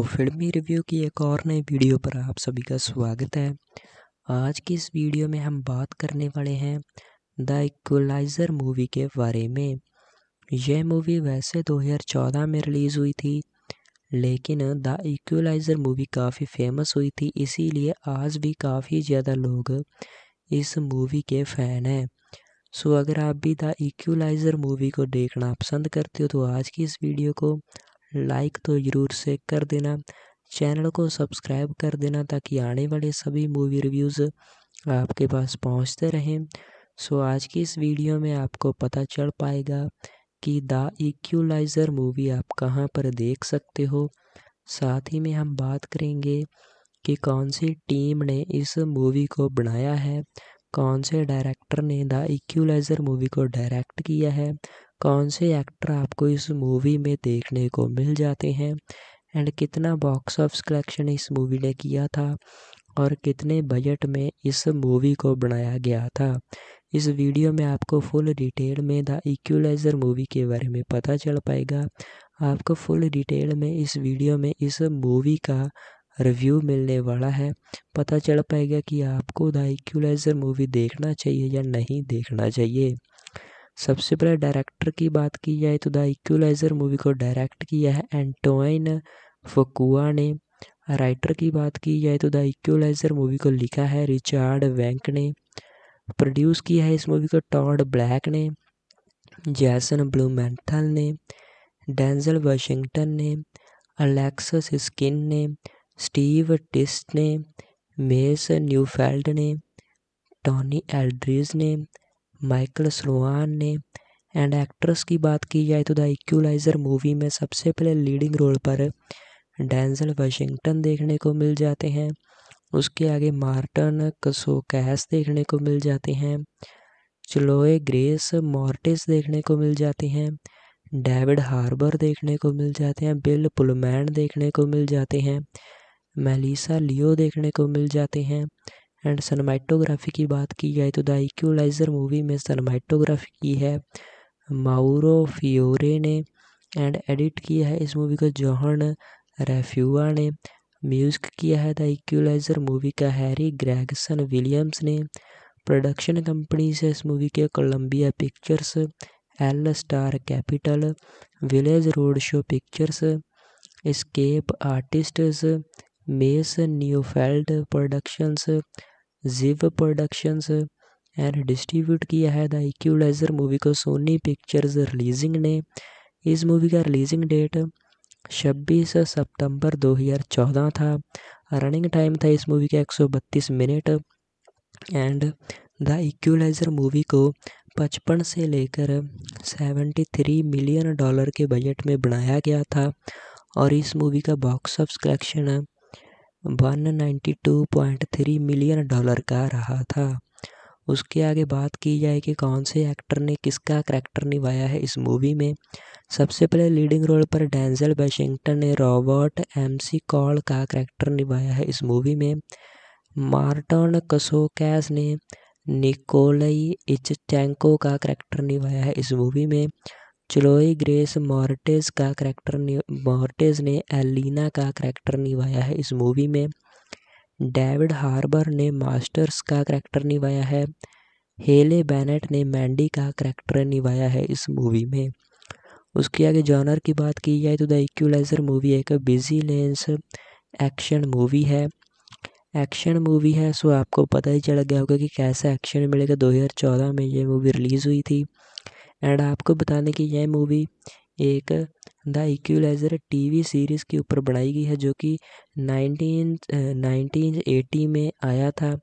तो फिल्मी रिव्यू की एक और नई वीडियो पर आप सभी का स्वागत है आज की इस वीडियो में हम बात करने वाले हैं द इक्वलाइज़र मूवी के बारे में यह मूवी वैसे 2014 तो में रिलीज़ हुई थी लेकिन द इक्वलाइज़र मूवी काफ़ी फेमस हुई थी इसीलिए आज भी काफ़ी ज़्यादा लोग इस मूवी के फ़ैन हैं सो अगर आप भी द इक्वलाइज़र मूवी को देखना पसंद करते हो तो आज की इस वीडियो को लाइक तो ज़रूर से कर देना चैनल को सब्सक्राइब कर देना ताकि आने वाले सभी मूवी रिव्यूज़ आपके पास पहुंचते रहें सो आज की इस वीडियो में आपको पता चल पाएगा कि द इक्वलाइज़र मूवी आप कहां पर देख सकते हो साथ ही में हम बात करेंगे कि कौन सी टीम ने इस मूवी को बनाया है कौन से डायरेक्टर ने द इक्वलाइज़र मूवी को डायरेक्ट किया है कौन से एक्टर आपको इस मूवी में देखने को मिल जाते हैं एंड कितना बॉक्स ऑफ कलेक्शन इस मूवी ने किया था और कितने बजट में इस मूवी को बनाया गया था इस वीडियो में आपको फुल डिटेल में द इक्वलाइज़र मूवी के बारे में पता चल पाएगा आपको फुल डिटेल में इस वीडियो में इस मूवी का रिव्यू मिलने वाला है पता चल पाएगा कि आपको द इक्वलाइज़र मूवी देखना चाहिए या नहीं देखना चाहिए सबसे पहले डायरेक्टर की बात की जाए तो द इक्वलाइज़र मूवी को डायरेक्ट किया है एंटोइन फकुआ ने राइटर की बात की जाए तो द इक्वलाइज़र मूवी को लिखा है रिचार्ड वैंक ने प्रोड्यूस किया है इस मूवी को टॉड ब्लैक ने जैसन ब्लूमेंथल ने डेंजल वाशिंगटन ने अलेक्सस स्किन ने स्टीव टिस्ट ने मेस न्यूफेल्ड ने टॉनी एल्ड्रीज ने माइकल स्लोहान ने एंड एक्ट्रेस की बात की जाए तो द इक्वलाइज़र मूवी में सबसे पहले लीडिंग रोल पर डैनजल वाशिंगटन देखने को मिल जाते हैं उसके आगे मार्टन कसोकैस देखने को मिल जाते हैं चलोए ग्रेस मॉर्टिस देखने को मिल जाते हैं डेविड हार्बर देखने को मिल जाते हैं बिल पुलमैन देखने को मिल जाते हैं मेलिसा लियो देखने को मिल जाते हैं एंड सनमाइटोग्राफी की बात की जाए तो द इक्वलाइजर मूवी में सनमाइटोग्राफी की है माउरो फियोरे ने एंड एडिट किया है इस मूवी को जौहन रेफ्यूआ ने म्यूजिक किया है द इक्वलाइजर मूवी का हैरी ग्रैगसन विलियम्स ने प्रोडक्शन कंपनी से इस मूवी के Columbia Pictures L Star Capital Village Roadshow Pictures Escape Artists Mace Neufeld productions जीव प्रोडक्शंस एंड डिस्ट्रीब्यूट किया है द इक्वलाइजर मूवी को सोनी पिक्चर्स रिलीजिंग ने इस मूवी का रिलीजिंग डेट 26 सितंबर 2014 था रनिंग टाइम था इस मूवी का 132 minute and the Equalizer movie को पचपन से लेकर 73 मिलियन डॉलर के बजट में बनाया गया था और इस मूवी का box of collection 192.3 million dollar का रहा था उसके आगे बात की जाए कि कौन से एक्टर ने किसका करैक्टर निभाया है इस मूवी में सबसे पहले लीडिंग रोल पर डैंजल वाशिंगटन ने रॉबर्ट एमसी कॉल का करैक्टर निभाया है इस मूवी में मार्टन कसोकैस ने निकोलई इचटैंको का करैक्टर निभाया है इस मूवी में चलोई ग्रेस मॉर्टेज का करैक्टर मॉर्टेज ने एलिना का करैक्टर निभाया है इस मूवी में डेविड हार्बर ने मास्टर्स का करैक्टर निभाया है हेले बैनेट ने मैंडी का करैक्टर निभाया है इस मूवी में उसके आगे जॉनर की बात की जाए तो द इक्वलाइजर मूवी एक बिजी लेंस एक्शन मूवी है एक्शन मूवी है सो आपको पता ही चल गया होगा कि कैसा एक्शन मिलेगा 2014 में ये मूवी रिलीज़ हुई थी एंड आपको बता दें कि यह मूवी एक द इक्वलाइज़र टीवी सीरीज़ के ऊपर बनाई गई है जो कि नाइनटीन नाइनटीन एटी में आया था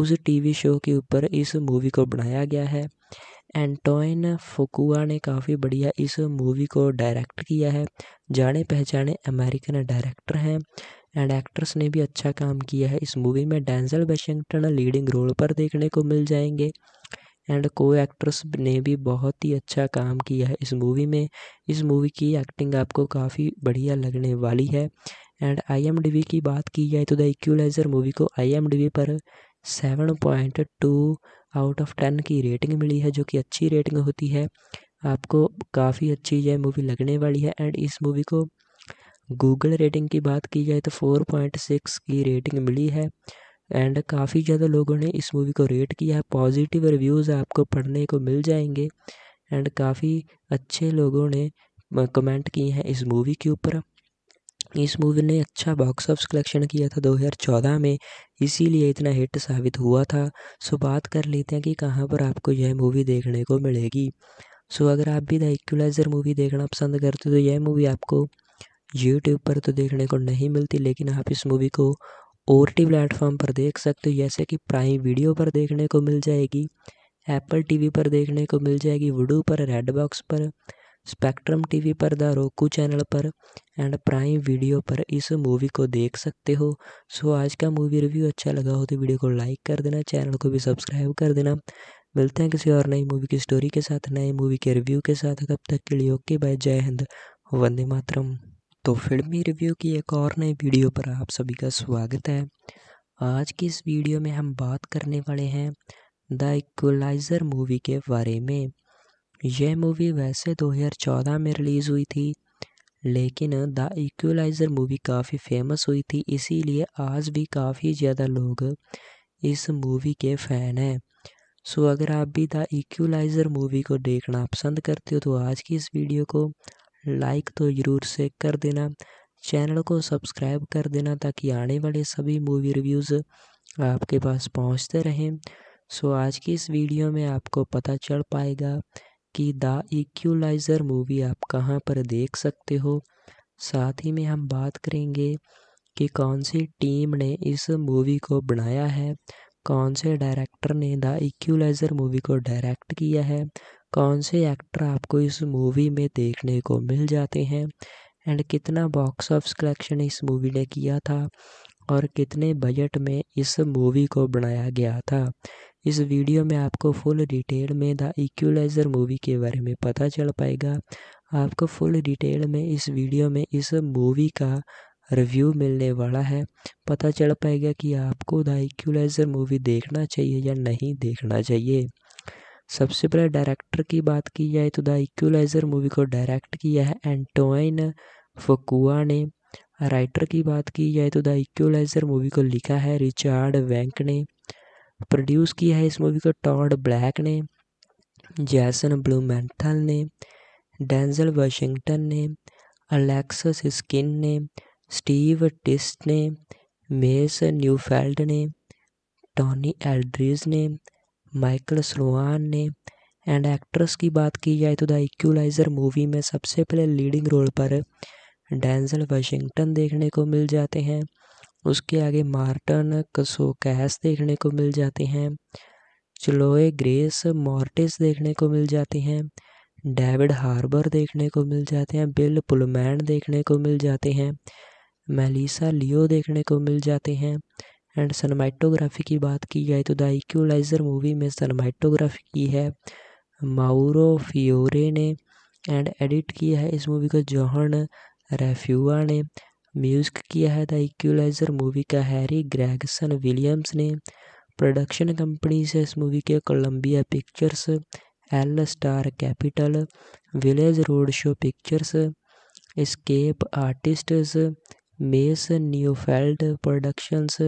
उस टीवी शो के ऊपर इस मूवी को बनाया गया है एंटोइन फोकुआ ने काफ़ी बढ़िया इस मूवी को डायरेक्ट किया है जाने पहचाने अमेरिकन डायरेक्टर हैं एंड एक्ट्रेस ने भी अच्छा काम किया है इस मूवी में डैनजल वाशिंगटन लीडिंग रोल पर देखने को मिल जाएंगे एंड को एक्ट्रेस ने भी बहुत ही अच्छा काम किया है इस मूवी में इस मूवी की एक्टिंग आपको काफ़ी बढ़िया लगने वाली है एंड आई की बात की जाए तो द इक्वलाइज़र मूवी को आई पर seven point two out of ten की रेटिंग मिली है जो कि अच्छी रेटिंग होती है आपको काफ़ी अच्छी यह मूवी लगने वाली है एंड इस मूवी को गूगल रेटिंग की बात की जाए तो फोर पॉइंट सिक्स की रेटिंग मिली है एंड काफ़ी ज़्यादा लोगों ने इस मूवी को रेट किया है पॉजिटिव रिव्यूज़ आपको पढ़ने को मिल जाएंगे एंड काफ़ी अच्छे लोगों ने कमेंट किए हैं इस मूवी के ऊपर इस मूवी ने अच्छा बॉक्स ऑफिस कलेक्शन किया था 2014 में इसीलिए इतना हिट साबित हुआ था सो बात कर लेते हैं कि कहाँ पर आपको यह मूवी देखने को मिलेगी सो अगर आप भी द इक्वलाइज़र मूवी देखना पसंद करते हो तो यह मूवी आपको यूट्यूब पर तो देखने को नहीं मिलती लेकिन आप इस मूवी को ओ टी प्लेटफॉर्म पर देख सकते हो जैसे कि प्राइम वीडियो पर देखने को मिल जाएगी एप्पल टीवी पर देखने को मिल जाएगी वुडू पर रेड बॉक्स पर स्पेक्ट्रम टीवी पर द रोकू चैनल पर एंड प्राइम वीडियो पर इस मूवी को देख सकते हो सो आज का मूवी रिव्यू अच्छा लगा हो तो वीडियो को लाइक कर देना चैनल को भी सब्सक्राइब कर देना मिलते हैं किसी और नई मूवी की स्टोरी के साथ नए मूवी के रिव्यू के साथ कब तक के लिए ओके बाय जय हिंद वंदे मातरम तो फिल्मी रिव्यू की एक और नई वीडियो पर आप सभी का स्वागत है आज की इस वीडियो में हम बात करने वाले हैं द इक्वलाइज़र मूवी के बारे में यह मूवी वैसे 2014 तो में रिलीज़ हुई थी लेकिन द इक्वलाइज़र मूवी काफ़ी फेमस हुई थी इसीलिए आज भी काफ़ी ज़्यादा लोग इस मूवी के फ़ैन हैं सो अगर आप भी द इक्वलाइज़र मूवी को देखना पसंद करते हो तो आज की इस वीडियो को लाइक तो ज़रूर से कर देना चैनल को सब्सक्राइब कर देना ताकि आने वाले सभी मूवी रिव्यूज़ आपके पास पहुंचते रहें सो आज की इस वीडियो में आपको पता चल पाएगा कि द इक्वलाइज़र मूवी आप कहां पर देख सकते हो साथ ही में हम बात करेंगे कि कौन सी टीम ने इस मूवी को बनाया है कौन से डायरेक्टर ने द इक्वलाइज़र मूवी को डायरेक्ट किया है कौन से एक्टर आपको इस मूवी में देखने को मिल जाते हैं एंड कितना बॉक्स ऑफ कलेक्शन इस मूवी ने किया था और कितने बजट में इस मूवी को बनाया गया था इस वीडियो में आपको फुल डिटेल में द इक्वलाइज़र मूवी के बारे में पता चल पाएगा आपको फुल डिटेल में इस वीडियो में इस मूवी का रिव्यू मिलने वाला है पता चल पाएगा कि आपको द इक्वलाइज़र मूवी देखना चाहिए या नहीं देखना चाहिए सबसे पहले डायरेक्टर की बात की जाए तो द इक्वलाइज़र मूवी को डायरेक्ट किया है एंटोइन फकुआ ने राइटर की बात की जाए तो द इक्वलाइज़र मूवी को लिखा है रिचार्ड वैंक ने प्रोड्यूस किया है इस मूवी को टॉड ब्लैक ने जैसन ब्लूमेंथल ने डेंजल वाशिंगटन ने अलेक्सस स्किन ने स्टीव टिस्ट ने मेस न्यूफेल्ड ने टॉनी एल्ड्रीज ने माइकल स्लोहान ने एंड एक्ट्रेस की बात की जाए तो द इक्वलाइज़र मूवी में सबसे पहले लीडिंग रोल पर डैनजल वाशिंगटन देखने को मिल जाते हैं उसके आगे मार्टन कसोकैस देखने को मिल जाते हैं चलोए ग्रेस मॉर्टिस देखने को मिल जाते हैं डेविड हार्बर देखने को मिल जाते हैं बिल पुलमैन देखने को मिल जाते हैं मेलिसा लियो देखने को मिल जाते हैं एंड सनमाइटोग्राफी की बात की जाए तो द इक्वलाइजर मूवी में सनमाइटोग्राफी की है माउरो फियोरे ने एंड एडिट किया है इस मूवी को जौहन रेफ्यूआ ने म्यूजिक किया है द इक्वलाइजर मूवी का हैरी ग्रैगसन विलियम्स ने प्रोडक्शन कंपनी से इस मूवी के Columbia Pictures L Star Capital Village Roadshow Pictures Escape Artists Mace Neufeld productions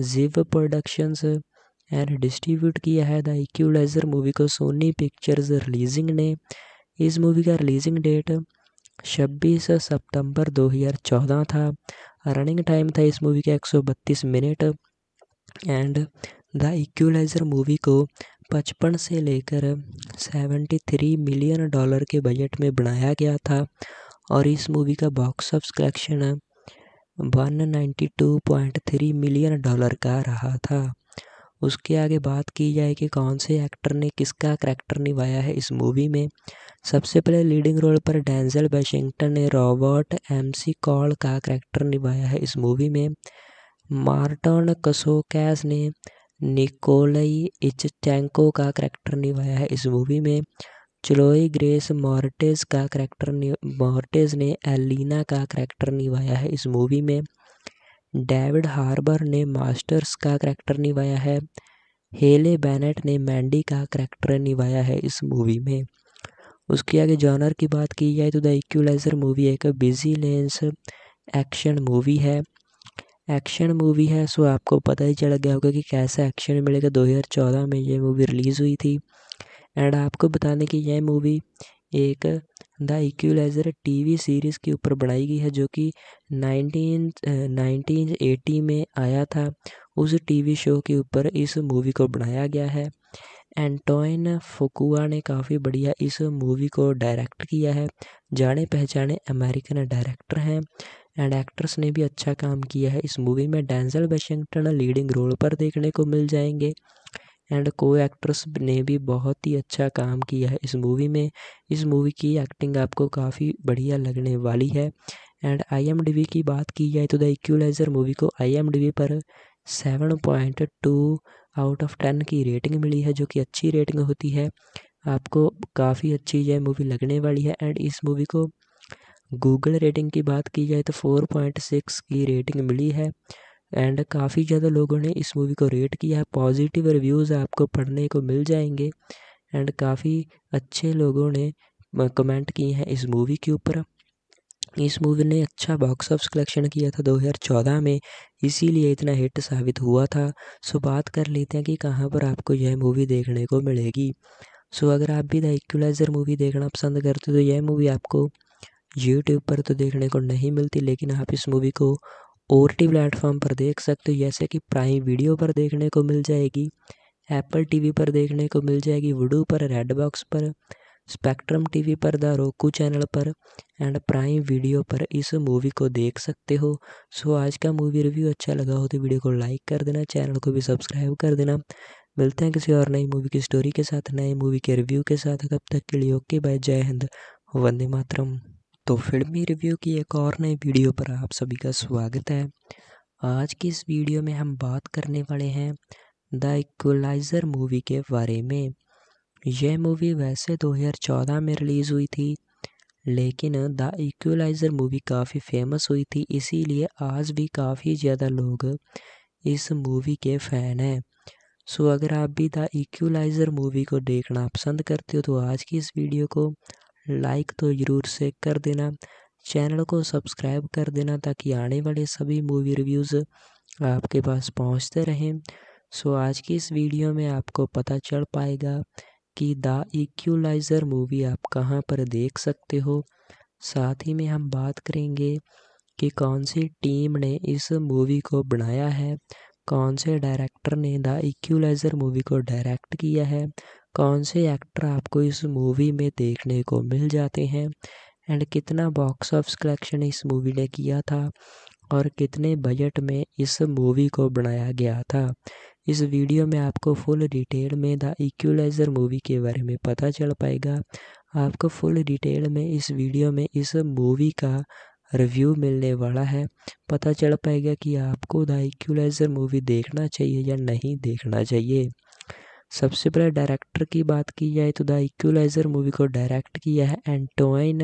जीव प्रोडक्शंस एंड डिस्ट्रीब्यूट किया है द इक्वलाइजर मूवी को सोनी पिक्चर्स रिलीजिंग ने इस मूवी का रिलीजिंग डेट 26 सितंबर 2014 था रनिंग टाइम था इस मूवी का 132 minute and the Equalizer movie को पचपन से लेकर 73 मिलियन डॉलर के बजट में बनाया गया था और इस मूवी का box of collection 192.3 million dollar का रहा था उसके आगे बात की जाए कि कौन से एक्टर ने किसका करैक्टर निभाया है इस मूवी में सबसे पहले लीडिंग रोल पर डैंजल वाशिंगटन ने रॉबर्ट एम सी कॉल का करैक्टर निभाया है इस मूवी में मार्टन कसोकैस ने निकोलई इचटैंको का करैक्टर निभाया है इस मूवी में चलोई ग्रेस मॉर्टेज का करैक्टर मॉर्टेज ने एलिना का करैक्टर निभाया है इस मूवी में डेविड हार्बर ने मास्टर्स का करैक्टर निभाया है हेले बैनेट ने मैंडी का करैक्टर निभाया है इस मूवी में उसके आगे जॉनर की बात की जाए तो द इक्वलाइजर मूवी एक बिजी लेंस एक्शन मूवी है एक्शन मूवी है सो आपको पता ही चल गया होगा कि कैसा एक्शन मिलेगा 2014 में ये मूवी रिलीज़ हुई थी एंड आपको बता दें कि यह मूवी एक द इक्वलाइज़र टीवी सीरीज़ के ऊपर बनाई गई है जो कि नाइनटीन नाइनटीन एटी में आया था उस टीवी शो के ऊपर इस मूवी को बनाया गया है एंटोइन फोकुआ ने काफ़ी बढ़िया इस मूवी को डायरेक्ट किया है जाने पहचाने अमेरिकन डायरेक्टर हैं एंड एक्ट्रेस ने भी अच्छा काम किया है इस मूवी में डैनजल वाशिंगटन लीडिंग रोल पर देखने को मिल जाएंगे एंड को एक्ट्रेस ने भी बहुत ही अच्छा काम किया है इस मूवी में इस मूवी की एक्टिंग आपको काफ़ी बढ़िया लगने वाली है एंड आई की बात की जाए तो द इक्वलाइज़र मूवी को आई पर seven point two out of ten की रेटिंग मिली है जो कि अच्छी रेटिंग होती है आपको काफ़ी अच्छी यह मूवी लगने वाली है एंड इस मूवी को गूगल रेटिंग की बात की जाए तो फोर पॉइंट सिक्स की रेटिंग मिली है एंड काफ़ी ज़्यादा लोगों ने इस मूवी को रेट किया है पॉजिटिव रिव्यूज़ आपको पढ़ने को मिल जाएंगे एंड काफ़ी अच्छे लोगों ने कमेंट किए हैं इस मूवी के ऊपर इस मूवी ने अच्छा बॉक्स ऑफिस कलेक्शन किया था 2014 में इसीलिए इतना हिट साबित हुआ था सो बात कर लेते हैं कि कहाँ पर आपको यह मूवी देखने को मिलेगी सो अगर आप भी द इक्वलाइज़र मूवी देखना पसंद करते हो तो यह मूवी आपको यूट्यूब पर तो देखने को नहीं मिलती लेकिन आप इस मूवी को ओ टी प्लेटफॉर्म पर देख सकते हो जैसे कि प्राइम वीडियो पर देखने को मिल जाएगी एप्पल टीवी पर देखने को मिल जाएगी वुडू पर रेड बॉक्स पर स्पेक्ट्रम टीवी पर द रोकू चैनल पर एंड प्राइम वीडियो पर इस मूवी को देख सकते हो सो आज का मूवी रिव्यू अच्छा लगा हो तो वीडियो को लाइक कर देना चैनल को भी सब्सक्राइब कर देना मिलते हैं किसी और नई मूवी की स्टोरी के साथ नए मूवी के रिव्यू के साथ कब तक के लिए ओके बाय जय हिंद वंदे मातरम तो फिल्मी रिव्यू की एक और नई वीडियो पर आप सभी का स्वागत है आज की इस वीडियो में हम बात करने वाले हैं द इक्वलाइज़र मूवी के बारे में यह मूवी वैसे 2014 में रिलीज़ हुई थी लेकिन द इक्वलाइज़र मूवी काफ़ी फेमस हुई थी इसीलिए आज भी काफ़ी ज़्यादा लोग इस मूवी के फ़ैन हैं सो अगर आप भी द इक्वलाइज़र मूवी को देखना पसंद करते हो तो आज की इस वीडियो को लाइक तो ज़रूर से कर देना चैनल को सब्सक्राइब कर देना ताकि आने वाले सभी मूवी रिव्यूज़ आपके पास पहुंचते रहें सो आज की इस वीडियो में आपको पता चल पाएगा कि द इक्वलाइज़र मूवी आप कहां पर देख सकते हो साथ ही में हम बात करेंगे कि कौन सी टीम ने इस मूवी को बनाया है कौन से डायरेक्टर ने द इक्वलाइज़र मूवी को डायरेक्ट किया है कौन से एक्टर आपको इस मूवी में देखने को मिल जाते हैं एंड कितना बॉक्स ऑफ कलेक्शन इस मूवी ने किया था और कितने बजट में इस मूवी को बनाया गया था इस वीडियो में आपको फुल डिटेल में द इक्वलाइज़र मूवी के बारे में पता चल पाएगा आपको फुल डिटेल में इस वीडियो में इस मूवी का रिव्यू मिलने वाला है पता चल पाएगा कि आपको द इक्वलाइज़र मूवी देखना चाहिए या नहीं देखना चाहिए सबसे पहले डायरेक्टर की बात की जाए तो द इक्वलाइज़र मूवी को डायरेक्ट किया है एंटोइन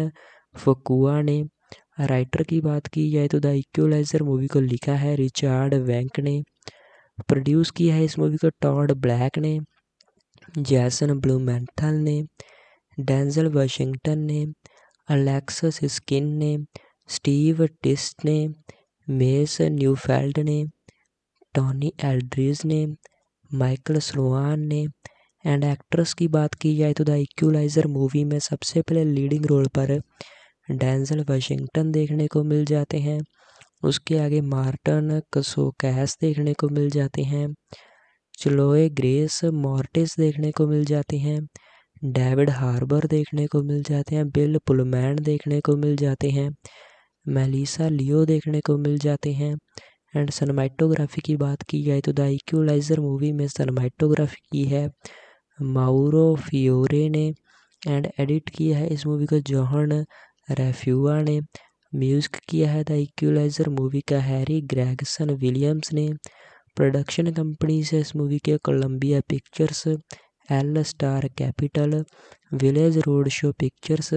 फकुआ ने राइटर की बात की जाए तो द इक्वलाइज़र मूवी को लिखा है रिचार्ड वैंक ने प्रोड्यूस किया है इस मूवी को टॉड ब्लैक ने जैसन ब्लूमेंथल ने डेंजल वाशिंगटन ने अलेक्सस स्किन ने स्टीव टिस्ट ने मेस न्यूफेल्ड ने टॉनी एल्ड्रीज ने माइकल स्लोहान ने एंड एक्ट्रेस की बात की जाए तो द इक्वलाइज़र मूवी में सबसे पहले लीडिंग रोल पर डैनजल वाशिंगटन देखने को मिल जाते हैं उसके आगे मार्टन कसोकैस देखने को मिल जाते हैं चलोए ग्रेस मॉर्टिस देखने को मिल जाते हैं डेविड हार्बर देखने को मिल जाते हैं बिल पुलमैन देखने को मिल जाते हैं मेलिसा लियो देखने को मिल जाते हैं एंड सनमाइटोग्राफी की बात की जाए तो द इक्वलाइजर मूवी में सनमाइटोग्राफी की है माउरो फियोरे ने एंड एडिट किया है इस मूवी को जौहन रेफ्यूआ ने म्यूजिक किया है द इक्वलाइजर मूवी का हैरी ग्रैगसन विलियम्स ने प्रोडक्शन कंपनी से इस मूवी के Columbia Pictures L Star Capital Village Roadshow Pictures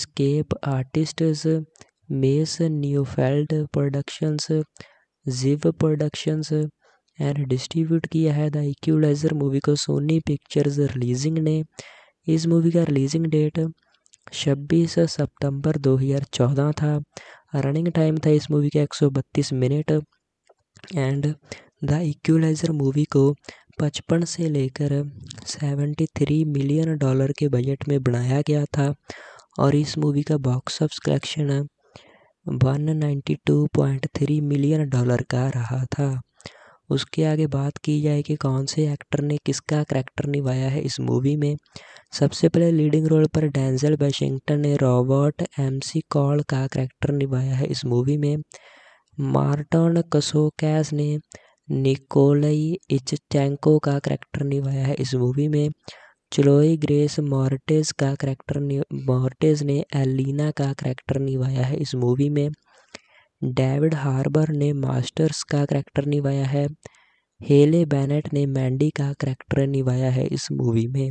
Escape Artists Mace Neufeld productions जीव प्रोडक्शंस एंड डिस्ट्रीब्यूट किया है द इक्वलाइजर मूवी को सोनी पिक्चर्स रिलीजिंग ने इस मूवी का रिलीजिंग डेट 26 सितंबर 2014 था रनिंग टाइम था इस मूवी का 132 minute and the Equalizer movie को पचपन से लेकर 73 मिलियन डॉलर के बजट में बनाया गया था और इस मूवी का box of collection 192.3 million dollar का रहा था उसके आगे बात की जाए कि कौन से एक्टर ने किसका करैक्टर निभाया है इस मूवी में सबसे पहले लीडिंग रोल पर डैंजल वाशिंगटन ने रॉबर्ट एमसी कॉल का करैक्टर निभाया है इस मूवी में मार्टन कसोकैस ने निकोलई इचटैंको का करैक्टर निभाया है इस मूवी में चलोई ग्रेस मॉर्टेज का करैक्टर मॉर्टेज ने एलिना का करैक्टर निभाया है इस मूवी में डेविड हार्बर ने मास्टर्स का करैक्टर निभाया है हेले बैनेट ने मैंडी का करैक्टर निभाया है इस मूवी में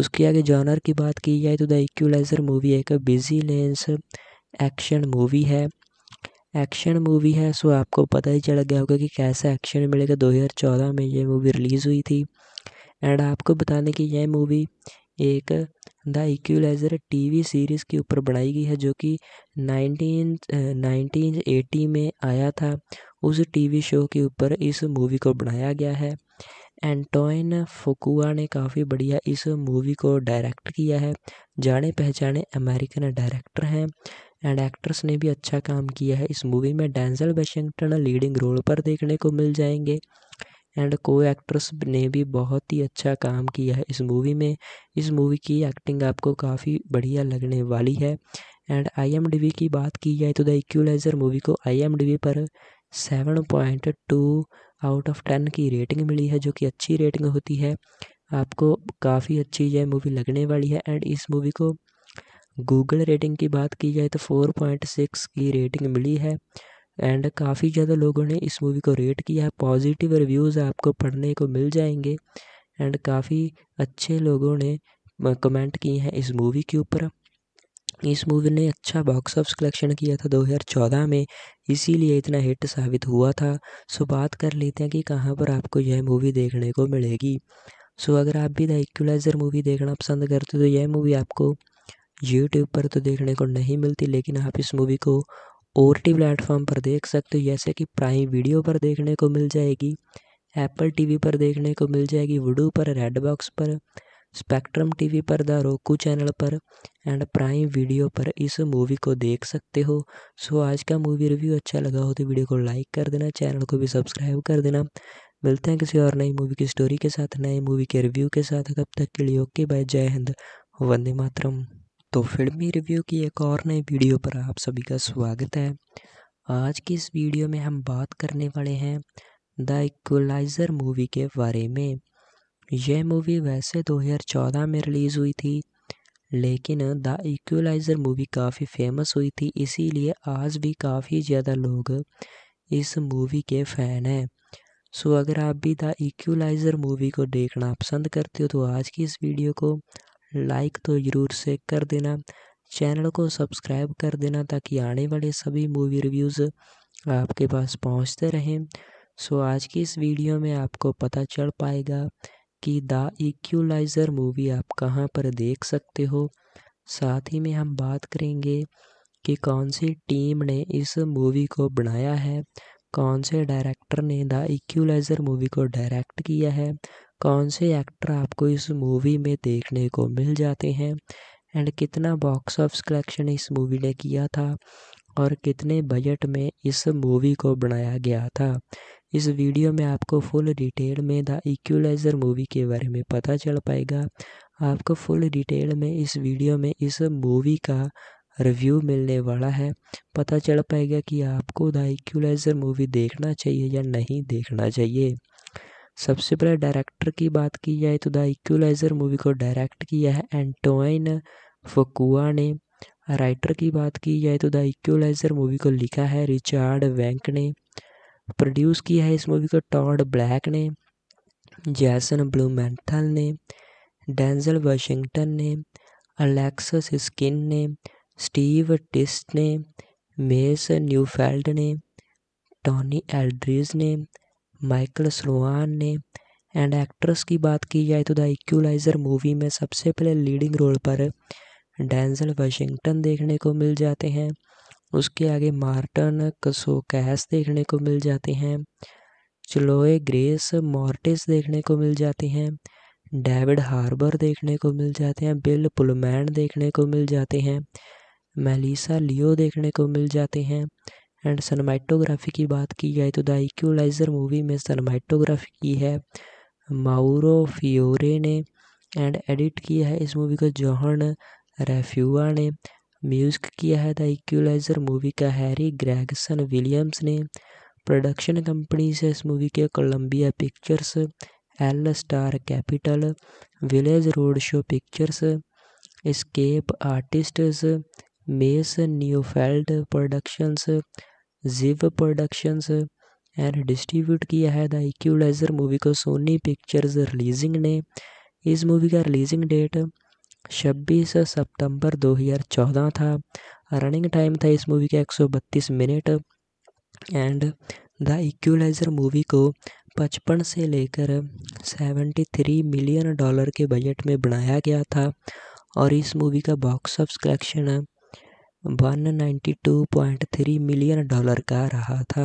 उसके आगे जॉनर की बात की जाए तो द इक्वलाइजर मूवी एक बिजी लेंस एक्शन मूवी है एक्शन मूवी है सो आपको पता ही चल गया होगा कि कैसा एक्शन मिलेगा 2014 में ये मूवी रिलीज़ हुई थी एंड आपको बता दें कि यह मूवी एक द इक्वलाइज़र टीवी सीरीज़ के ऊपर बनाई गई है जो कि नाइनटीन नाइनटीन एटी में आया था उस टीवी शो के ऊपर इस मूवी को बनाया गया है एंटोइन फोकुआ ने काफ़ी बढ़िया इस मूवी को डायरेक्ट किया है जाने पहचाने अमेरिकन डायरेक्टर हैं एंड एक्ट्रेस ने भी अच्छा काम किया है इस मूवी में डैनजल वाशिंगटन लीडिंग रोल पर देखने को मिल जाएंगे एंड को एक्ट्रेस ने भी बहुत ही अच्छा काम किया है इस मूवी में इस मूवी की एक्टिंग आपको काफ़ी बढ़िया लगने वाली है एंड आई की बात की जाए तो द इक्वलाइजर मूवी को आई पर seven point two out of ten की रेटिंग मिली है जो कि अच्छी रेटिंग होती है आपको काफ़ी अच्छी यह मूवी लगने वाली है एंड इस मूवी को गूगल रेटिंग की बात की जाए तो फोर पॉइंट सिक्स की रेटिंग मिली है एंड काफ़ी ज़्यादा लोगों ने इस मूवी को रेट किया है पॉजिटिव रिव्यूज़ आपको पढ़ने को मिल जाएंगे एंड काफ़ी अच्छे लोगों ने कमेंट किए हैं इस मूवी के ऊपर इस मूवी ने अच्छा बॉक्स ऑफिस कलेक्शन किया था 2014 में इसीलिए इतना हिट साबित हुआ था सो बात कर लेते हैं कि कहाँ पर आपको यह मूवी देखने को मिलेगी सो अगर आप भी द इक्वलाइज़र मूवी देखना पसंद करते हो तो यह मूवी आपको यूट्यूब पर तो देखने को नहीं मिलती लेकिन आप इस मूवी को ओ टी प्लेटफॉर्म पर देख सकते हो जैसे कि प्राइम वीडियो पर देखने को मिल जाएगी एप्पल टीवी पर देखने को मिल जाएगी वुडू पर रेड बॉक्स पर स्पेक्ट्रम टीवी पर द रोकू चैनल पर एंड प्राइम वीडियो पर इस मूवी को देख सकते हो सो आज का मूवी रिव्यू अच्छा लगा हो तो वीडियो को लाइक कर देना चैनल को भी सब्सक्राइब कर देना मिलते हैं किसी और नई मूवी की स्टोरी के साथ नए मूवी के रिव्यू के साथ कब तक के लिए ओके बाय जय हिंद वंदे मातरम तो फिल्मी रिव्यू की एक और नई वीडियो पर आप सभी का स्वागत है आज की इस वीडियो में हम बात करने वाले हैं द इक्वलाइज़र मूवी के बारे में यह मूवी वैसे 2014 तो में रिलीज़ हुई थी लेकिन द इक्वलाइज़र मूवी काफ़ी फेमस हुई थी इसीलिए आज भी काफ़ी ज़्यादा लोग इस मूवी के फ़ैन हैं सो अगर आप भी द इक्वलाइज़र मूवी को देखना पसंद करते हो तो आज की इस वीडियो को लाइक तो ज़रूर से कर देना चैनल को सब्सक्राइब कर देना ताकि आने वाले सभी मूवी रिव्यूज़ आपके पास पहुंचते रहें सो आज की इस वीडियो में आपको पता चल पाएगा कि द इक्वलाइज़र मूवी आप कहां पर देख सकते हो साथ ही में हम बात करेंगे कि कौन सी टीम ने इस मूवी को बनाया है कौन से डायरेक्टर ने द इक्वलाइज़र मूवी को डायरेक्ट किया है कौन से एक्टर आपको इस मूवी में देखने को मिल जाते हैं एंड कितना बॉक्स ऑफ कलेक्शन इस मूवी ने किया था और कितने बजट में इस मूवी को बनाया गया था इस वीडियो में आपको फुल डिटेल में द इक्वलाइज़र मूवी के बारे में पता चल पाएगा आपको फुल डिटेल में इस वीडियो में इस मूवी का रिव्यू मिलने वाला है पता चल पाएगा कि आपको द इक्वलाइज़र मूवी देखना चाहिए या नहीं देखना चाहिए सबसे पहले डायरेक्टर की बात की जाए तो द इक्वलाइज़र मूवी को डायरेक्ट किया है एंटोइन फकुआ ने राइटर की बात की जाए तो द इक्वलाइज़र मूवी को लिखा है रिचार्ड वैंक ने प्रोड्यूस किया है इस मूवी को टॉड ब्लैक ने जैसन ब्लूमेंथल ने डेंजल वाशिंगटन ने अलेक्सस स्किन ने स्टीव टिस्ट ने मेस न्यूफेल्ड ने टॉनी एल्ड्रीज ने माइकल स्लोहान ने एंड एक्ट्रेस की बात की जाए तो द इक्वलाइज़र मूवी में सबसे पहले लीडिंग रोल पर डैनजल वाशिंगटन देखने को मिल जाते हैं उसके आगे मार्टन कसोकैस देखने को मिल जाते हैं चलोए ग्रेस मॉर्टिस देखने को मिल जाते हैं डेविड हार्बर देखने को मिल जाते हैं बिल पुलमैन देखने को मिल जाते हैं मेलिसा लियो देखने को मिल जाते हैं एंड सनमाइटोग्राफी की बात की जाए तो द इक्वलाइजर मूवी में सनमाइटोग्राफी की है माउरो फियोरे ने एंड एडिट किया है इस मूवी को जौहन रेफ्यूआ ने म्यूजिक किया है द इक्वलाइजर मूवी का हैरी ग्रैगसन विलियम्स ने प्रोडक्शन कंपनी से इस मूवी के Columbia Pictures L Star Capital Village Roadshow Pictures Escape Artists Mace Neufeld productions जीव प्रोडक्शंस एंड डिस्ट्रीब्यूट किया है द इक्वलाइजर मूवी को सोनी पिक्चर्स रिलीजिंग ने इस मूवी का रिलीजिंग डेट 26 सितंबर 2014 था रनिंग टाइम था इस मूवी का 132 minute and the Equalizer movie को पचपन से लेकर 73 मिलियन डॉलर के बजट में बनाया गया था और इस मूवी का box of collection 192.3 million dollar का रहा था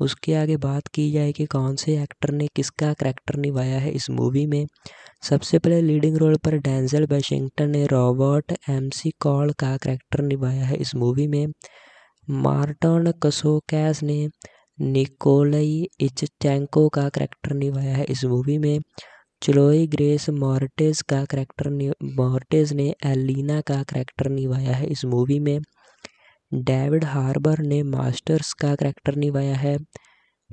उसके आगे बात की जाए कि कौन से एक्टर ने किसका करैक्टर निभाया है इस मूवी में सबसे पहले लीडिंग रोल पर डैंजल वाशिंगटन ने रॉबर्ट एमसी कॉल का करैक्टर निभाया है इस मूवी में मार्टन कसोकैस ने निकोलई इचटैंको का करैक्टर निभाया है इस मूवी में चलोई ग्रेस मॉर्टेज का करैक्टर मॉर्टेज ने एलिना का करैक्टर निभाया है इस मूवी में डेविड हार्बर ने मास्टर्स का करैक्टर निभाया है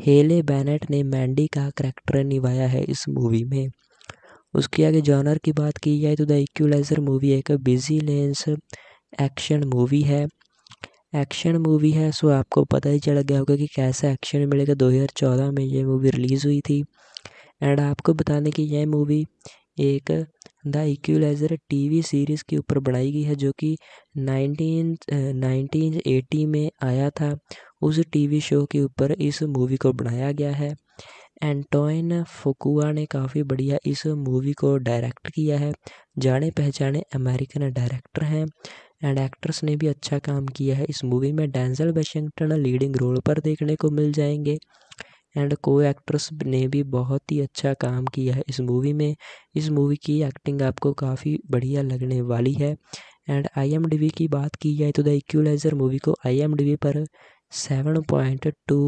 हेले बैनेट ने मैंडी का करैक्टर निभाया है इस मूवी में उसके आगे जॉनर की बात की जाए तो द इक्वलाइजर मूवी एक बिजी लेंस एक्शन मूवी है एक्शन मूवी है सो आपको पता ही चल गया होगा कि कैसा एक्शन मिलेगा 2014 में ये मूवी रिलीज़ हुई थी एंड आपको बता दें कि यह मूवी एक द इक्वलाइज़र टीवी सीरीज़ के ऊपर बनाई गई है जो कि नाइनटीन नाइनटीन एटी में आया था उस टीवी शो के ऊपर इस मूवी को बनाया गया है एंटोइन फोकुआ ने काफ़ी बढ़िया इस मूवी को डायरेक्ट किया है जाने पहचाने अमेरिकन डायरेक्टर हैं एंड एक्ट्रेस ने भी अच्छा काम किया है इस मूवी में डैनजल वाशिंगटन लीडिंग रोल पर देखने को मिल जाएंगे एंड को एक्ट्रेस ने भी बहुत ही अच्छा काम किया है इस मूवी में इस मूवी की एक्टिंग आपको काफ़ी बढ़िया लगने वाली है एंड आई की बात की जाए तो द इक्वलाइज़र मूवी को आई पर seven point two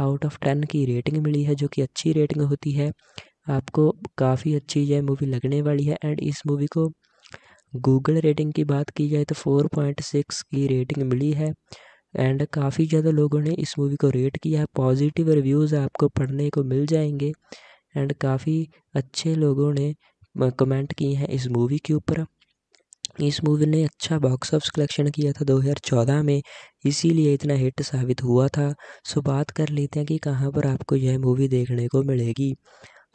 out of ten की रेटिंग मिली है जो कि अच्छी रेटिंग होती है आपको काफ़ी अच्छी यह मूवी लगने वाली है एंड इस मूवी को गूगल रेटिंग की बात की जाए तो फोर पॉइंट सिक्स की रेटिंग मिली है एंड काफ़ी ज़्यादा लोगों ने इस मूवी को रेट किया है पॉजिटिव रिव्यूज़ आपको पढ़ने को मिल जाएंगे एंड काफ़ी अच्छे लोगों ने कमेंट किए हैं इस मूवी के ऊपर इस मूवी ने अच्छा बॉक्स ऑफिस कलेक्शन किया था 2014 में इसीलिए इतना हिट साबित हुआ था सो बात कर लेते हैं कि कहाँ पर आपको यह मूवी देखने को मिलेगी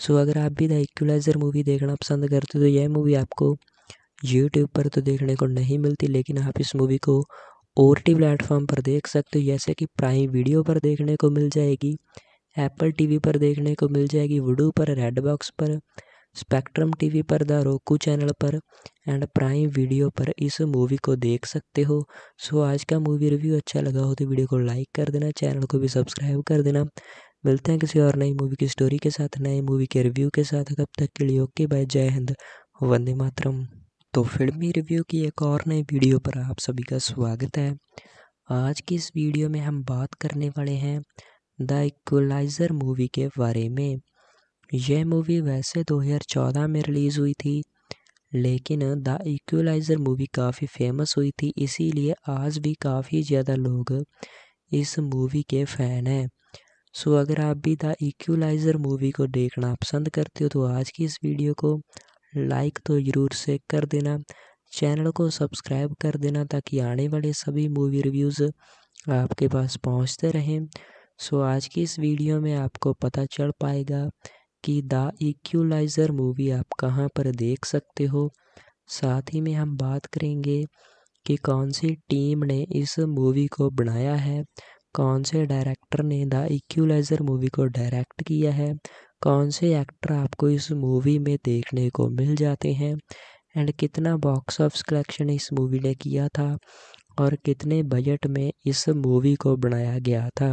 सो अगर आप भी द इक्वलाइज़र मूवी देखना पसंद करते हो तो यह मूवी आपको यूट्यूब पर तो देखने को नहीं मिलती लेकिन आप इस मूवी को ओ टी प्लेटफॉर्म पर देख सकते हो जैसे कि प्राइम वीडियो पर देखने को मिल जाएगी एप्पल टीवी पर देखने को मिल जाएगी वुडू पर रेड बॉक्स पर स्पेक्ट्रम टीवी पर द रोकू चैनल पर एंड प्राइम वीडियो पर इस मूवी को देख सकते हो सो आज का मूवी रिव्यू अच्छा लगा हो तो वीडियो को लाइक कर देना चैनल को भी सब्सक्राइब कर देना मिलते हैं किसी और नई मूवी की स्टोरी के साथ नए मूवी के रिव्यू के साथ कब तक के लिए ओके बाय जय हिंद वंदे मातरम तो फिल्मी रिव्यू की एक और नई वीडियो पर आप सभी का स्वागत है आज की इस वीडियो में हम बात करने वाले हैं द इक्वलाइज़र मूवी के बारे में यह मूवी वैसे 2014 तो में रिलीज़ हुई थी लेकिन द इक्वलाइज़र मूवी काफ़ी फेमस हुई थी इसीलिए आज भी काफ़ी ज़्यादा लोग इस मूवी के फ़ैन हैं सो अगर आप भी द इक्वलाइज़र मूवी को देखना पसंद करते हो तो आज की इस वीडियो को लाइक तो ज़रूर से कर देना चैनल को सब्सक्राइब कर देना ताकि आने वाले सभी मूवी रिव्यूज़ आपके पास पहुंचते रहें सो आज की इस वीडियो में आपको पता चल पाएगा कि द इक्वलाइज़र मूवी आप कहां पर देख सकते हो साथ ही में हम बात करेंगे कि कौन सी टीम ने इस मूवी को बनाया है कौन से डायरेक्टर ने द इक्वलाइज़र मूवी को डायरेक्ट किया है कौन से एक्टर आपको इस मूवी में देखने को मिल जाते हैं एंड कितना बॉक्स ऑफ कलेक्शन इस मूवी ने किया था और कितने बजट में इस मूवी को बनाया गया था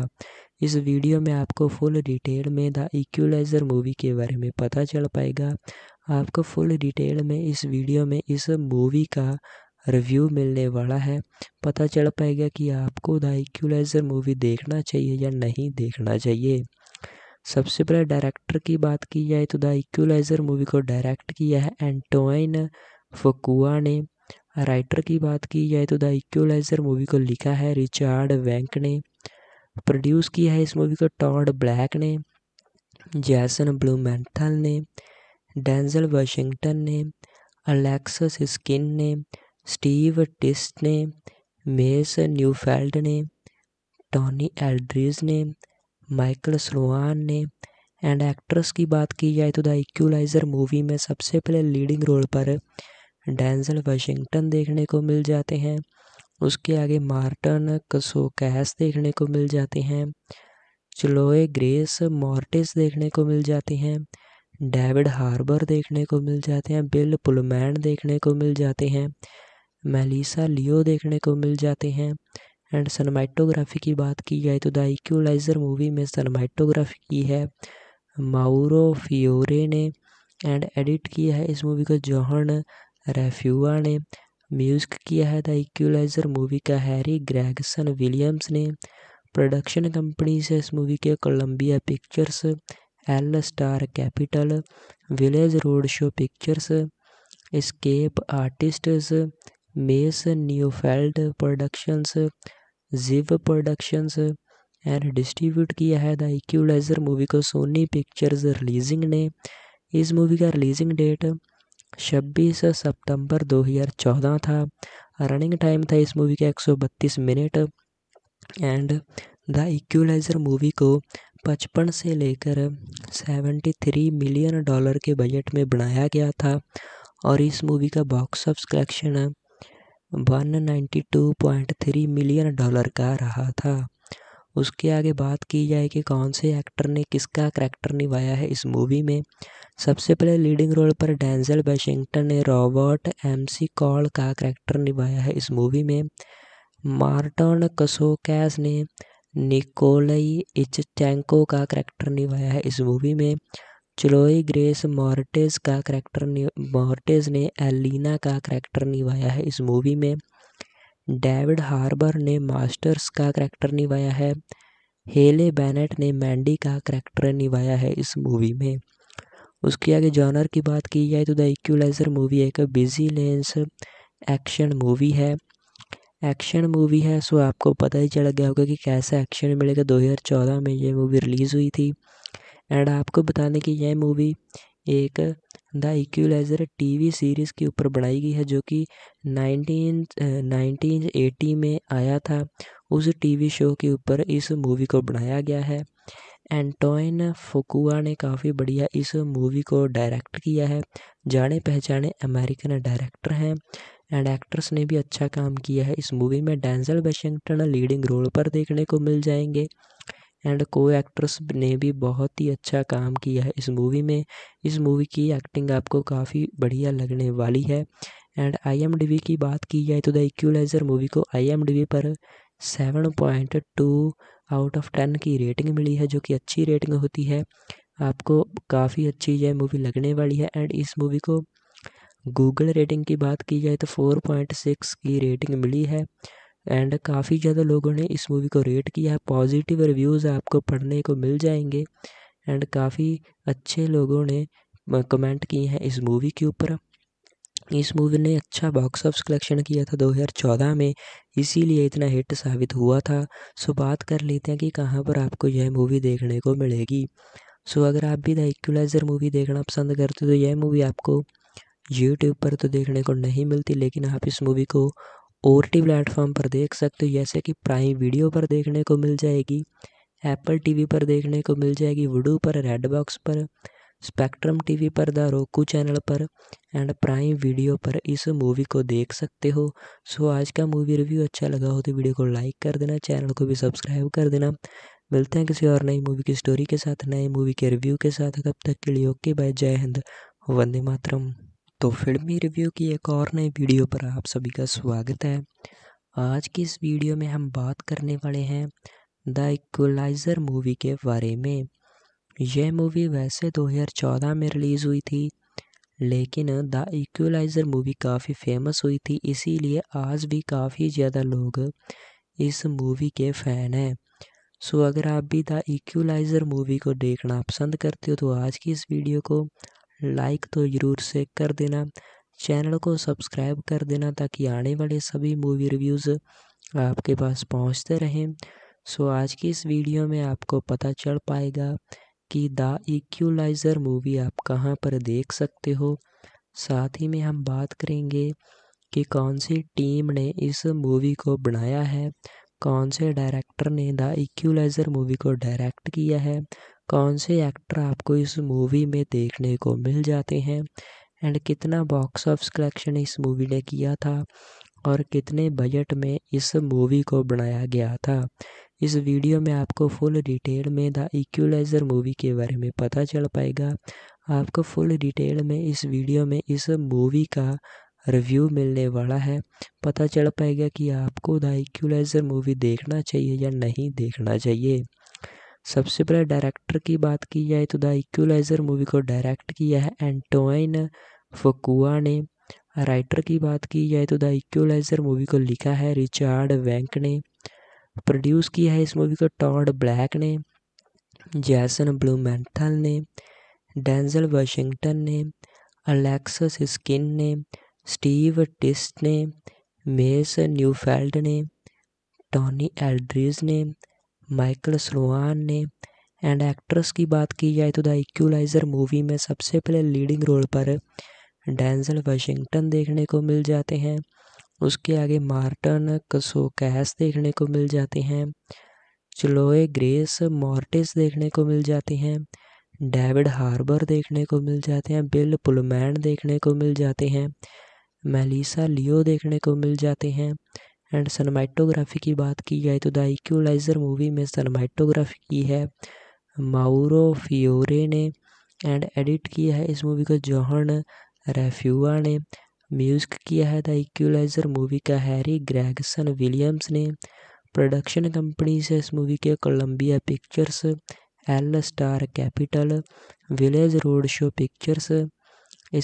इस वीडियो में आपको फुल डिटेल में द इक्वलाइज़र मूवी के बारे में पता चल पाएगा आपको फुल डिटेल में इस वीडियो में इस मूवी का रिव्यू मिलने वाला है पता चल पाएगा कि आपको द इक्वलाइज़र मूवी देखना चाहिए या नहीं देखना चाहिए सबसे पहले डायरेक्टर की बात की जाए तो द इक्वलाइज़र मूवी को डायरेक्ट किया है एंटोइन फकुआ ने राइटर की बात की जाए तो द इक्वलाइज़र मूवी को लिखा है रिचार्ड वैंक ने प्रोड्यूस किया है इस मूवी को टॉड ब्लैक ने जैसन ब्लूमेंथल ने डेंजल वाशिंगटन ने अलेक्सस स्किन ने स्टीव टिस्ट ने मेस न्यूफेल्ड ने टॉनी एल्ड्रीज ने माइकल स्लोहान ने एंड एक्ट्रेस की बात की जाए तो द इक्वलाइज़र मूवी में सबसे पहले लीडिंग रोल पर डैनजल वाशिंगटन देखने को मिल जाते हैं उसके आगे मार्टन कसोकैस देखने को मिल जाते हैं चलोए ग्रेस मॉर्टिस देखने को मिल जाते हैं डेविड हार्बर देखने को मिल जाते हैं बिल पुलमैन देखने को मिल जाते हैं मेलिसा लियो देखने को मिल जाते हैं एंड सनमाइटोग्राफी की बात की जाए तो द इक्वलाइजर मूवी में सनमाइटोग्राफी की है माउरो फियोरे ने एंड एडिट किया है इस मूवी को जौहन रेफ्यूआ ने म्यूजिक किया है द इक्वलाइजर मूवी का हैरी ग्रैगसन विलियम्स ने प्रोडक्शन कंपनी से इस मूवी के Columbia Pictures L Star Capital Village Roadshow Pictures Escape Artists Mace Neufeld productions जीव प्रोडक्शंस एंड डिस्ट्रीब्यूट किया है द इक्वलाइजर मूवी को सोनी पिक्चर्स रिलीजिंग ने इस मूवी का रिलीजिंग डेट 26 सितंबर 2014 था रनिंग टाइम था इस मूवी का 132 minute and the Equalizer movie को पचपन से लेकर 73 मिलियन डॉलर के बजट में बनाया गया था और इस मूवी का box of collection 192.3 million dollar का रहा था उसके आगे बात की जाए कि कौन से एक्टर ने किसका करैक्टर निभाया है इस मूवी में सबसे पहले लीडिंग रोल पर डैंजल वाशिंगटन ने रॉबर्ट एमसी कॉल का करैक्टर निभाया है इस मूवी में मार्टन कसोकैस ने निकोलई इचटैंको का करैक्टर निभाया है इस मूवी में चलोई ग्रेस मॉर्टेज का करैक्टर मॉर्टेज ने एलिना का करैक्टर निभाया है इस मूवी में डेविड हार्बर ने मास्टर्स का करैक्टर निभाया है हेले बैनेट ने मैंडी का करैक्टर निभाया है इस मूवी में उसके आगे जॉनर की बात की जाए तो द इक्वलाइजर मूवी एक बिजी लेंस एक्शन मूवी है एक्शन मूवी है सो आपको पता ही चल गया होगा कि कैसा एक्शन मिलेगा 2014 में ये मूवी रिलीज़ हुई थी एंड आपको बता दें कि यह मूवी एक द इक्वलाइज़र टीवी सीरीज़ के ऊपर बनाई गई है जो कि नाइनटीन नाइनटीन एटी में आया था उस टीवी शो के ऊपर इस मूवी को बनाया गया है एंटोइन फोकुआ ने काफ़ी बढ़िया इस मूवी को डायरेक्ट किया है जाने पहचाने अमेरिकन डायरेक्टर हैं एंड एक्ट्रेस ने भी अच्छा काम किया है इस मूवी में डैनजल वाशिंगटन लीडिंग रोल पर देखने को मिल जाएंगे एंड को एक्ट्रेस ने भी बहुत ही अच्छा काम किया है इस मूवी में इस मूवी की एक्टिंग आपको काफ़ी बढ़िया लगने वाली है एंड आई की बात की जाए तो द इक्वलाइजर मूवी को आई पर seven point two out of ten की रेटिंग मिली है जो कि अच्छी रेटिंग होती है आपको काफ़ी अच्छी यह मूवी लगने वाली है एंड इस मूवी को गूगल रेटिंग की बात की जाए तो फोर पॉइंट सिक्स की रेटिंग मिली है एंड काफ़ी ज़्यादा लोगों ने इस मूवी को रेट किया है पॉजिटिव रिव्यूज़ आपको पढ़ने को मिल जाएंगे एंड काफ़ी अच्छे लोगों ने कमेंट किए हैं इस मूवी के ऊपर इस मूवी ने अच्छा बॉक्स ऑफिस कलेक्शन किया था 2014 में इसीलिए इतना हिट साबित हुआ था सो बात कर लेते हैं कि कहाँ पर आपको यह मूवी देखने को मिलेगी सो अगर आप भी द इक्वलाइज़र मूवी देखना पसंद करते हो तो यह मूवी आपको यूट्यूब पर तो देखने को नहीं मिलती लेकिन आप इस मूवी को ओ टी प्लेटफॉर्म पर देख सकते हो जैसे कि प्राइम वीडियो पर देखने को मिल जाएगी एप्पल टीवी पर देखने को मिल जाएगी वुडू पर रेड बॉक्स पर स्पेक्ट्रम टीवी पर द रोकू चैनल पर एंड प्राइम वीडियो पर इस मूवी को देख सकते हो सो आज का मूवी रिव्यू अच्छा लगा हो तो वीडियो को लाइक कर देना चैनल को भी सब्सक्राइब कर देना मिलते हैं किसी और नई मूवी की स्टोरी के साथ नए मूवी के रिव्यू के साथ कब तक के लिए ओके बाय जय हिंद वंदे मातरम तो फिल्मी रिव्यू की एक और नई वीडियो पर आप सभी का स्वागत है आज की इस वीडियो में हम बात करने वाले हैं द इक्वलाइज़र मूवी के बारे में यह मूवी वैसे 2014 तो में रिलीज़ हुई थी लेकिन द इक्वलाइज़र मूवी काफ़ी फेमस हुई थी इसीलिए आज भी काफ़ी ज़्यादा लोग इस मूवी के फ़ैन हैं सो अगर आप भी द इक्वलाइज़र मूवी को देखना पसंद करते हो तो आज की इस वीडियो को लाइक तो ज़रूर से कर देना चैनल को सब्सक्राइब कर देना ताकि आने वाले सभी मूवी रिव्यूज़ आपके पास पहुंचते रहें सो आज की इस वीडियो में आपको पता चल पाएगा कि द इक्वलाइज़र मूवी आप कहां पर देख सकते हो साथ ही में हम बात करेंगे कि कौन सी टीम ने इस मूवी को बनाया है कौन से डायरेक्टर ने द इक्वलाइज़र मूवी को डायरेक्ट किया है कौन से एक्टर आपको इस मूवी में देखने को मिल जाते हैं एंड कितना बॉक्स ऑफ कलेक्शन इस मूवी ने किया था और कितने बजट में इस मूवी को बनाया गया था इस वीडियो में आपको फुल डिटेल में द इक्वलाइज़र मूवी के बारे में पता चल पाएगा आपको फुल डिटेल में इस वीडियो में इस मूवी का रिव्यू मिलने वाला है पता चल पाएगा कि आपको द इक्वलाइज़र मूवी देखना चाहिए या नहीं देखना चाहिए सबसे पहले डायरेक्टर की बात की जाए तो द इक्वलाइज़र मूवी को डायरेक्ट किया है एंटोइन फकुआ ने राइटर की बात की जाए तो द इक्वलाइज़र मूवी को लिखा है रिचार्ड वैंक ने प्रोड्यूस किया है इस मूवी को टॉड ब्लैक ने जैसन ब्लूमेंथल ने डेंजल वाशिंगटन ने अलेक्सस स्किन ने स्टीव टिस्ट ने मेस न्यूफेल्ड ने टॉनी एल्ड्रीज ने माइकल स्लोहान ने एंड एक्ट्रेस की बात की जाए तो द इक्वलाइज़र मूवी में सबसे पहले लीडिंग रोल पर डैनजल वाशिंगटन देखने को मिल जाते हैं उसके आगे मार्टन कसोकैस देखने को मिल जाते हैं चलोए ग्रेस मॉर्टिस देखने को मिल जाते हैं डेविड हार्बर देखने को मिल जाते हैं बिल पुलमैन देखने को मिल जाते हैं मेलिसा लियो देखने को मिल जाते हैं एंड सनमाइटोग्राफी की बात की जाए तो द इक्वलाइजर मूवी में सनमाइटोग्राफी की है माउरो फियोरे ने एंड एडिट किया है इस मूवी को जौहन रेफ्यूआ ने म्यूजिक किया है द इक्वलाइजर मूवी का हैरी ग्रैगसन विलियम्स ने प्रोडक्शन कंपनी से इस मूवी के Columbia Pictures L Star Capital Village Roadshow Pictures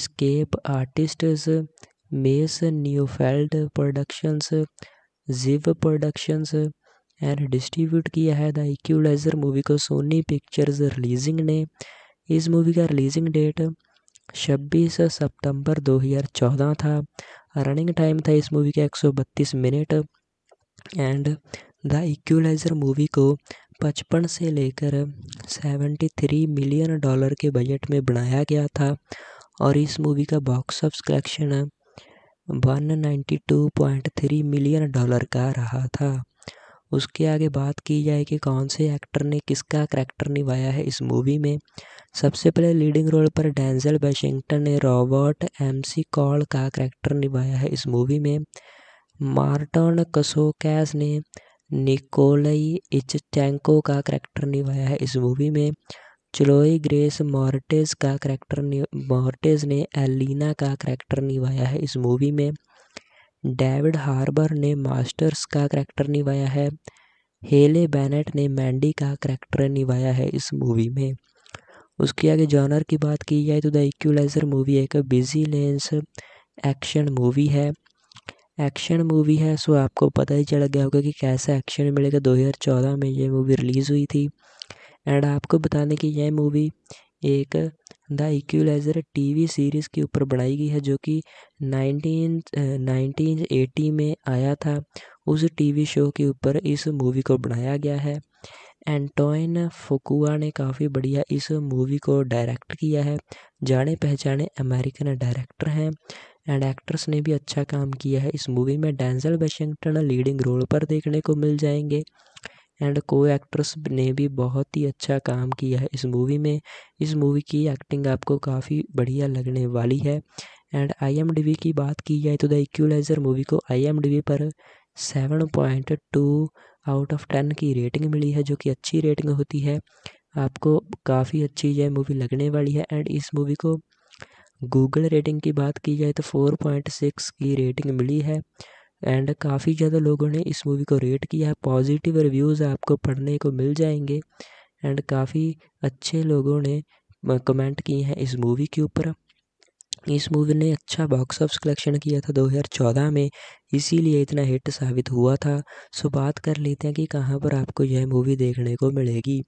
Escape Artists Mace Neufeld productions जीव प्रोडक्शंस एंड डिस्ट्रीब्यूट किया है द इक्वलाइजर मूवी को सोनी पिक्चर्स रिलीजिंग ने इस मूवी का रिलीजिंग डेट 26 सितंबर 2014 था रनिंग टाइम था इस मूवी का 132 minute and the Equalizer movie को पचपन से लेकर 73 मिलियन डॉलर के बजट में बनाया गया था और इस मूवी का box of collection 192.3 million dollar का रहा था उसके आगे बात की जाए कि कौन से एक्टर ने किसका करैक्टर निभाया है इस मूवी में सबसे पहले लीडिंग रोल पर डैंजल वाशिंगटन ने रॉबर्ट एमसी कॉल का करैक्टर निभाया है इस मूवी में मार्टन कसोकैस ने निकोलई इचटैंको का करैक्टर निभाया है इस मूवी में चलोई ग्रेस मॉर्टेज का करैक्टर मॉर्टेज ने एलिना का करैक्टर निभाया है इस मूवी में डेविड हार्बर ने मास्टर्स का करैक्टर निभाया है हेले बैनेट ने मैंडी का करैक्टर निभाया है इस मूवी में उसके आगे जॉनर की बात की जाए तो द इक्वलाइजर मूवी एक बिजी लेंस एक्शन मूवी है एक्शन मूवी है सो आपको पता ही चल गया होगा कि कैसा एक्शन मिलेगा 2014 में ये मूवी रिलीज़ हुई थी एंड आपको बता दें कि यह मूवी एक द इक्वलाइज़र टीवी सीरीज़ के ऊपर बनाई गई है जो कि नाइनटीन नाइनटीन एटी में आया था उस टीवी शो के ऊपर इस मूवी को बनाया गया है एंटोइन फोकुआ ने काफ़ी बढ़िया इस मूवी को डायरेक्ट किया है जाने पहचाने अमेरिकन डायरेक्टर हैं एंड एक्ट्रेस ने भी अच्छा काम किया है इस मूवी में डैनजल वाशिंगटन लीडिंग रोल पर देखने को मिल जाएंगे एंड को एक्ट्रेस ने भी बहुत ही अच्छा काम किया है इस मूवी में इस मूवी की एक्टिंग आपको काफ़ी बढ़िया लगने वाली है एंड आई की बात की जाए तो द इक्वलाइजर मूवी को आई पर seven point two out of ten की रेटिंग मिली है जो कि अच्छी रेटिंग होती है आपको काफ़ी अच्छी यह मूवी लगने वाली है एंड इस मूवी को गूगल रेटिंग की बात की जाए तो फोर पॉइंट सिक्स की रेटिंग मिली है एंड काफ़ी ज़्यादा लोगों ने इस मूवी को रेट किया है पॉजिटिव रिव्यूज़ आपको पढ़ने को मिल जाएंगे एंड काफ़ी अच्छे लोगों ने कमेंट किए हैं इस मूवी के ऊपर इस मूवी ने अच्छा बॉक्स ऑफिस कलेक्शन किया था 2014 में इसीलिए इतना हिट साबित हुआ था सो बात कर लेते हैं कि कहाँ पर आपको यह मूवी देखने को मिलेगी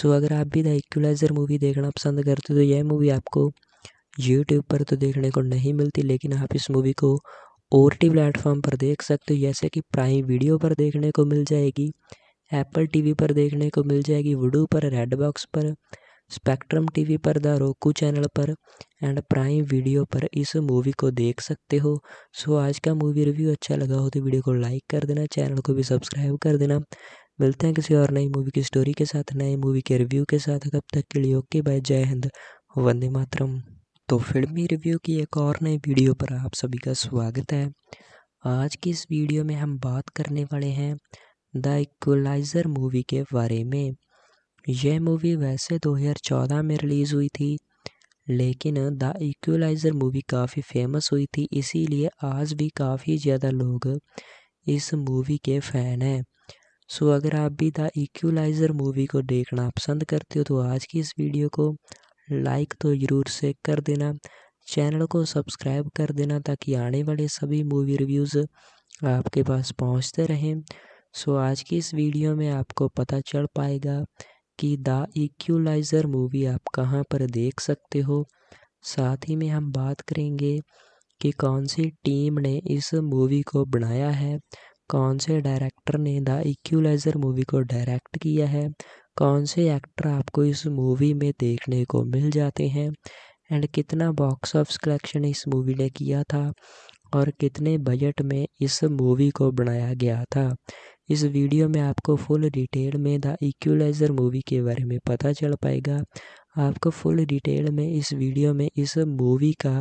सो अगर आप भी द इक्वलाइज़र मूवी देखना पसंद करते हो तो यह मूवी आपको यूट्यूब पर तो देखने को नहीं मिलती लेकिन आप इस मूवी को ओ टी प्लेटफॉर्म पर देख सकते हो जैसे कि प्राइम वीडियो पर देखने को मिल जाएगी एप्पल टीवी पर देखने को मिल जाएगी वुडू पर रेड बॉक्स पर स्पेक्ट्रम टीवी पर द रोकू चैनल पर एंड प्राइम वीडियो पर इस मूवी को देख सकते हो सो आज का मूवी रिव्यू अच्छा लगा हो तो वीडियो को लाइक कर देना चैनल को भी सब्सक्राइब कर देना मिलते हैं किसी और नई मूवी की स्टोरी के साथ नए मूवी के रिव्यू के साथ कब तक के लिए ओके बाय जय हिंद वंदे मातरम तो फिल्मी रिव्यू की एक और नई वीडियो पर आप सभी का स्वागत है आज की इस वीडियो में हम बात करने वाले हैं द इक्वलाइज़र मूवी के बारे में यह मूवी वैसे 2014 तो में रिलीज़ हुई थी लेकिन द इक्वलाइज़र मूवी काफ़ी फेमस हुई थी इसीलिए आज भी काफ़ी ज़्यादा लोग इस मूवी के फ़ैन हैं सो अगर आप भी द इक्वलाइज़र मूवी को देखना पसंद करते हो तो आज की इस वीडियो को लाइक तो ज़रूर से कर देना चैनल को सब्सक्राइब कर देना ताकि आने वाले सभी मूवी रिव्यूज़ आपके पास पहुंचते रहें सो आज की इस वीडियो में आपको पता चल पाएगा कि द इक्वलाइज़र मूवी आप कहां पर देख सकते हो साथ ही में हम बात करेंगे कि कौन सी टीम ने इस मूवी को बनाया है कौन से डायरेक्टर ने द इक्वलाइज़र मूवी को डायरेक्ट किया है कौन से एक्टर आपको इस मूवी में देखने को मिल जाते हैं एंड कितना बॉक्स ऑफ कलेक्शन इस मूवी ने किया था और कितने बजट में इस मूवी को बनाया गया था इस वीडियो में आपको फुल डिटेल में द इक्वलाइज़र मूवी के बारे में पता चल पाएगा आपको फुल डिटेल में इस वीडियो में इस मूवी का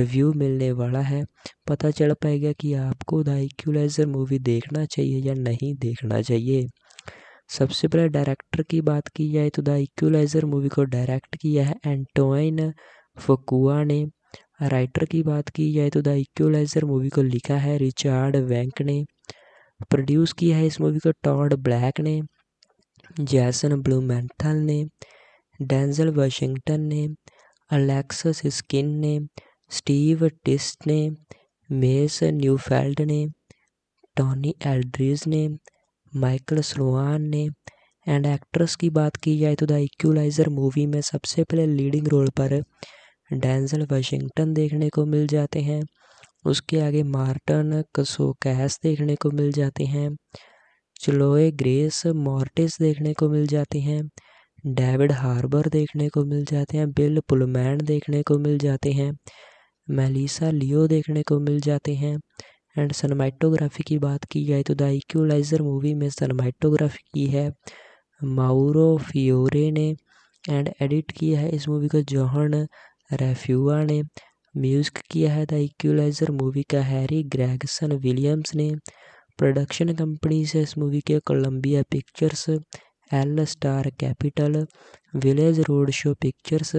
रिव्यू मिलने वाला है पता चल पाएगा कि आपको द इक्वलाइज़र मूवी देखना चाहिए या नहीं देखना चाहिए सबसे पहले डायरेक्टर की बात की जाए तो द इक्वलाइज़र मूवी को डायरेक्ट किया है एंटोइन फकुआ ने राइटर की बात की जाए तो द इक्वलाइज़र मूवी को लिखा है रिचार्ड वैंक ने प्रोड्यूस किया है इस मूवी को टॉड ब्लैक ने जैसन ब्लूमेंथल ने डेंजल वाशिंगटन ने अलेक्सस स्किन ने स्टीव टिस्ट ने मेस न्यूफेल्ड ने टॉनी एल्ड्रीज ने माइकल स्लोहान ने एंड एक्ट्रेस की बात की जाए तो द इक्वलाइज़र मूवी में सबसे पहले लीडिंग रोल पर डैनजल वाशिंगटन देखने को मिल जाते हैं उसके आगे मार्टन कसोकैस देखने को मिल जाते हैं चलोए ग्रेस मॉर्टिस देखने को मिल जाते हैं डेविड हार्बर देखने को मिल जाते हैं बिल पुलमैन देखने को मिल जाते हैं मेलिसा लियो देखने को मिल जाते हैं एंड सनमाइटोग्राफी की बात की जाए तो द इक्वलाइजर मूवी में सनमाइटोग्राफी की है माउरो फियोरे ने एंड एडिट किया है इस मूवी को जौहन रेफ्यूआ ने म्यूजिक किया है द इक्वलाइजर मूवी का हैरी ग्रैगसन विलियम्स ने प्रोडक्शन कंपनी से इस मूवी के Columbia Pictures L Star Capital Village Roadshow Pictures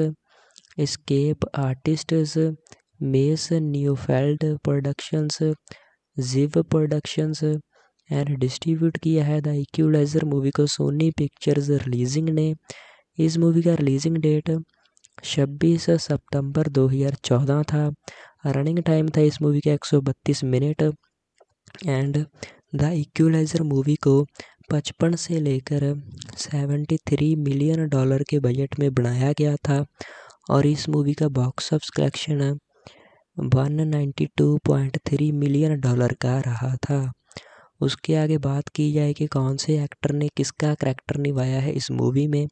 Escape Artists Mace Neufeld productions जीव प्रोडक्शंस एंड डिस्ट्रीब्यूट किया है द इक्वलाइजर मूवी को सोनी पिक्चर्स रिलीजिंग ने इस मूवी का रिलीजिंग डेट 26 सितंबर 2014 था रनिंग टाइम था इस मूवी का 132 minute and the Equalizer movie को पचपन से लेकर 73 मिलियन डॉलर के बजट में बनाया गया था और इस मूवी का box of collection 192.3 million dollar का रहा था उसके आगे बात की जाए कि कौन से एक्टर ने किसका करैक्टर निभाया है इस मूवी में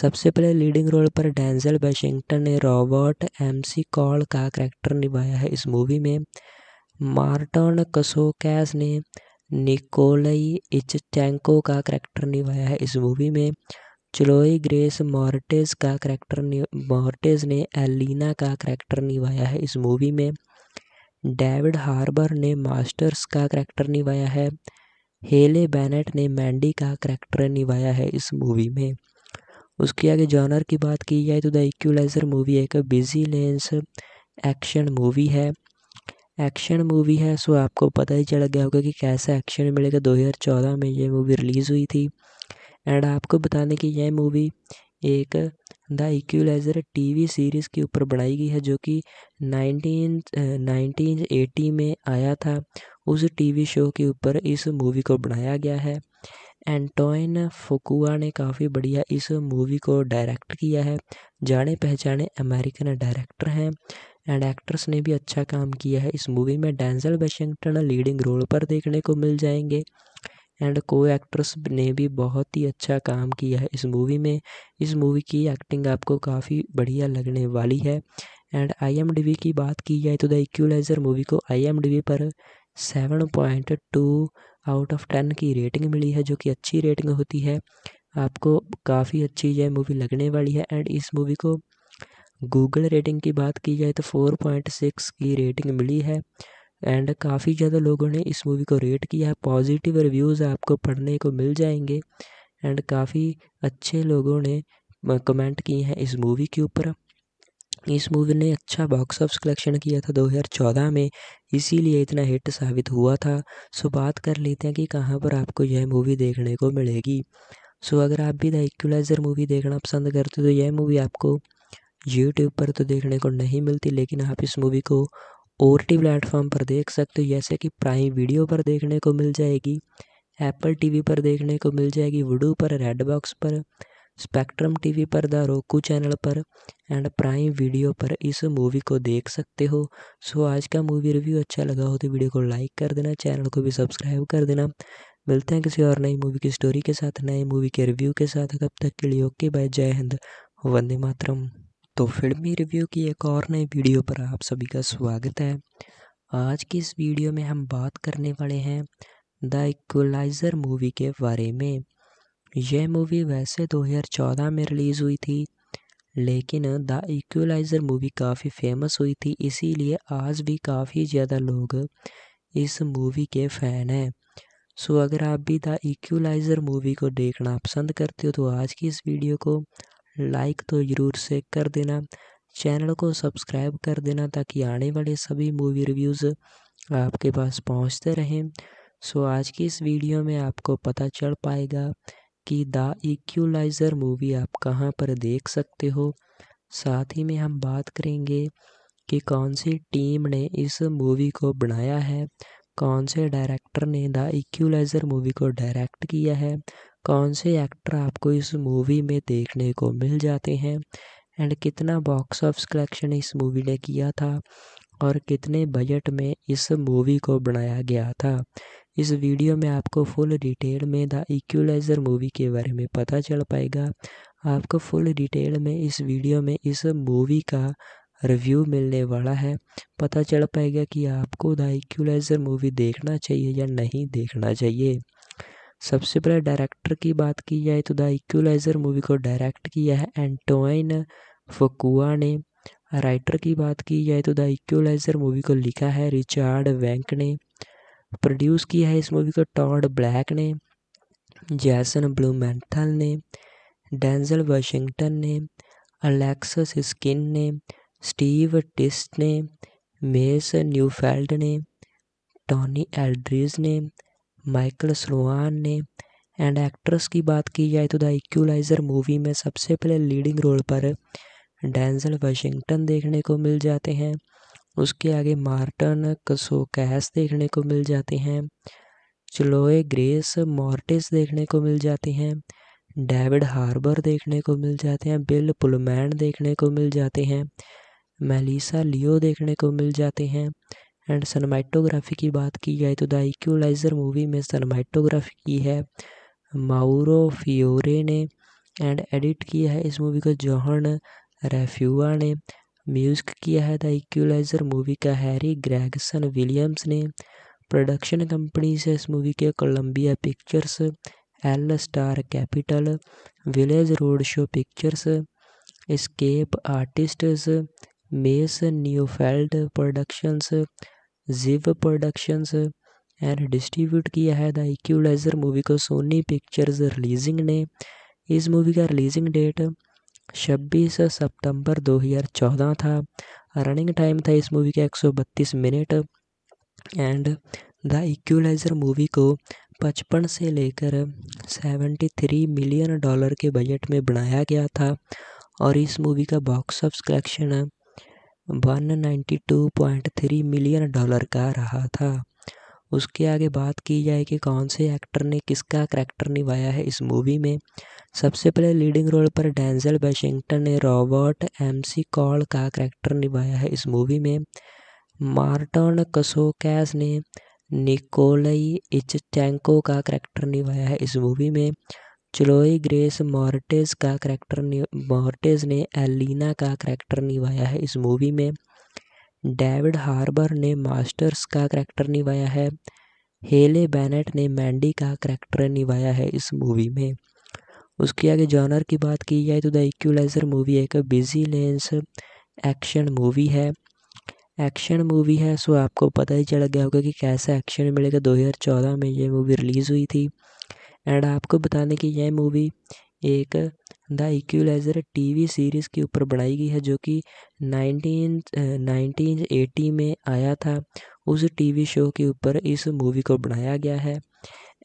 सबसे पहले लीडिंग रोल पर डैंजल वाशिंगटन ने रॉबर्ट एमसी कॉल का करैक्टर निभाया है इस मूवी में मार्टन कसोकैस ने निकोलई इचटैंको का करैक्टर निभाया है इस मूवी में चलोई ग्रेस मॉर्टेज का करैक्टर मॉर्टेज ने एलिना का करैक्टर निभाया है इस मूवी में डेविड हार्बर ने मास्टर्स का करैक्टर निभाया है हेले बैनेट ने मैंडी का करैक्टर निभाया है इस मूवी में उसके आगे जॉनर की बात की जाए तो द इक्वलाइजर मूवी एक बिजी लेंस एक्शन मूवी है एक्शन मूवी है सो आपको पता ही चल गया होगा कि कैसा एक्शन मिलेगा 2014 में ये मूवी रिलीज़ हुई थी एंड आपको बता दें कि यह मूवी एक द इक्वलाइज़र टीवी सीरीज़ के ऊपर बनाई गई है जो कि नाइनटीन नाइनटीन एटी में आया था उस टीवी शो के ऊपर इस मूवी को बनाया गया है एंटोइन फोकुआ ने काफ़ी बढ़िया इस मूवी को डायरेक्ट किया है जाने पहचाने अमेरिकन डायरेक्टर हैं एंड एक्ट्रेस ने भी अच्छा काम किया है इस मूवी में डैनजल वाशिंगटन लीडिंग रोल पर देखने को मिल जाएंगे एंड को एक्ट्रेस ने भी बहुत ही अच्छा काम किया है इस मूवी में इस मूवी की एक्टिंग आपको काफ़ी बढ़िया लगने वाली है एंड आई की बात की जाए तो द इक्वलाइज़र मूवी को आई पर seven point two out of ten की रेटिंग मिली है जो कि अच्छी रेटिंग होती है आपको काफ़ी अच्छी यह मूवी लगने वाली है एंड इस मूवी को गूगल रेटिंग की बात की जाए तो फोर पॉइंट सिक्स की रेटिंग मिली है एंड काफ़ी ज़्यादा लोगों ने इस मूवी को रेट किया है पॉजिटिव रिव्यूज़ आपको पढ़ने को मिल जाएंगे एंड काफ़ी अच्छे लोगों ने कमेंट किए हैं इस मूवी के ऊपर इस मूवी ने अच्छा बॉक्स ऑफिस कलेक्शन किया था 2014 में इसीलिए इतना हिट साबित हुआ था सो बात कर लेते हैं कि कहाँ पर आपको यह मूवी देखने को मिलेगी सो अगर आप भी द इक्वलाइज़र मूवी देखना पसंद करते हो तो यह मूवी आपको यूट्यूब पर तो देखने को नहीं मिलती लेकिन आप इस मूवी को ओ टी प्लेटफॉर्म पर देख सकते हो जैसे कि प्राइम वीडियो पर देखने को मिल जाएगी एप्पल टीवी पर देखने को मिल जाएगी वुडू पर रेड बॉक्स पर स्पेक्ट्रम टीवी पर द रोकू चैनल पर एंड प्राइम वीडियो पर इस मूवी को देख सकते हो सो आज का मूवी रिव्यू अच्छा लगा हो तो वीडियो को लाइक कर देना चैनल को भी सब्सक्राइब कर देना मिलते हैं किसी और नई मूवी की स्टोरी के साथ नए मूवी के रिव्यू के साथ कब तक के लिए ओके बाय जय हिंद वंदे मातरम तो फिल्मी रिव्यू की एक और नई वीडियो पर आप सभी का स्वागत है आज की इस वीडियो में हम बात करने वाले हैं द इक्वलाइज़र मूवी के बारे में यह मूवी वैसे 2014 तो में रिलीज़ हुई थी लेकिन द इक्वलाइज़र मूवी काफ़ी फेमस हुई थी इसीलिए आज भी काफ़ी ज़्यादा लोग इस मूवी के फ़ैन हैं सो अगर आप भी द इक्वलाइज़र मूवी को देखना पसंद करते हो तो आज की इस वीडियो को लाइक तो ज़रूर से कर देना चैनल को सब्सक्राइब कर देना ताकि आने वाले सभी मूवी रिव्यूज़ आपके पास पहुंचते रहें सो आज की इस वीडियो में आपको पता चल पाएगा कि द इक्वलाइज़र मूवी आप कहां पर देख सकते हो साथ ही में हम बात करेंगे कि कौन सी टीम ने इस मूवी को बनाया है कौन से डायरेक्टर ने द इक्वलाइज़र मूवी को डायरेक्ट किया है कौन से एक्टर आपको इस मूवी में देखने को मिल जाते हैं एंड कितना बॉक्स ऑफ कलेक्शन इस मूवी ने किया था और कितने बजट में इस मूवी को बनाया गया था इस वीडियो में आपको फुल डिटेल में द इक्वलाइज़र मूवी के बारे में पता चल पाएगा आपको फुल डिटेल में इस वीडियो में इस मूवी का रिव्यू मिलने वाला है पता चल पाएगा कि आपको द इक्वलाइज़र मूवी देखना चाहिए या नहीं देखना चाहिए सबसे पहले डायरेक्टर की बात की जाए तो द इक्वलाइज़र मूवी को डायरेक्ट किया है एंटोइन फकुआ ने राइटर की बात की जाए तो द इक्वलाइज़र मूवी को लिखा है रिचार्ड वैंक ने प्रोड्यूस किया है इस मूवी को टॉड ब्लैक ने जैसन ब्लूमेंथल ने डेंजल वाशिंगटन ने अलेक्सस स्किन ने स्टीव टिस्ट ने मेस न्यूफेल्ड ने टॉनी एल्ड्रीज ने माइकल स्लोहान ने एंड एक्ट्रेस की बात की जाए तो द इक्वलाइज़र मूवी में सबसे पहले लीडिंग रोल पर डैनजल वाशिंगटन देखने को मिल जाते हैं उसके आगे मार्टन कसोकैस देखने को मिल जाते हैं चलोए ग्रेस मॉर्टिस देखने को मिल जाते हैं डेविड हार्बर देखने को मिल जाते हैं बिल पुलमैन देखने को मिल जाते हैं मेलिसा लियो देखने को मिल जाते हैं एंड सनमाइटोग्राफी की बात की जाए तो द इक्वलाइजर मूवी में सनमाइटोग्राफी की है माउरो फियोरे ने एंड एडिट किया है इस मूवी को जौहन रेफ्यूआ ने म्यूजिक किया है द इक्वलाइजर मूवी का हैरी ग्रैगसन विलियम्स ने प्रोडक्शन कंपनी से इस मूवी के Columbia Pictures L Star Capital Village Roadshow Pictures Escape Artists Mace Neufeld productions जीव प्रोडक्शंस एंड डिस्ट्रीब्यूट किया है द इक्वलाइजर मूवी को सोनी पिक्चर्स रिलीजिंग ने इस मूवी का रिलीजिंग डेट 26 सितंबर 2014 था रनिंग टाइम था इस मूवी का 132 minute and the Equalizer movie को पचपन से लेकर 73 मिलियन डॉलर के बजट में बनाया गया था और इस मूवी का box of collection 192.3 million dollar का रहा था उसके आगे बात की जाए कि कौन से एक्टर ने किसका करैक्टर निभाया है इस मूवी में सबसे पहले लीडिंग रोल पर डैंजल वाशिंगटन ने रॉबर्ट एमसी कॉल का करैक्टर निभाया है इस मूवी में मार्टन कसोकैस ने निकोलई इचटैंको का करैक्टर निभाया है इस मूवी में चलोई ग्रेस मॉर्टेज का करैक्टर मॉर्टेज ने एलिना का करैक्टर निभाया है इस मूवी में डेविड हार्बर ने मास्टर्स का करैक्टर निभाया है हेले बैनेट ने मैंडी का करैक्टर निभाया है इस मूवी में उसके आगे जॉनर की बात की जाए तो द इक्वलाइजर मूवी एक बिजी लेंस एक्शन मूवी है एक्शन मूवी है सो आपको पता ही चल गया होगा कि कैसा एक्शन मिलेगा 2014 में ये मूवी रिलीज़ हुई थी एंड आपको बता दें कि यह मूवी एक द इक्वलाइज़र टीवी सीरीज़ के ऊपर बनाई गई है जो कि नाइनटीन नाइनटीन एटी में आया था उस टीवी शो के ऊपर इस मूवी को बनाया गया है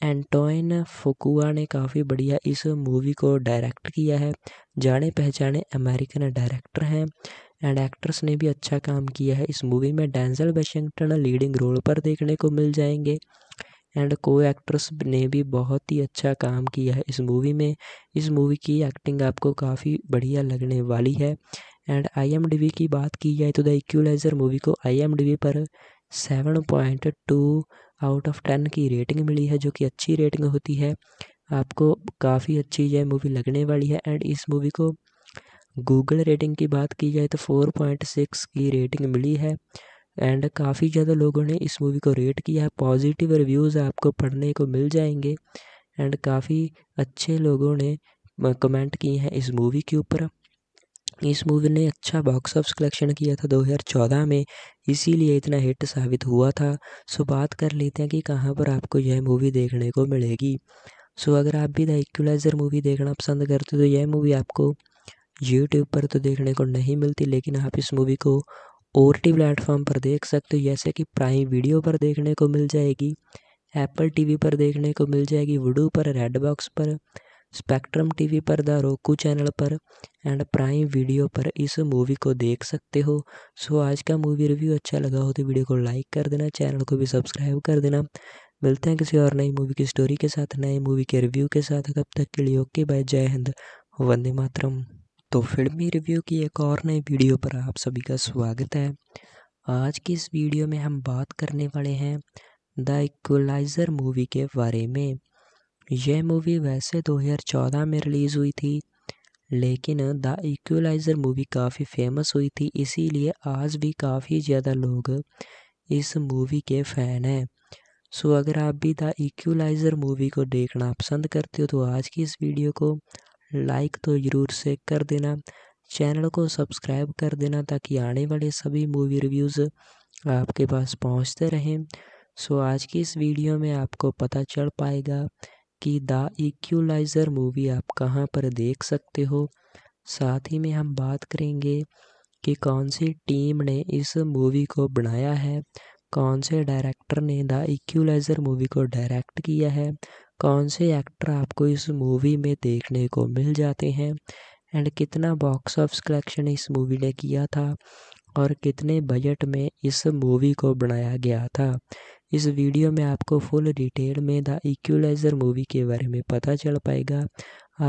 एंटोइन फोकुआ ने काफ़ी बढ़िया इस मूवी को डायरेक्ट किया है जाने पहचाने अमेरिकन डायरेक्टर हैं एंड एक्ट्रेस ने भी अच्छा काम किया है इस मूवी में डैनजल वाशिंगटन लीडिंग रोल पर देखने को मिल जाएंगे एंड को एक्ट्रेस ने भी बहुत ही अच्छा काम किया है इस मूवी में इस मूवी की एक्टिंग आपको काफ़ी बढ़िया लगने वाली है एंड आई की बात की जाए तो द इक्वलाइज़र मूवी को आई पर seven point two out of ten की रेटिंग मिली है जो कि अच्छी रेटिंग होती है आपको काफ़ी अच्छी यह मूवी लगने वाली है एंड इस मूवी को गूगल रेटिंग की बात की जाए तो फोर पॉइंट सिक्स की रेटिंग मिली है एंड काफ़ी ज़्यादा लोगों ने इस मूवी को रेट किया है पॉजिटिव रिव्यूज़ आपको पढ़ने को मिल जाएंगे एंड काफ़ी अच्छे लोगों ने कमेंट किए हैं इस मूवी के ऊपर इस मूवी ने अच्छा बॉक्स ऑफिस कलेक्शन किया था 2014 में इसीलिए इतना हिट साबित हुआ था सो बात कर लेते हैं कि कहाँ पर आपको यह मूवी देखने को मिलेगी सो अगर आप भी द इक्वलाइज़र मूवी देखना पसंद करते हो तो यह मूवी आपको यूट्यूब पर तो देखने को नहीं मिलती लेकिन आप इस मूवी को ओ टी प्लेटफॉर्म पर देख सकते हो जैसे कि प्राइम वीडियो पर देखने को मिल जाएगी एप्पल टीवी पर देखने को मिल जाएगी वुडू पर रेड बॉक्स पर स्पेक्ट्रम टीवी पर द रोकू चैनल पर एंड प्राइम वीडियो पर इस मूवी को देख सकते हो सो आज का मूवी रिव्यू अच्छा लगा हो तो वीडियो को लाइक कर देना चैनल को भी सब्सक्राइब कर देना मिलते हैं किसी और नई मूवी की स्टोरी के साथ नए मूवी के रिव्यू के साथ कब तक के लिए ओके बाय जय हिंद वंदे मातरम तो फिल्मी रिव्यू की एक और नई वीडियो पर आप सभी का स्वागत है आज की इस वीडियो में हम बात करने वाले हैं द इक्वलाइज़र मूवी के बारे में यह मूवी वैसे 2014 तो में रिलीज़ हुई थी लेकिन द इक्वलाइज़र मूवी काफ़ी फेमस हुई थी इसीलिए आज भी काफ़ी ज़्यादा लोग इस मूवी के फ़ैन हैं सो अगर आप भी द इक्वलाइज़र मूवी को देखना पसंद करते हो तो आज की इस वीडियो को लाइक तो ज़रूर से कर देना चैनल को सब्सक्राइब कर देना ताकि आने वाले सभी मूवी रिव्यूज़ आपके पास पहुंचते रहें सो आज की इस वीडियो में आपको पता चल पाएगा कि द इक्वलाइज़र मूवी आप कहां पर देख सकते हो साथ ही में हम बात करेंगे कि कौन सी टीम ने इस मूवी को बनाया है कौन से डायरेक्टर ने द इक्वलाइज़र मूवी को डायरेक्ट किया है कौन से एक्टर आपको इस मूवी में देखने को मिल जाते हैं एंड कितना बॉक्स ऑफ कलेक्शन इस मूवी ने किया था और कितने बजट में इस मूवी को बनाया गया था इस वीडियो में आपको फुल डिटेल में द इक्वलाइज़र मूवी के बारे में पता चल पाएगा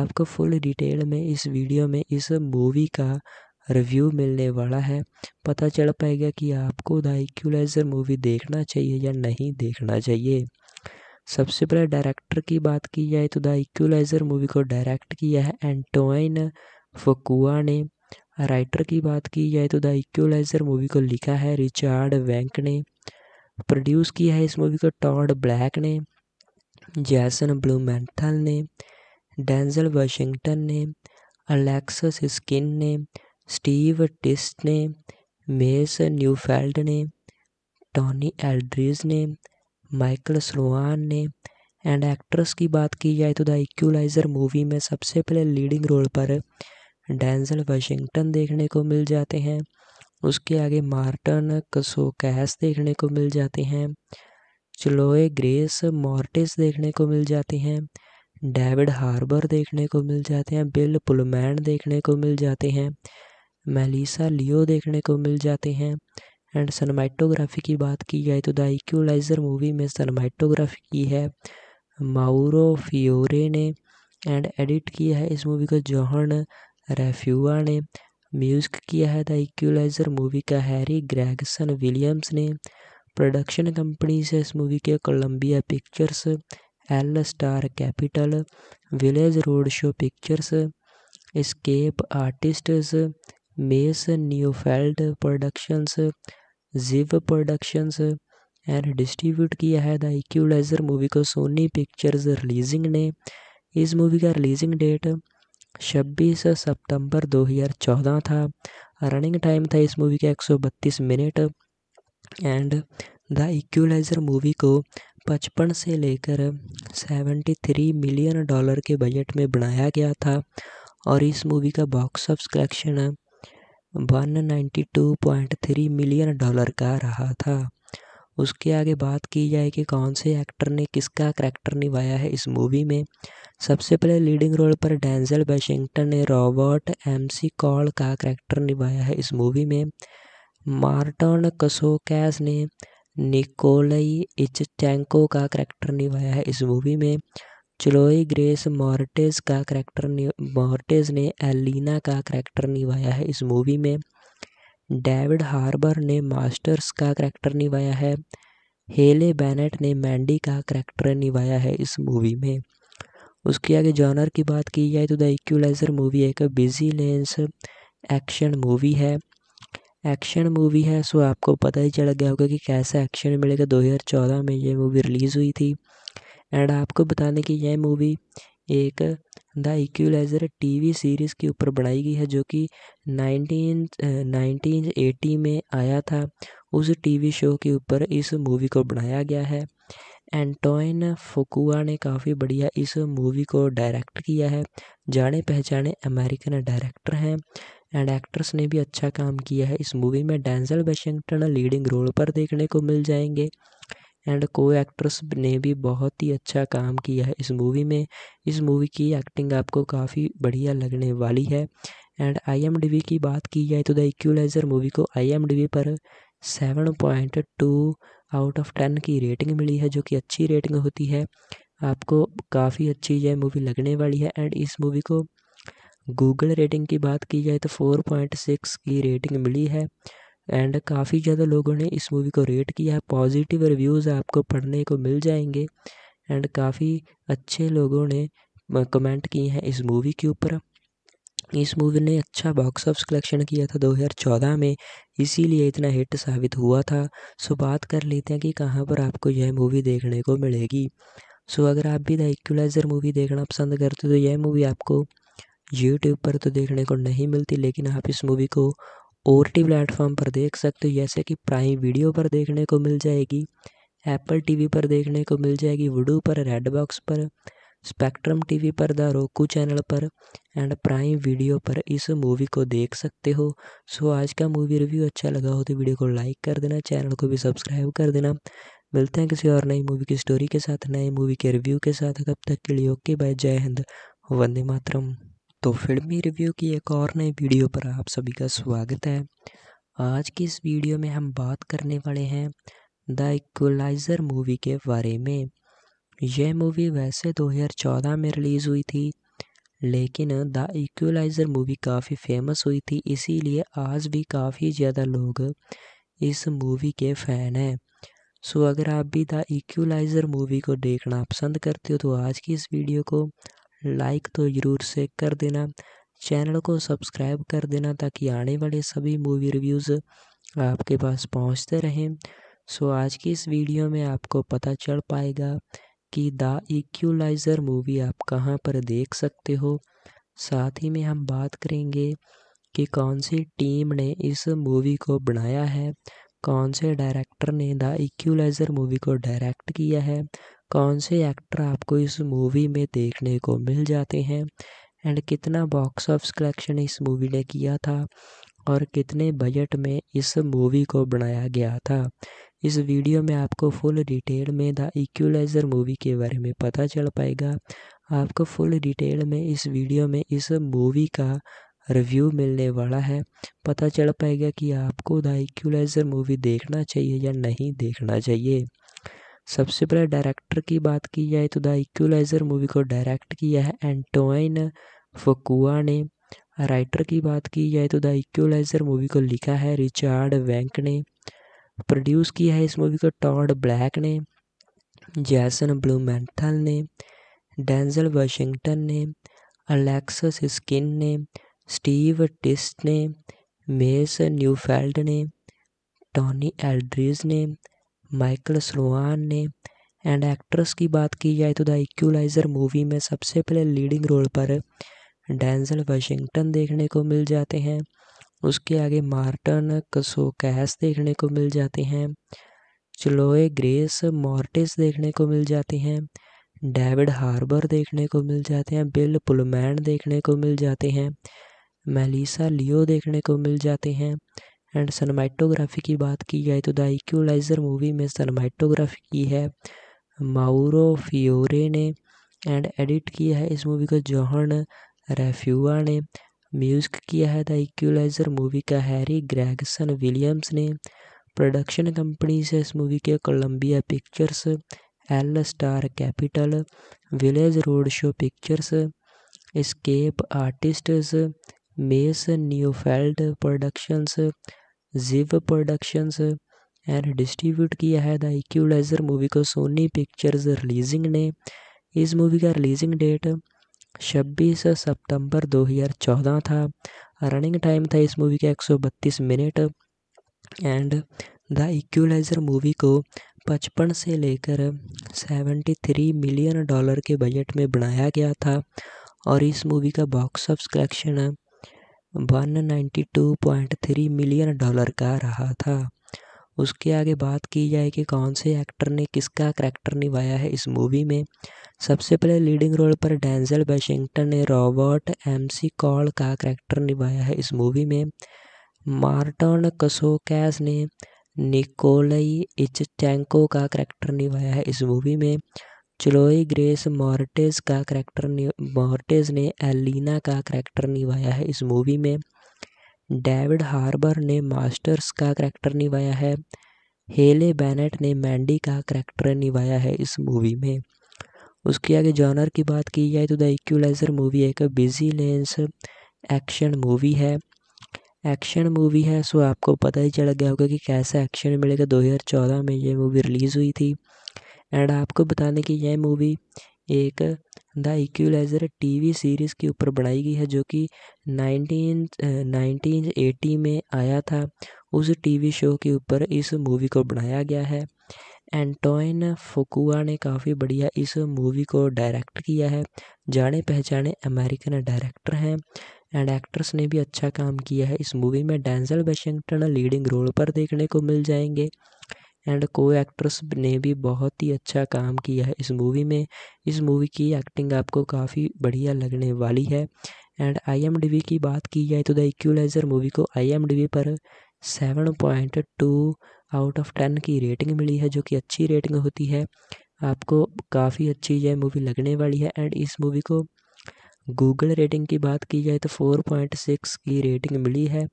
आपको फुल डिटेल में इस वीडियो में इस मूवी का रिव्यू मिलने वाला है पता चल पाएगा कि आपको द इक्वलाइज़र मूवी देखना चाहिए या नहीं देखना चाहिए सबसे पहले डायरेक्टर की बात की जाए तो द इक्वलाइज़र मूवी को डायरेक्ट किया है एंटोइन फकुआ ने राइटर की बात की जाए तो द इक्वलाइज़र मूवी को लिखा है रिचार्ड वैंक ने प्रोड्यूस किया है इस मूवी को टॉड ब्लैक ने जैसन ब्लूमेंथल ने डेंजल वाशिंगटन ने अलेक्सस स्किन ने स्टीव टिस्ट ने मेस न्यूफेल्ड ने टॉनी एल्ड्रीज ने माइकल स्लोहान ने एंड एक्ट्रेस की बात की जाए तो द इक्वलाइज़र मूवी में सबसे पहले लीडिंग रोल पर डैनजल वाशिंगटन देखने को मिल जाते हैं उसके आगे मार्टन कसोकैस देखने को मिल जाते हैं चलोए ग्रेस मॉर्टिस देखने को मिल जाते हैं डेविड हार्बर देखने को मिल जाते हैं बिल पुलमैन देखने को मिल जाते हैं मेलिसा लियो देखने को मिल जाते हैं एंड सनमाइटोग्राफी की बात की जाए तो द इक्वलाइजर मूवी में सनमाइटोग्राफी की है माउरो फियोरे ने एंड एडिट किया है इस मूवी को जौहन रेफ्यूआ ने म्यूजिक किया है द इक्वलाइजर मूवी का हैरी ग्रैगसन विलियम्स ने प्रोडक्शन कंपनी से इस मूवी के Columbia Pictures L Star Capital Village Roadshow Pictures Escape Artists Mace Neufeld productions जीव प्रोडक्शंस एंड डिस्ट्रीब्यूट किया है द इक्वलाइजर मूवी को सोनी पिक्चर्स रिलीजिंग ने इस मूवी का रिलीजिंग डेट 26 सितंबर 2014 था रनिंग टाइम था इस मूवी का 132 minute and the Equalizer movie को पचपन से लेकर 73 मिलियन डॉलर के बजट में बनाया गया था और इस मूवी का box of collection 192.3 million dollar का रहा था उसके आगे बात की जाए कि कौन से एक्टर ने किसका करैक्टर निभाया है इस मूवी में सबसे पहले लीडिंग रोल पर डैंजल वाशिंगटन ने रॉबर्ट एमसी कॉल का करैक्टर निभाया है इस मूवी में मार्टन कसोकैस ने निकोलई इचटैंको का करैक्टर निभाया है इस मूवी में चलोई ग्रेस मॉर्टेज का करैक्टर मॉर्टेज ने एलिना का करैक्टर निभाया है इस मूवी में डेविड हार्बर ने मास्टर्स का करैक्टर निभाया है हेले बैनेट ने मैंडी का करैक्टर निभाया है इस मूवी में उसके आगे जॉनर की बात की जाए तो द इक्वलाइजर मूवी एक बिजी लेंस एक्शन मूवी है एक्शन मूवी है सो आपको पता ही चल गया होगा कि कैसा एक्शन मिलेगा 2014 में ये मूवी रिलीज़ हुई थी एंड आपको बता दें कि यह मूवी एक द इक्वलाइज़र टीवी सीरीज़ के ऊपर बनाई गई है जो कि नाइनटीन नाइनटीन एटी में आया था उस टीवी शो के ऊपर इस मूवी को बनाया गया है एंटोइन फोकुआ ने काफ़ी बढ़िया इस मूवी को डायरेक्ट किया है जाने पहचाने अमेरिकन डायरेक्टर हैं एंड एक्ट्रेस ने भी अच्छा काम किया है इस मूवी में डैनजल वाशिंगटन लीडिंग रोल पर देखने को मिल जाएंगे एंड को एक्ट्रेस ने भी बहुत ही अच्छा काम किया है इस मूवी में इस मूवी की एक्टिंग आपको काफ़ी बढ़िया लगने वाली है एंड आई की बात की जाए तो द इक्वलाइज़र मूवी को आई पर seven point two out of ten की रेटिंग मिली है जो कि अच्छी रेटिंग होती है आपको काफ़ी अच्छी यह मूवी लगने वाली है एंड इस मूवी को गूगल रेटिंग की बात की जाए तो फोर पॉइंट सिक्स की रेटिंग मिली है एंड काफ़ी ज़्यादा लोगों ने इस मूवी को रेट किया है पॉजिटिव रिव्यूज़ आपको पढ़ने को मिल जाएंगे एंड काफ़ी अच्छे लोगों ने कमेंट किए हैं इस मूवी के ऊपर इस मूवी ने अच्छा बॉक्स ऑफिस कलेक्शन किया था 2014 में इसीलिए इतना हिट साबित हुआ था सो बात कर लेते हैं कि कहाँ पर आपको यह मूवी देखने को मिलेगी सो अगर आप भी द इक्वलाइज़र मूवी देखना पसंद करते हो तो यह मूवी आपको यूट्यूब पर तो देखने को नहीं मिलती लेकिन आप इस मूवी को ओ टी प्लेटफॉर्म पर देख सकते हो जैसे कि प्राइम वीडियो पर देखने को मिल जाएगी एप्पल टीवी पर देखने को मिल जाएगी वुडू पर रेड बॉक्स पर स्पेक्ट्रम टीवी पर द रोकू चैनल पर एंड प्राइम वीडियो पर इस मूवी को देख सकते हो सो आज का मूवी रिव्यू अच्छा लगा हो तो वीडियो को लाइक कर देना चैनल को भी सब्सक्राइब कर देना मिलते हैं किसी और नई मूवी की स्टोरी के साथ नए मूवी के रिव्यू के साथ कब तक के लिए ओके बाय जय हिंद वंदे मातरम तो फिल्मी रिव्यू की एक और नई वीडियो पर आप सभी का स्वागत है आज की इस वीडियो में हम बात करने वाले हैं द इक्वलाइज़र मूवी के बारे में यह मूवी वैसे 2014 तो में रिलीज़ हुई थी लेकिन द इक्वलाइज़र मूवी काफ़ी फेमस हुई थी इसीलिए आज भी काफ़ी ज़्यादा लोग इस मूवी के फ़ैन हैं सो अगर आप भी द इक्वलाइज़र मूवी को देखना पसंद करते हो तो आज की इस वीडियो को लाइक तो ज़रूर से कर देना चैनल को सब्सक्राइब कर देना ताकि आने वाले सभी मूवी रिव्यूज़ आपके पास पहुंचते रहें सो आज की इस वीडियो में आपको पता चल पाएगा कि द इक्वलाइज़र मूवी आप कहां पर देख सकते हो साथ ही में हम बात करेंगे कि कौन सी टीम ने इस मूवी को बनाया है कौन से डायरेक्टर ने द इक्वलाइज़र मूवी को डायरेक्ट किया है कौन से एक्टर आपको इस मूवी में देखने को मिल जाते हैं एंड कितना बॉक्स ऑफ कलेक्शन इस मूवी ने किया था और कितने बजट में इस मूवी को बनाया गया था इस वीडियो में आपको फुल डिटेल में द इक्वलाइज़र मूवी के बारे में पता चल पाएगा आपको फुल डिटेल में इस वीडियो में इस मूवी का रिव्यू मिलने वाला है पता चल पाएगा कि आपको द इक्वलाइज़र मूवी देखना चाहिए या नहीं देखना चाहिए सबसे पहले डायरेक्टर की बात की जाए तो द इक्वलाइज़र मूवी को डायरेक्ट किया है एंटोइन फकुआ ने राइटर की बात की जाए तो द इक्वलाइज़र मूवी को लिखा है रिचार्ड वैंक ने प्रोड्यूस किया है इस मूवी को टॉड ब्लैक ने जैसन ब्लूमेंथल ने डेंजल वाशिंगटन ने अलेक्सस स्किन ने स्टीव टिस्ट ने मेस न्यूफेल्ड ने टॉनी एल्ड्रीज ने माइकल स्लोहान ने एंड एक्ट्रेस की बात की जाए तो द इक्वलाइज़र मूवी में सबसे पहले लीडिंग रोल पर डैनजल वाशिंगटन देखने को मिल जाते हैं उसके आगे मार्टन कसोकैस देखने को मिल जाते हैं चलोए ग्रेस मॉर्टिस देखने को मिल जाते हैं डेविड हार्बर देखने को मिल जाते हैं बिल पुलमैन देखने को मिल जाते हैं मेलिसा लियो देखने को मिल जाते हैं एंड सनमाइटोग्राफी की बात की जाए तो द इक्वलाइजर मूवी में सनमाइटोग्राफी की है माउरो फियोरे ने एंड एडिट किया है इस मूवी को जौहन रेफ्यूआ ने म्यूजिक किया है द इक्वलाइजर मूवी का हैरी ग्रैगसन विलियम्स ने प्रोडक्शन कंपनी से इस मूवी के Columbia Pictures L Star Capital Village Roadshow Pictures Escape Artists Mace Neufeld productions जीव प्रोडक्शंस एंड डिस्ट्रीब्यूट किया है द इक्वलाइजर मूवी को सोनी पिक्चर्स रिलीजिंग ने इस मूवी का रिलीजिंग डेट 26 सितंबर 2014 था रनिंग टाइम था इस मूवी का 132 minute and the Equalizer movie को पचपन से लेकर 73 मिलियन डॉलर के बजट में बनाया गया था और इस मूवी का box of collection 192.3 million dollar का रहा था उसके आगे बात की जाए कि कौन से एक्टर ने किसका करैक्टर निभाया है इस मूवी में सबसे पहले लीडिंग रोल पर डैंजल वाशिंगटन ने रॉबर्ट एमसी कॉल का करैक्टर निभाया है इस मूवी में मार्टन कसोकैस ने निकोलई इचटैंको का करैक्टर निभाया है इस मूवी में चलोई ग्रेस मॉर्टेज का करैक्टर मॉर्टेज ने एलिना का करैक्टर निभाया है इस मूवी में डेविड हार्बर ने मास्टर्स का करैक्टर निभाया है हेले बैनेट ने मैंडी का करैक्टर निभाया है इस मूवी में उसके आगे जॉनर की बात की जाए तो द इक्वलाइजर मूवी एक बिजी लेंस एक्शन मूवी है एक्शन मूवी है सो आपको पता ही चल गया होगा कि कैसा एक्शन मिलेगा 2014 में ये मूवी रिलीज़ हुई थी एंड आपको बता दें कि यह मूवी एक द इक्वलाइज़र टीवी सीरीज़ के ऊपर बनाई गई है जो कि नाइनटीन नाइनटीन एटी में आया था उस टीवी शो के ऊपर इस मूवी को बनाया गया है एंटोइन फोकुआ ने काफ़ी बढ़िया इस मूवी को डायरेक्ट किया है जाने पहचाने अमेरिकन डायरेक्टर हैं एंड एक्ट्रेस ने भी अच्छा काम किया है इस मूवी में डैनजल वाशिंगटन लीडिंग रोल पर देखने को मिल जाएंगे एंड को एक्ट्रेस ने भी बहुत ही अच्छा काम किया है इस मूवी में इस मूवी की एक्टिंग आपको काफ़ी बढ़िया लगने वाली है एंड आई की बात की जाए तो द इक्वलाइजर मूवी को आई पर seven point two out of ten की रेटिंग मिली है जो कि अच्छी रेटिंग होती है आपको काफ़ी अच्छी यह मूवी लगने वाली है एंड इस मूवी को गूगल रेटिंग की बात की जाए तो फोर पॉइंट सिक्स की रेटिंग मिली है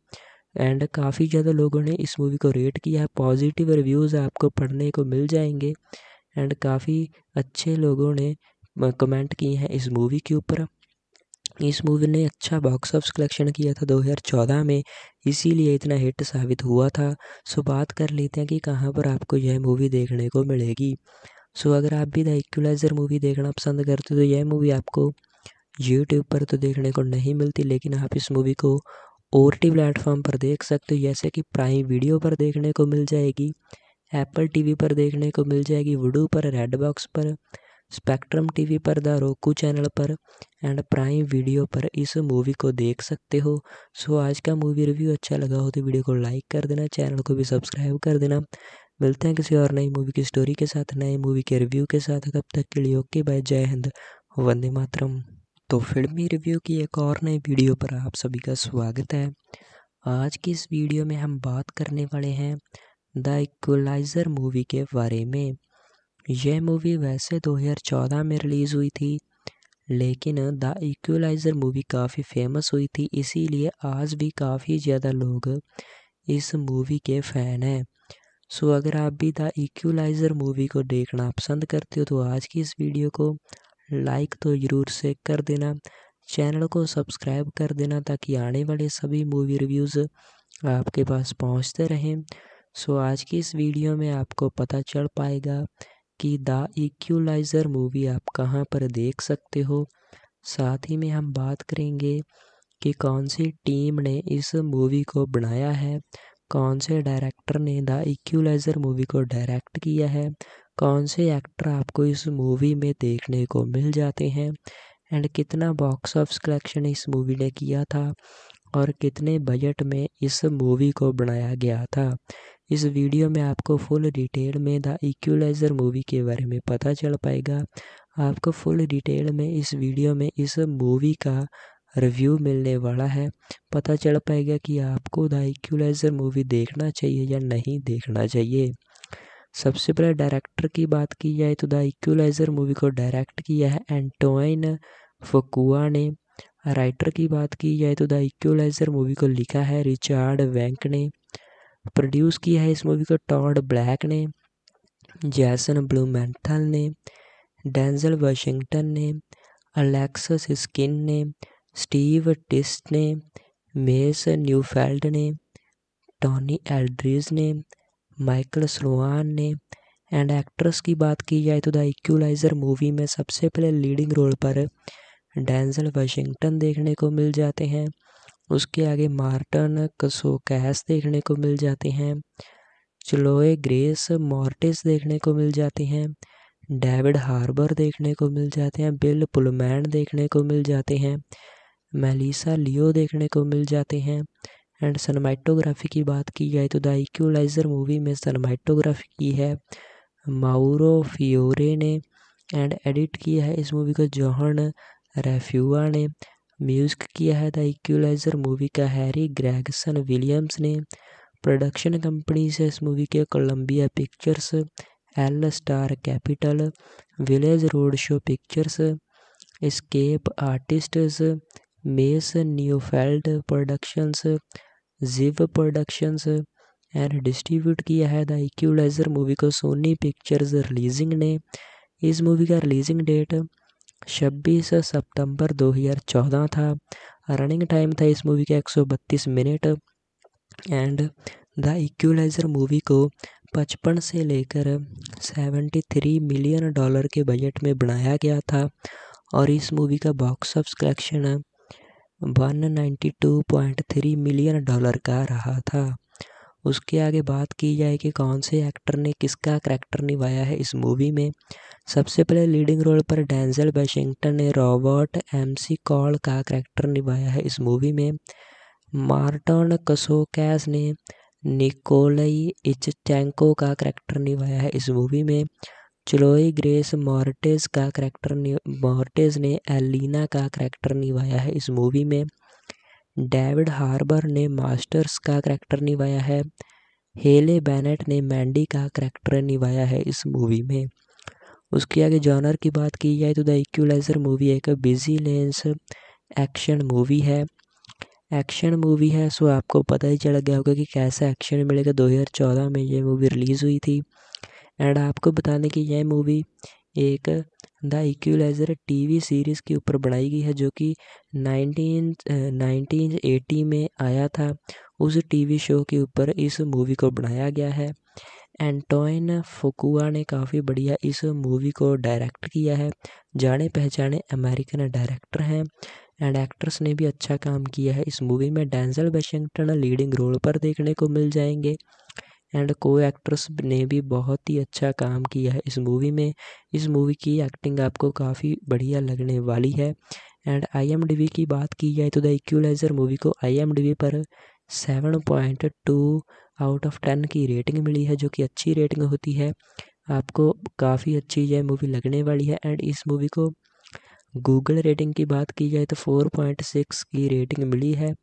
एंड काफ़ी ज़्यादा लोगों ने इस मूवी को रेट किया है पॉजिटिव रिव्यूज़ आपको पढ़ने को मिल जाएंगे एंड काफ़ी अच्छे लोगों ने कमेंट किए हैं इस मूवी के ऊपर इस मूवी ने अच्छा बॉक्स ऑफिस कलेक्शन किया था 2014 में इसीलिए इतना हिट साबित हुआ था सो बात कर लेते हैं कि कहाँ पर आपको यह मूवी देखने को मिलेगी सो अगर आप भी द इक्वलाइज़र मूवी देखना पसंद करते हो तो यह मूवी आपको यूट्यूब पर तो देखने को नहीं मिलती लेकिन आप इस मूवी को ओ टी प्लेटफॉर्म पर देख सकते हो जैसे कि प्राइम वीडियो पर देखने को मिल जाएगी एप्पल टीवी पर देखने को मिल जाएगी वुडू पर रेड बॉक्स पर स्पेक्ट्रम टीवी पर द रोकू चैनल पर एंड प्राइम वीडियो पर इस मूवी को देख सकते हो सो आज का मूवी रिव्यू अच्छा लगा हो तो वीडियो को लाइक कर देना चैनल को भी सब्सक्राइब कर देना मिलते हैं किसी और नई मूवी की स्टोरी के साथ नए मूवी के रिव्यू के साथ कब तक के लिए ओके बाय जय हिंद वंदे मातरम तो फिल्मी रिव्यू की एक और नई वीडियो पर आप सभी का स्वागत है आज की इस वीडियो में हम बात करने वाले हैं द इक्वलाइज़र मूवी के बारे में यह मूवी वैसे 2014 में रिलीज़ हुई थी लेकिन द इक्वलाइज़र मूवी काफ़ी फेमस हुई थी इसीलिए आज भी काफ़ी ज़्यादा लोग इस मूवी के फ़ैन हैं सो अगर आप भी द इक्वलाइज़र मूवी को देखना पसंद करते हो तो आज की इस वीडियो को लाइक तो ज़रूर से कर देना चैनल को सब्सक्राइब कर देना ताकि आने वाले सभी मूवी रिव्यूज़ आपके पास पहुंचते रहें सो आज की इस वीडियो में आपको पता चल पाएगा कि द इक्वलाइज़र मूवी आप कहां पर देख सकते हो साथ ही में हम बात करेंगे कि कौन सी टीम ने इस मूवी को बनाया है कौन से डायरेक्टर ने द इक्वलाइज़र मूवी को डायरेक्ट किया है कौन से एक्टर आपको इस मूवी में देखने को मिल जाते हैं एंड कितना बॉक्स ऑफ कलेक्शन इस मूवी ने किया था और कितने बजट में इस मूवी को बनाया गया था इस वीडियो में आपको फुल डिटेल में द इक्वलाइज़र मूवी के बारे में पता चल पाएगा आपको फुल डिटेल में इस वीडियो में इस मूवी का रिव्यू मिलने वाला है पता चल पाएगा कि आपको द इक्वलाइज़र मूवी देखना चाहिए या नहीं देखना चाहिए सबसे पहले डायरेक्टर की बात की जाए तो द इक्वलाइज़र मूवी को डायरेक्ट किया है एंटोइन फकुआ ने राइटर की बात की जाए तो द इक्वलाइज़र मूवी को लिखा है रिचार्ड वैंक ने प्रोड्यूस किया है इस मूवी को टॉड ब्लैक ने जैसन ब्लूमेंथल ने डेंजल वाशिंगटन ने अलेक्सस स्किन ने स्टीव टिस्ट ने मेस न्यूफेल्ड ने टॉनी एल्ड्रीज ने माइकल स्लोहान ने एंड एक्ट्रेस की बात की जाए तो द इक्वलाइज़र मूवी में सबसे पहले लीडिंग रोल पर डैनजल वाशिंगटन देखने को मिल जाते हैं उसके आगे मार्टन कसोकैस देखने को मिल जाते हैं चलोए ग्रेस मॉर्टिस देखने को मिल जाते हैं डेविड हार्बर देखने को मिल जाते हैं बिल पुलमैन देखने को मिल जाते हैं मेलिसा लियो देखने को मिल जाते हैं एंड सनमाइटोग्राफी की बात की जाए तो द इक्वलाइजर मूवी में सनमाइटोग्राफी की है माउरो फियोरे ने एंड एडिट किया है इस मूवी को जौहन रेफ्यूआ ने म्यूजिक किया है द इक्वलाइजर मूवी का हैरी ग्रैगसन विलियम्स ने प्रोडक्शन कंपनी से इस मूवी के Columbia Pictures L Star Capital Village Roadshow Pictures Escape Artists Mace Neufeld productions जीव प्रोडक्शंस एंड डिस्ट्रीब्यूट किया है द इक्वलाइजर मूवी को सोनी पिक्चर्स रिलीजिंग ने इस मूवी का रिलीजिंग डेट 26 सितंबर 2014 था रनिंग टाइम था इस मूवी का 132 minute and the Equalizer movie को पचपन से लेकर 73 मिलियन डॉलर के बजट में बनाया गया था और इस मूवी का box of collection 192.3 million dollar का रहा था उसके आगे बात की जाए कि कौन से एक्टर ने किसका करैक्टर निभाया है इस मूवी में सबसे पहले लीडिंग रोल पर डैंजल वाशिंगटन ने रॉबर्ट एम सी कॉल का करैक्टर निभाया है इस मूवी में मार्टन कसोकैस ने निकोलई इचटैंको का करैक्टर निभाया है इस मूवी में चलोई ग्रेस मॉर्टेज का करैक्टर मॉर्टेज ने एलिना का करैक्टर निभाया है इस मूवी में डेविड हार्बर ने मास्टर्स का करैक्टर निभाया है हेले बैनेट ने मैंडी का करैक्टर निभाया है इस मूवी में उसके आगे जॉनर की बात की जाए तो द इक्वलाइजर मूवी एक बिजी लेंस एक्शन मूवी है एक्शन मूवी है सो आपको पता ही चल गया होगा कि कैसा एक्शन मिलेगा 2014 में ये मूवी रिलीज़ हुई थी एंड आपको बता दें कि यह मूवी एक द इक्वलाइज़र टीवी सीरीज़ के ऊपर बनाई गई है जो कि नाइनटीन नाइनटीन एटी में आया था उस टीवी शो के ऊपर इस मूवी को बनाया गया है एंटोइन फोकुआ ने काफ़ी बढ़िया इस मूवी को डायरेक्ट किया है जाने पहचाने अमेरिकन डायरेक्टर हैं एंड एक्ट्रेस ने भी अच्छा काम किया है इस मूवी में डैनजल वाशिंगटन लीडिंग रोल पर देखने को मिल जाएंगे एंड को एक्ट्रेस ने भी बहुत ही अच्छा काम किया है इस मूवी में इस मूवी की एक्टिंग आपको काफ़ी बढ़िया लगने वाली है एंड आई की बात की जाए तो द इक्वलाइज़र मूवी को आई पर seven point two out of ten की रेटिंग मिली है जो कि अच्छी रेटिंग होती है आपको काफ़ी अच्छी यह मूवी लगने वाली है एंड इस मूवी को गूगल रेटिंग की बात की जाए तो फोर पॉइंट सिक्स की रेटिंग मिली है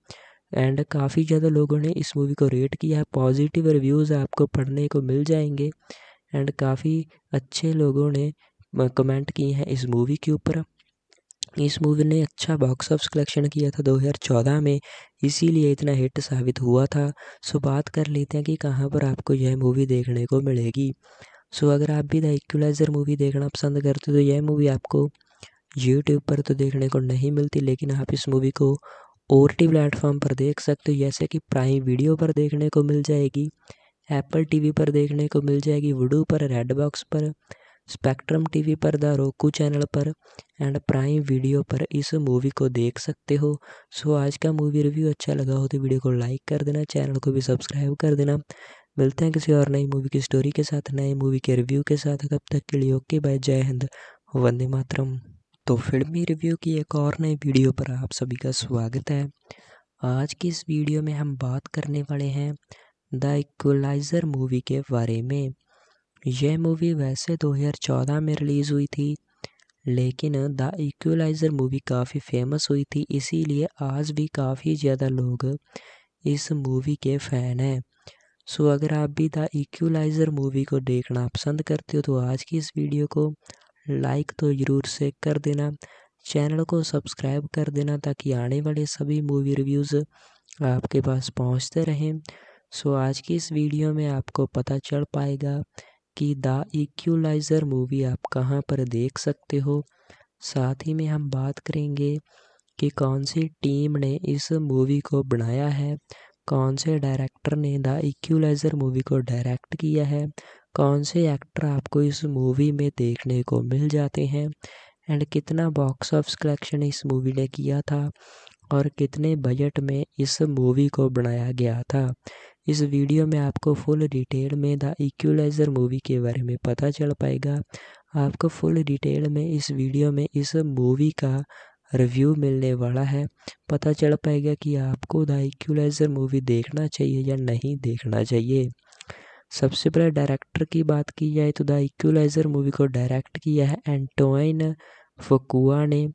एंड काफ़ी ज़्यादा लोगों ने इस मूवी को रेट किया है पॉजिटिव रिव्यूज़ आपको पढ़ने को मिल जाएंगे एंड काफ़ी अच्छे लोगों ने कमेंट किए हैं इस मूवी के ऊपर इस मूवी ने अच्छा बॉक्स ऑफिस कलेक्शन किया था 2014 में इसीलिए इतना हिट साबित हुआ था सो बात कर लेते हैं कि कहाँ पर आपको यह मूवी देखने को मिलेगी सो अगर आप भी द इक्वलाइज़र मूवी देखना पसंद करते हो तो यह मूवी आपको यूट्यूब पर तो देखने को नहीं मिलती लेकिन आप इस मूवी को और टी प्लेटफॉर्म पर देख सकते हो जैसे कि प्राइम वीडियो पर देखने को मिल जाएगी एप्पल टीवी पर देखने को मिल जाएगी वुडू पर रेड बॉक्स पर स्पेक्ट्रम टीवी पर द रोकू चैनल पर एंड प्राइम वीडियो पर इस मूवी को देख सकते हो सो आज का मूवी रिव्यू अच्छा लगा हो तो वीडियो को लाइक कर देना चैनल को भी सब्सक्राइब कर देना मिलते हैं किसी और नई मूवी की स्टोरी के साथ नए मूवी के रिव्यू के साथ कब तक के लिए ओके बाय जय हिंद वंदे मातरम तो फिल्मी रिव्यू की एक और नई वीडियो पर आप सभी का स्वागत है आज की इस वीडियो में हम बात करने वाले हैं द इक्वलाइज़र मूवी के बारे में यह मूवी वैसे 2014 तो में रिलीज़ हुई थी लेकिन द इक्वलाइज़र मूवी काफ़ी फेमस हुई थी इसीलिए आज भी काफ़ी ज़्यादा लोग इस मूवी के फ़ैन हैं सो अगर आप भी द इक्वलाइज़र मूवी को देखना पसंद करते हो तो आज की इस वीडियो को लाइक तो ज़रूर से कर देना चैनल को सब्सक्राइब कर देना ताकि आने वाले सभी मूवी रिव्यूज़ आपके पास पहुंचते रहें सो आज की इस वीडियो में आपको पता चल पाएगा कि द इक्वलाइज़र मूवी आप कहां पर देख सकते हो साथ ही में हम बात करेंगे कि कौन सी टीम ने इस मूवी को बनाया है कौन से डायरेक्टर ने द इक्वलाइज़र मूवी को डायरेक्ट किया है कौन से एक्टर आपको इस मूवी में देखने को मिल जाते हैं एंड कितना बॉक्स ऑफ कलेक्शन इस मूवी ने किया था और कितने बजट में इस मूवी को बनाया गया था इस वीडियो में आपको फुल डिटेल में द इक्वलाइज़र मूवी के बारे में पता चल पाएगा आपको फुल डिटेल में इस वीडियो में इस मूवी का रिव्यू मिलने वाला है पता चल पाएगा कि आपको द इक्वलाइज़र मूवी देखना चाहिए या नहीं देखना चाहिए सबसे पहले डायरेक्टर की बात की जाए तो द इक्वलाइज़र मूवी को डायरेक्ट किया है एंटोइन फकुआ ने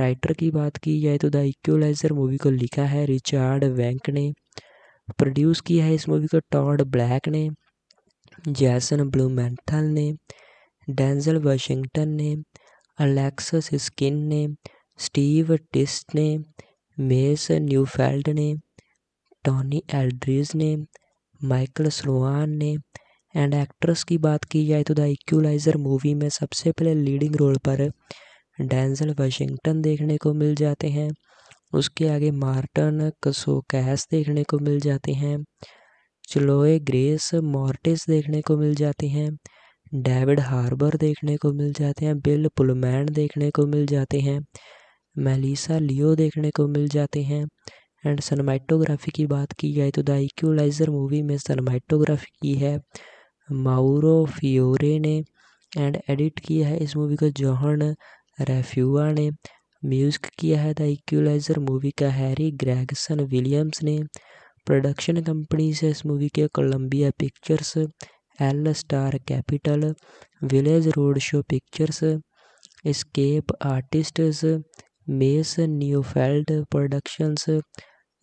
राइटर की बात की जाए तो द इक्वलाइज़र मूवी को लिखा है रिचार्ड वैंक ने प्रोड्यूस किया है इस मूवी को टॉड ब्लैक ने जैसन ब्लूमेंथल ने डेंजल वाशिंगटन ने अलेक्सस स्किन ने स्टीव टिस्ट ने मेस न्यूफेल्ड ने टॉनी एल्ड्रीज ने माइकल स्लोहान ने एंड एक्ट्रेस की बात की जाए तो द इक्वलाइज़र मूवी में सबसे पहले लीडिंग रोल पर डैनजल वाशिंगटन देखने को मिल जाते हैं उसके आगे मार्टन कसोकैस देखने को मिल जाते हैं चलोए ग्रेस मॉर्टिस देखने को मिल जाते हैं डेविड हार्बर देखने को मिल जाते हैं बिल पुलमैन देखने को मिल जाते हैं मेलिसा लियो देखने को मिल जाते हैं एंड सनमाइटोग्राफी की बात की जाए तो द इक्वलाइजर मूवी में सनमाइटोग्राफी की है माउरो फियोरे ने एंड एडिट किया है इस मूवी को जौहन रेफ्यूआ ने म्यूजिक किया है द इक्वलाइजर मूवी का हैरी ग्रैगसन विलियम्स ने प्रोडक्शन कंपनी से इस मूवी के Columbia Pictures L Star Capital Village Roadshow Pictures Escape Artists Mace Neufeld productions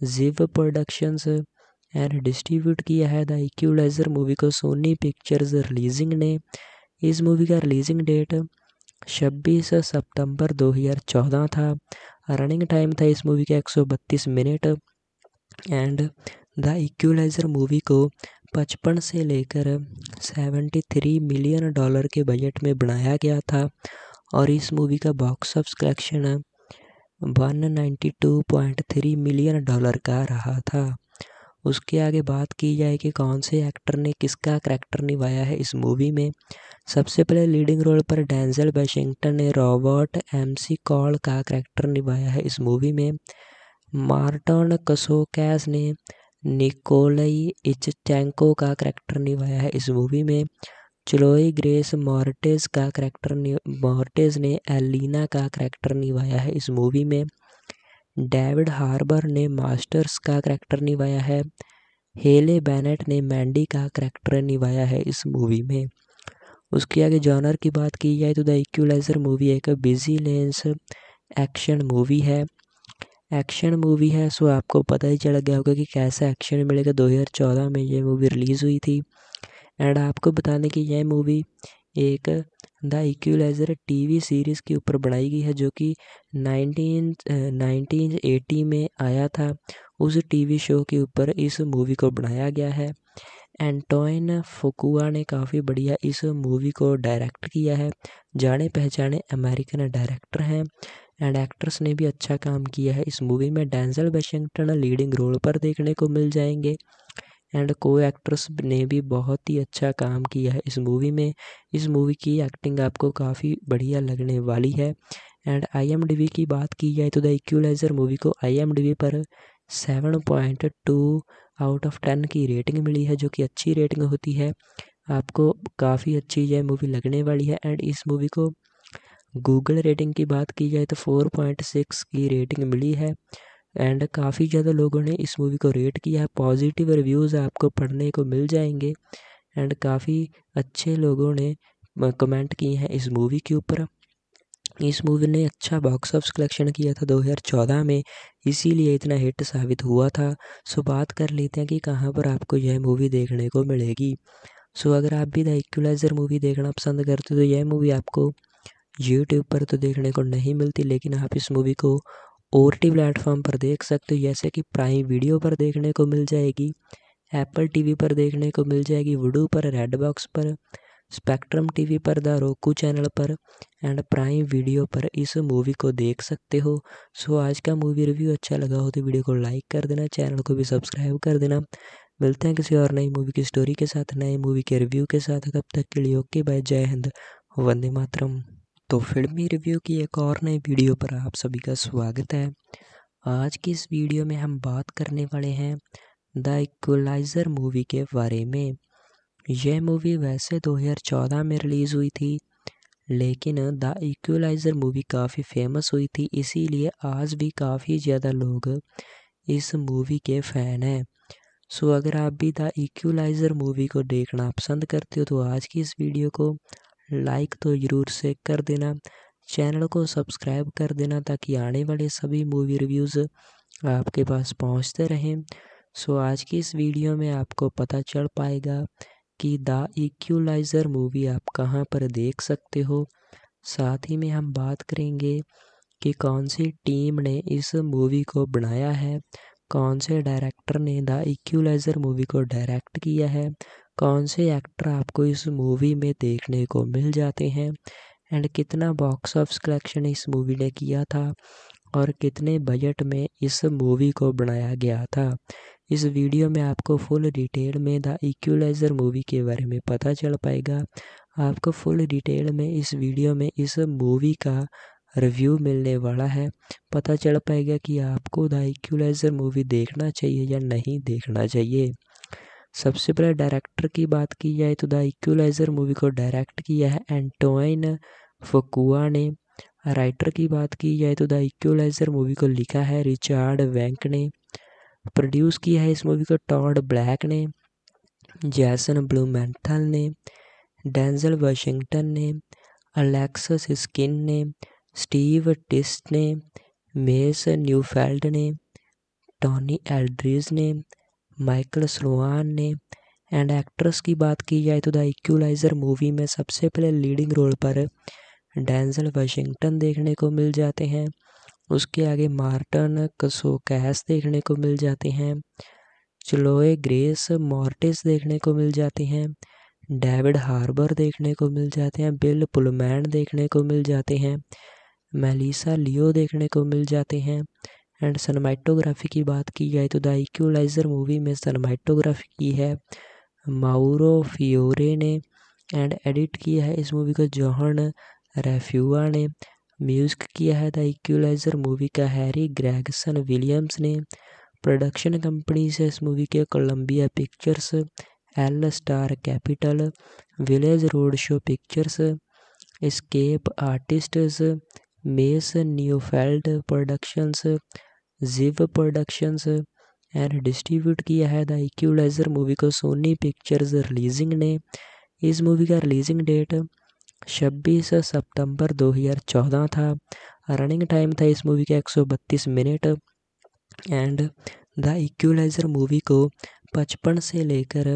जीव प्रोडक्शंस एंड डिस्ट्रीब्यूट किया है द इक्वलाइजर मूवी को सोनी पिक्चर्स रिलीजिंग ने इस मूवी का रिलीजिंग डेट 26 सितंबर 2014 था रनिंग टाइम था इस मूवी का 132 minute and the Equalizer movie को पचपन से लेकर 73 मिलियन डॉलर के बजट में बनाया गया था और इस मूवी का box of collection 192.3 million dollar का रहा था उसके आगे बात की जाए कि कौन से एक्टर ने किसका करैक्टर निभाया है इस मूवी में सबसे पहले लीडिंग रोल पर डैंजल वैशिंगटन ने रॉबर्ट एमसी कॉल का करैक्टर निभाया है इस मूवी में मार्टन कसोकैस ने निकोलई इचटैंको का करैक्टर निभाया है इस मूवी में चलोई ग्रेस मॉर्टेज का करैक्टर मॉर्टेज ने एलिना का करैक्टर निभाया है इस मूवी में डेविड हार्बर ने मास्टर्स का करैक्टर निभाया है हेले बैनेट ने मैंडी का करैक्टर निभाया है इस मूवी में उसके आगे जॉनर की बात की जाए तो द इक्वलाइजर मूवी एक बिजी लेंस एक्शन मूवी है एक्शन मूवी है सो आपको पता ही चल गया होगा कि कैसा एक्शन मिलेगा 2014 में ये मूवी रिलीज़ हुई थी एंड आपको बता दें कि यह मूवी एक द इक्वलाइज़र टीवी सीरीज़ के ऊपर बनाई गई है जो कि नाइनटीन नाइनटीन एटी में आया था उस टीवी शो के ऊपर इस मूवी को बनाया गया है एंटोइन फोकुआ ने काफ़ी बढ़िया इस मूवी को डायरेक्ट किया है जाने पहचाने अमेरिकन डायरेक्टर हैं एंड एक्ट्रेस ने भी अच्छा काम किया है इस मूवी में डैनजल वाशिंगटन लीडिंग रोल पर देखने को मिल जाएंगे एंड को एक्ट्रेस ने भी बहुत ही अच्छा काम किया है इस मूवी में इस मूवी की एक्टिंग आपको काफ़ी बढ़िया लगने वाली है एंड आई की बात की जाए तो द इक्वलाइज़र मूवी को आई पर seven point two out of ten की रेटिंग मिली है जो कि अच्छी रेटिंग होती है आपको काफ़ी अच्छी यह मूवी लगने वाली है एंड इस मूवी को गूगल रेटिंग की बात की जाए तो फोर पॉइंट सिक्स की रेटिंग मिली है एंड काफ़ी ज़्यादा लोगों ने इस मूवी को रेट किया है पॉजिटिव रिव्यूज़ आपको पढ़ने को मिल जाएंगे एंड काफ़ी अच्छे लोगों ने कमेंट किए हैं इस मूवी के ऊपर इस मूवी ने अच्छा बॉक्स ऑफिस कलेक्शन किया था 2014 में इसीलिए इतना हिट साबित हुआ था सो बात कर लेते हैं कि कहाँ पर आपको यह मूवी देखने को मिलेगी सो अगर आप भी द इक्वलाइज़र मूवी देखना पसंद करते हो तो यह मूवी आपको यूट्यूब पर तो देखने को नहीं मिलती लेकिन आप इस मूवी को ओ टी प्लेटफॉर्म पर देख सकते हो जैसे कि प्राइम वीडियो पर देखने को मिल जाएगी एप्पल टीवी पर देखने को मिल जाएगी वुडू पर रेड बॉक्स पर स्पेक्ट्रम टीवी पर द रोकू चैनल पर एंड प्राइम वीडियो पर इस मूवी को देख सकते हो सो आज का मूवी रिव्यू अच्छा लगा हो तो वीडियो को लाइक कर देना चैनल को भी सब्सक्राइब कर देना मिलते हैं किसी और नई मूवी की स्टोरी के साथ नए मूवी के रिव्यू के साथ कब तक के लिए ओके बाय जय हिंद वंदे मातरम तो फिल्मी रिव्यू की एक और नई वीडियो पर आप सभी का स्वागत है आज की इस वीडियो में हम बात करने वाले हैं द इक्वलाइज़र मूवी के बारे में यह मूवी वैसे 2014 तो में रिलीज़ हुई थी लेकिन द इक्वलाइज़र मूवी काफ़ी फेमस हुई थी इसीलिए आज भी काफ़ी ज़्यादा लोग इस मूवी के फ़ैन हैं सो अगर आप भी द इक्वलाइज़र मूवी को देखना पसंद करते हो तो आज की इस वीडियो को लाइक तो ज़रूर से कर देना चैनल को सब्सक्राइब कर देना ताकि आने वाले सभी मूवी रिव्यूज़ आपके पास पहुंचते रहें सो आज की इस वीडियो में आपको पता चल पाएगा कि द इक्वलाइज़र मूवी आप कहां पर देख सकते हो साथ ही में हम बात करेंगे कि कौन सी टीम ने इस मूवी को बनाया है कौन से डायरेक्टर ने द इक्वलाइज़र मूवी को डायरेक्ट किया है कौन से एक्टर आपको इस मूवी में देखने को मिल जाते हैं एंड कितना बॉक्स ऑफ कलेक्शन इस मूवी ने किया था और कितने बजट में इस मूवी को बनाया गया था इस वीडियो में आपको फुल डिटेल में द इक्वलाइज़र मूवी के बारे में पता चल पाएगा आपको फुल डिटेल में इस वीडियो में इस मूवी का रिव्यू मिलने वाला है पता चल पाएगा कि आपको द इक्वलाइज़र मूवी देखना चाहिए या नहीं देखना चाहिए सबसे पहले डायरेक्टर की बात की जाए तो द इक्वलाइज़र मूवी को डायरेक्ट किया है एंटोइन फकुआ ने राइटर की बात की जाए तो द इक्वलाइज़र मूवी को लिखा है रिचार्ड वैंक ने प्रोड्यूस किया है इस मूवी को टॉड ब्लैक ने जैसन ब्लूमेंथल ने डेंजल वाशिंगटन ने अलेक्सस स्किन ने स्टीव टिस्ट ने मेस न्यूफेल्ड ने टॉनी एल्ड्रीज ने माइकल स्लोहान ने एंड एक्ट्रेस की बात की जाए तो द इक्वलाइज़र मूवी में सबसे पहले लीडिंग रोल पर डैनजल वाशिंगटन देखने को मिल जाते हैं उसके आगे मार्टन कसोकैस देखने को मिल जाते हैं चलोए ग्रेस मॉर्टिस देखने को मिल जाते हैं डेविड हार्बर देखने को मिल जाते हैं बिल पुलमैन देखने को मिल जाते हैं मेलिसा लियो देखने को मिल जाते हैं एंड सनमाइटोग्राफी की बात की जाए तो द इक्वलाइजर मूवी में सनमाइटोग्राफी की है माउरो फियोरे ने एंड एडिट किया है इस मूवी को जौहन रेफ्यूआ ने म्यूजिक किया है द इक्वलाइजर मूवी का हैरी ग्रैगसन विलियम्स ने प्रोडक्शन कंपनी से इस मूवी के Columbia Pictures L Star Capital Village Roadshow Pictures Escape Artists Mace Neufeld productions जीव प्रोडक्शंस एंड डिस्ट्रीब्यूट किया है द इक्वलाइजर मूवी को सोनी पिक्चर्स रिलीजिंग ने इस मूवी का रिलीजिंग डेट 26 सितंबर 2014 था रनिंग टाइम था इस मूवी का 132 minute and the Equalizer movie को पचपन से लेकर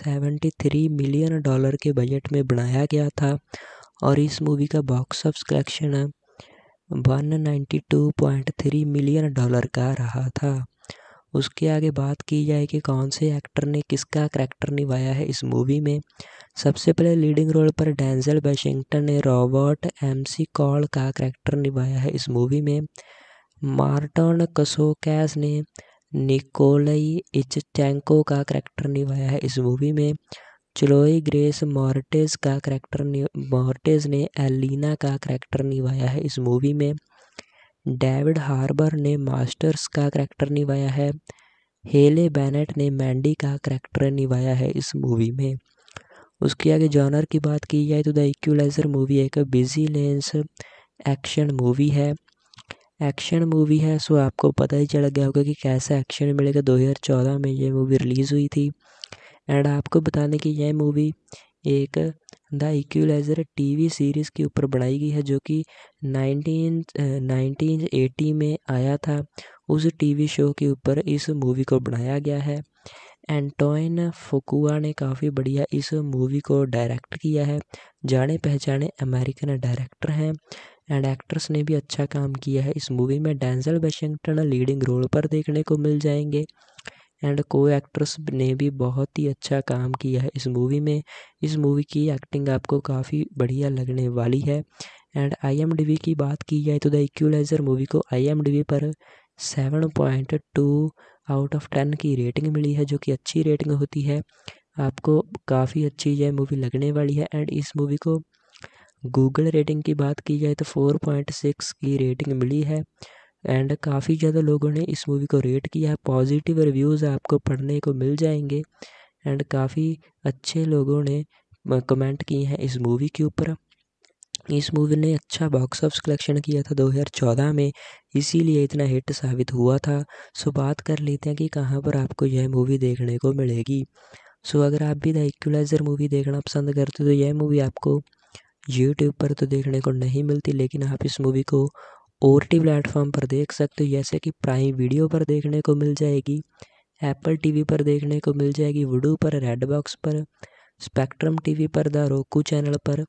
73 मिलियन डॉलर के बजट में बनाया गया था और इस मूवी का box of collection 192.3 million dollar का रहा था उसके आगे बात की जाए कि कौन से एक्टर ने किसका करैक्टर निभाया है इस मूवी में सबसे पहले लीडिंग रोल पर डैंजल वाशिंगटन ने रॉबर्ट एमसी कॉल का करैक्टर निभाया है इस मूवी में मार्टन कसोकैस ने निकोलई इचटैंको का करैक्टर निभाया है इस मूवी में चलोई ग्रेस मॉर्टेज का करैक्टर मॉर्टेज ने एलिना का करैक्टर निभाया है इस मूवी में डेविड हार्बर ने मास्टर्स का करैक्टर निभाया है हेले बैनेट ने मैंडी का करैक्टर निभाया है इस मूवी में उसके आगे जॉनर की बात की जाए तो द इक्वलाइजर मूवी एक बिजी लेंस एक्शन मूवी है एक्शन मूवी है सो आपको पता ही चल गया होगा कि कैसा एक्शन मिलेगा 2014 में ये मूवी रिलीज़ हुई थी एंड आपको बता दें कि यह मूवी एक द इक्वलाइज़र टीवी सीरीज़ के ऊपर बनाई गई है जो कि नाइनटीन नाइनटीन एटी में आया था उस टीवी शो के ऊपर इस मूवी को बनाया गया है एंटोइन फोकुआ ने काफ़ी बढ़िया इस मूवी को डायरेक्ट किया है जाने पहचाने अमेरिकन डायरेक्टर हैं एंड एक्ट्रेस ने भी अच्छा काम किया है इस मूवी में डैनजल वाशिंगटन लीडिंग रोल पर देखने को मिल जाएंगे एंड को एक्ट्रेस ने भी बहुत ही अच्छा काम किया है इस मूवी में इस मूवी की एक्टिंग आपको काफ़ी बढ़िया लगने वाली है एंड आई की बात की जाए तो द इक्वलाइज़र मूवी को आई पर seven point two out of ten की रेटिंग मिली है जो कि अच्छी रेटिंग होती है आपको काफ़ी अच्छी यह मूवी लगने वाली है एंड इस मूवी को गूगल रेटिंग की बात की जाए तो फोर पॉइंट सिक्स की रेटिंग मिली है एंड काफ़ी ज़्यादा लोगों ने इस मूवी को रेट किया है पॉजिटिव रिव्यूज़ आपको पढ़ने को मिल जाएंगे एंड काफ़ी अच्छे लोगों ने कमेंट किए हैं इस मूवी के ऊपर इस मूवी ने अच्छा बॉक्स ऑफिस कलेक्शन किया था 2014 में इसीलिए इतना हिट साबित हुआ था सो बात कर लेते हैं कि कहाँ पर आपको यह मूवी देखने को मिलेगी सो अगर आप भी द इक्वलाइज़र मूवी देखना पसंद करते हो तो यह मूवी आपको यूट्यूब पर तो देखने को नहीं मिलती लेकिन आप इस मूवी को ओ टी प्लेटफॉर्म पर देख सकते हो जैसे कि प्राइम वीडियो पर देखने को मिल जाएगी एप्पल टीवी पर देखने को मिल जाएगी वुडू पर रेड बॉक्स पर स्पेक्ट्रम टीवी पर द रोकू चैनल पर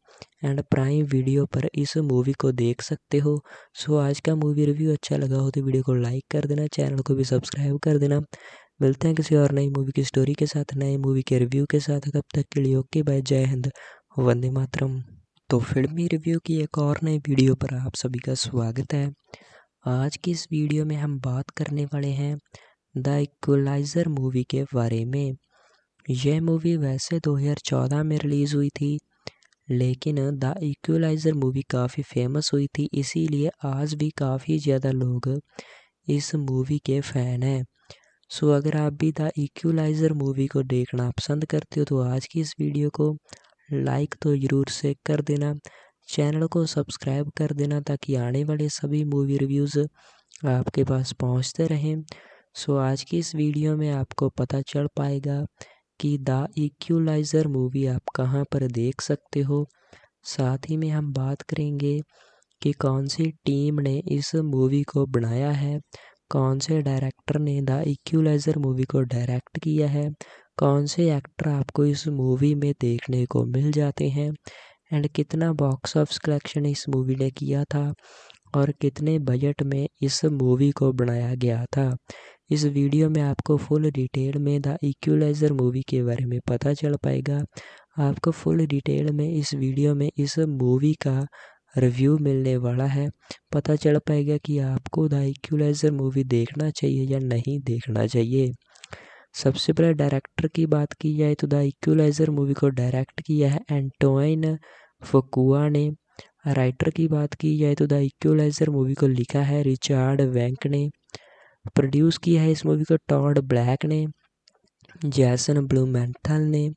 एंड प्राइम वीडियो पर इस मूवी को देख सकते हो सो आज का मूवी रिव्यू अच्छा लगा हो तो वीडियो को लाइक कर देना चैनल को भी सब्सक्राइब कर देना मिलते हैं किसी और नई मूवी की स्टोरी के साथ नए मूवी के रिव्यू के साथ कब तक के लिए ओके बाय जय हिंद वंदे मातरम तो फिल्मी रिव्यू की एक और नई वीडियो पर आप सभी का स्वागत है आज की इस वीडियो में हम बात करने वाले हैं द इक्वलाइज़र मूवी के बारे में यह मूवी वैसे 2014 तो में रिलीज़ हुई थी लेकिन द इक्वलाइज़र मूवी काफ़ी फेमस हुई थी इसीलिए आज भी काफ़ी ज़्यादा लोग इस मूवी के फ़ैन हैं सो अगर आप भी द इक्वलाइज़र मूवी को देखना पसंद करते हो तो आज की इस वीडियो को लाइक तो ज़रूर से कर देना चैनल को सब्सक्राइब कर देना ताकि आने वाले सभी मूवी रिव्यूज़ आपके पास पहुंचते रहें सो आज की इस वीडियो में आपको पता चल पाएगा कि द इक्वलाइज़र मूवी आप कहां पर देख सकते हो साथ ही में हम बात करेंगे कि कौन सी टीम ने इस मूवी को बनाया है कौन से डायरेक्टर ने द इक्वलाइज़र मूवी को डायरेक्ट किया है कौन से एक्टर आपको इस मूवी में देखने को मिल जाते हैं एंड कितना बॉक्स ऑफ कलेक्शन इस मूवी ने किया था और कितने बजट में इस मूवी को बनाया गया था इस वीडियो में आपको फुल डिटेल में द इक्वलाइज़र मूवी के बारे में पता चल पाएगा आपको फुल डिटेल में इस वीडियो में इस मूवी का रिव्यू मिलने वाला है पता चल पाएगा कि आपको द इक्वलाइज़र मूवी देखना चाहिए या नहीं देखना चाहिए सबसे पहले डायरेक्टर की बात की जाए तो द इक्वलाइज़र मूवी को डायरेक्ट किया है एंटोइन फकुआ ने राइटर की बात की जाए तो द इक्वलाइज़र मूवी को लिखा है रिचार्ड वैंक ने प्रोड्यूस किया है इस मूवी को टॉड ब्लैक ने जैसन ब्लूमेंथल ने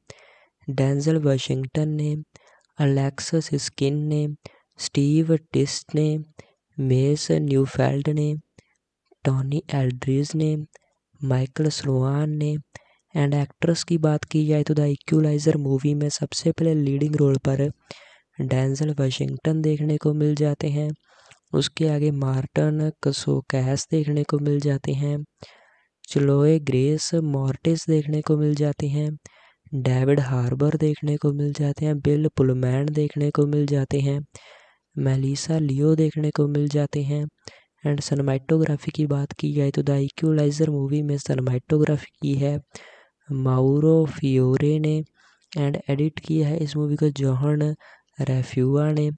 डेंजल वाशिंगटन ने अलेक्सस स्किन ने स्टीव टिस्ट ने मेस न्यूफेल्ड ने टॉनी एल्ड्रीज ने माइकल स्लोहान ने एंड एक्ट्रेस की बात की जाए तो द इक्वलाइज़र मूवी में सबसे पहले लीडिंग रोल पर डैनजल वाशिंगटन देखने को मिल जाते हैं उसके आगे मार्टन कसोकैस देखने को मिल जाते हैं चलोए ग्रेस मॉर्टिस देखने को मिल जाते हैं डेविड हार्बर देखने को मिल जाते हैं बिल पुलमैन देखने को मिल जाते हैं मेलिसा लियो देखने को मिल जाते हैं एंड सनमाइटोग्राफी की बात की जाए तो द इक्वलाइजर मूवी में सनमाइटोग्राफी की है माउरो फियोरे ने एंड एडिट किया है इस मूवी को जौहन रेफ्यूआ ने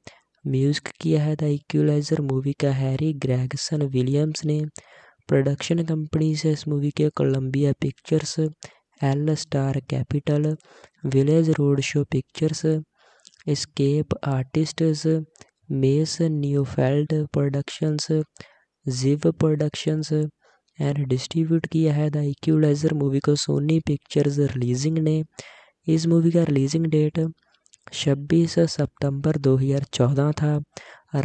म्यूजिक किया है द इक्वलाइजर मूवी का हैरी ग्रैगसन विलियम्स ने प्रोडक्शन कंपनी से इस मूवी के Columbia Pictures L Star Capital Village Roadshow Pictures Escape Artists Mace Neufeld productions जीव प्रोडक्शंस एंड डिस्ट्रीब्यूट किया है द इक्वलाइजर मूवी को सोनी पिक्चर्स रिलीजिंग ने इस मूवी का रिलीजिंग डेट 26 सितंबर 2014 था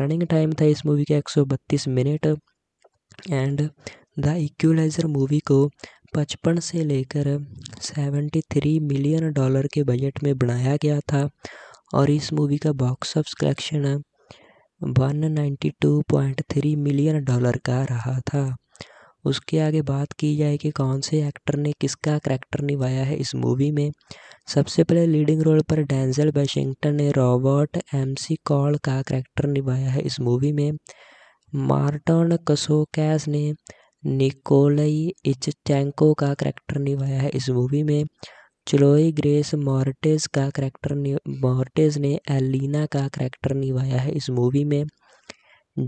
रनिंग टाइम था इस मूवी का 132 minute and the Equalizer movie को पचपन से लेकर 73 मिलियन डॉलर के बजट में बनाया गया था और इस मूवी का box of collection 192.3 million dollar का रहा था उसके आगे बात की जाए कि कौन से एक्टर ने किसका करैक्टर निभाया है इस मूवी में सबसे पहले लीडिंग रोल पर डैंजल वाशिंगटन ने रॉबर्ट एमसी कॉल का करैक्टर निभाया है इस मूवी में मार्टन कसोकैस ने निकोलई इचटैंको का करैक्टर निभाया है इस मूवी में चलोई ग्रेस मॉर्टेज का करैक्टर मॉर्टेज ने एलिना का करैक्टर निभाया है इस मूवी में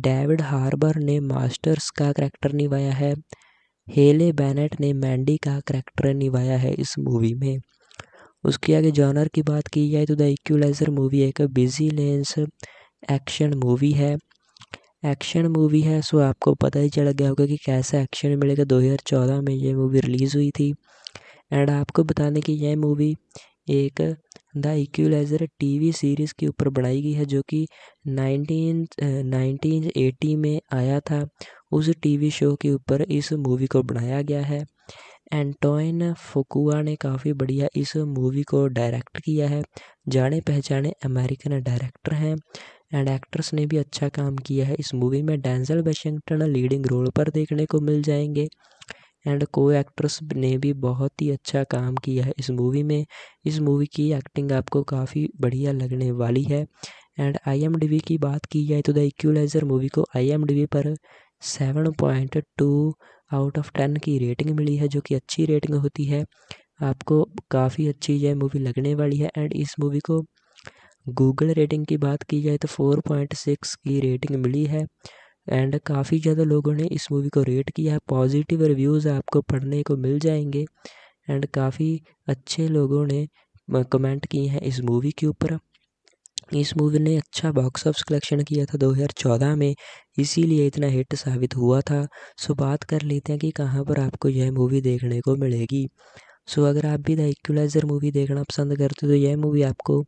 डेविड हार्बर ने मास्टर्स का करैक्टर निभाया है हेले बैनेट ने मैंडी का करैक्टर निभाया है इस मूवी में उसके आगे जॉनर की बात की जाए तो द इक्वलाइजर मूवी एक बिजी लेंस एक्शन मूवी है एक्शन मूवी है सो आपको पता ही चल गया होगा कि कैसा एक्शन मिलेगा 2014 में ये मूवी रिलीज़ हुई थी एंड आपको बता दें कि यह मूवी एक द इक्वलाइज़र टीवी सीरीज़ के ऊपर बनाई गई है जो कि नाइनटीन नाइनटीन एटी में आया था उस टीवी शो के ऊपर इस मूवी को बनाया गया है एंटोइन फोकुआ ने काफ़ी बढ़िया इस मूवी को डायरेक्ट किया है जाने पहचाने अमेरिकन डायरेक्टर हैं एंड एक्ट्रेस ने भी अच्छा काम किया है इस मूवी में डैनजल वाशिंगटन लीडिंग रोल पर देखने को मिल जाएंगे एंड को एक्ट्रेस ने भी बहुत ही अच्छा काम किया है इस मूवी में इस मूवी की एक्टिंग आपको काफ़ी बढ़िया लगने वाली है एंड आई की बात की जाए तो द इक्वलाइज़र मूवी को आई पर seven point two out of ten की रेटिंग मिली है जो कि अच्छी रेटिंग होती है आपको काफ़ी अच्छी यह मूवी लगने वाली है एंड इस मूवी को गूगल रेटिंग की बात की जाए तो फोर पॉइंट सिक्स की रेटिंग मिली है एंड काफ़ी ज़्यादा लोगों ने इस मूवी को रेट किया है पॉजिटिव रिव्यूज़ आपको पढ़ने को मिल जाएंगे एंड काफ़ी अच्छे लोगों ने कमेंट किए हैं इस मूवी के ऊपर इस मूवी ने अच्छा बॉक्स ऑफिस कलेक्शन किया था 2014 में इसीलिए इतना हिट साबित हुआ था सो बात कर लेते हैं कि कहाँ पर आपको यह मूवी देखने को मिलेगी सो अगर आप भी द इक्वलाइज़र मूवी देखना पसंद करते हो तो यह मूवी आपको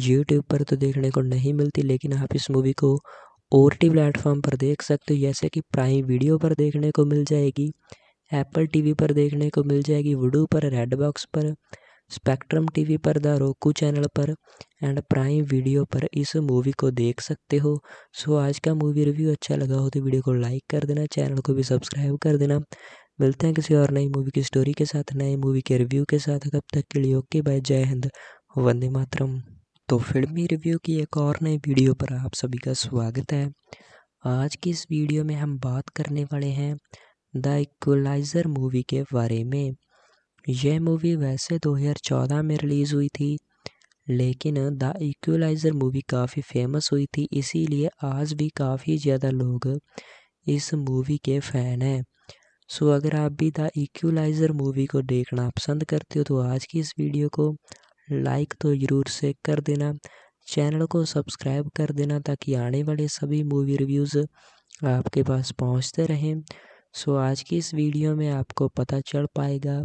यूट्यूब पर तो देखने को नहीं मिलती लेकिन आप इस मूवी को ओ टी प्लेटफॉर्म पर देख सकते हो जैसे कि प्राइम वीडियो पर देखने को मिल जाएगी एप्पल टीवी पर देखने को मिल जाएगी वुडू पर रेड बॉक्स पर स्पेक्ट्रम टीवी पर द रोकू चैनल पर एंड प्राइम वीडियो पर इस मूवी को देख सकते हो सो आज का मूवी रिव्यू अच्छा लगा हो तो वीडियो को लाइक कर देना चैनल को भी सब्सक्राइब कर देना मिलते हैं किसी और नई मूवी की स्टोरी के साथ नए मूवी के रिव्यू के साथ कब तक के लिए ओके बाय जय हिंद वंदे मातरम तो फिल्मी रिव्यू की एक और नई वीडियो पर आप सभी का स्वागत है आज की इस वीडियो में हम बात करने वाले हैं द इक्वलाइज़र मूवी के बारे में यह मूवी वैसे 2014 तो में रिलीज़ हुई थी लेकिन द इक्वलाइज़र मूवी काफ़ी फेमस हुई थी इसीलिए आज भी काफ़ी ज़्यादा लोग इस मूवी के फ़ैन हैं सो अगर आप भी द इक्वलाइज़र मूवी को देखना पसंद करते हो तो आज की इस वीडियो को लाइक तो ज़रूर से कर देना चैनल को सब्सक्राइब कर देना ताकि आने वाले सभी मूवी रिव्यूज़ आपके पास पहुंचते रहें सो आज की इस वीडियो में आपको पता चल पाएगा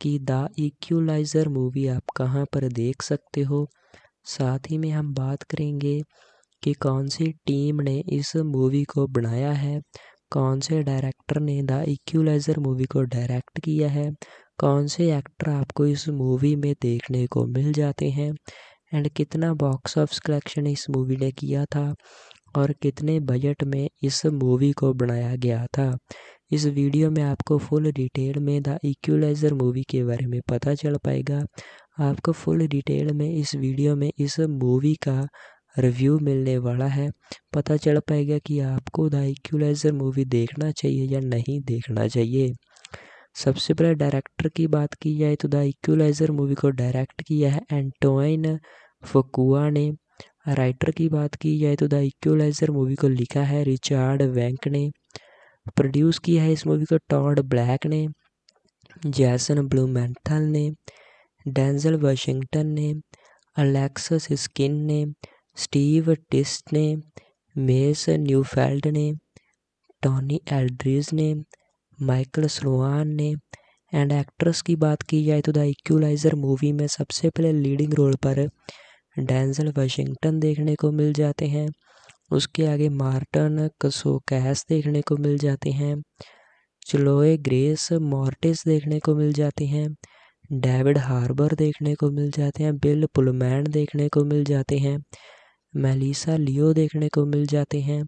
कि द इक्वलाइज़र मूवी आप कहां पर देख सकते हो साथ ही में हम बात करेंगे कि कौन सी टीम ने इस मूवी को बनाया है कौन से डायरेक्टर ने द इक्वलाइज़र मूवी को डायरेक्ट किया है कौन से एक्टर आपको इस मूवी में देखने को मिल जाते हैं एंड कितना बॉक्स ऑफ कलेक्शन इस मूवी ने किया था और कितने बजट में इस मूवी को बनाया गया था इस वीडियो में आपको फुल डिटेल में द इक्वलाइज़र मूवी के बारे में पता चल पाएगा आपको फुल डिटेल में इस वीडियो में इस मूवी का रिव्यू मिलने वाला है पता चल पाएगा कि आपको द इक्वलाइज़र मूवी देखना चाहिए या नहीं देखना चाहिए सबसे पहले डायरेक्टर की बात की जाए तो द इक्वलाइज़र मूवी को डायरेक्ट किया है एंटोइन फकुआ ने राइटर की बात की जाए तो द इक्वलाइज़र मूवी को लिखा है रिचार्ड वैंक ने प्रोड्यूस किया है इस मूवी को टॉड ब्लैक ने जैसन ब्लूमेंथल ने डेंजल वाशिंगटन ने अलेक्सस स्किन ने स्टीव टिस्ट ने मेस न्यूफेल्ड ने टॉनी एल्ड्रीज ने माइकल स्लोहान ने एंड एक्ट्रेस की बात की जाए तो द इक्वलाइज़र मूवी में सबसे पहले लीडिंग रोल पर डैनजल वाशिंगटन देखने को मिल जाते हैं उसके आगे मार्टन कसोकैस देखने को मिल जाते हैं चलोए ग्रेस मॉर्टिस देखने को मिल जाते हैं डेविड हार्बर देखने को मिल जाते हैं बिल पुलमैन देखने को मिल जाते हैं मेलिसा लियो देखने को मिल जाते हैं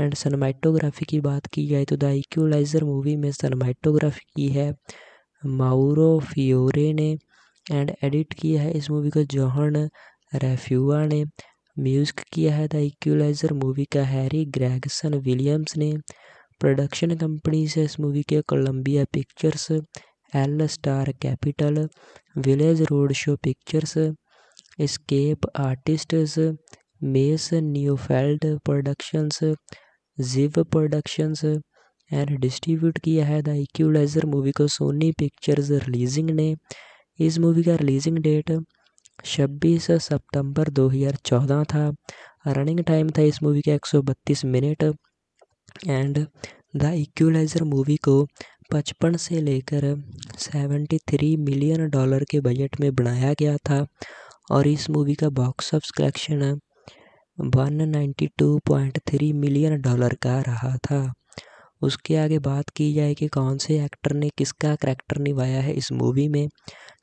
एंड सनमाइटोग्राफी की बात की जाए तो द इक्वलाइजर मूवी में सनमाइटोग्राफी की है माउरो फियोरे ने एंड एडिट किया है इस मूवी को जौहन रेफ्यूआ ने म्यूजिक किया है द इक्वलाइजर मूवी का हैरी ग्रैगसन विलियम्स ने प्रोडक्शन कंपनी से इस मूवी के Columbia Pictures L Star Capital Village Roadshow Pictures Escape Artists Mace Neufeld productions जीव प्रोडक्शंस एंड डिस्ट्रीब्यूट किया है द इक्वलाइजर मूवी को सोनी पिक्चर्स रिलीजिंग ने इस मूवी का रिलीजिंग डेट 26 सितंबर 2014 था रनिंग टाइम था इस मूवी का 132 minute and the Equalizer movie को पचपन से लेकर 73 मिलियन डॉलर के बजट में बनाया गया था और इस मूवी का box of collection 192.3 million dollar का रहा था उसके आगे बात की जाए कि कौन से एक्टर ने किसका करैक्टर निभाया है इस मूवी में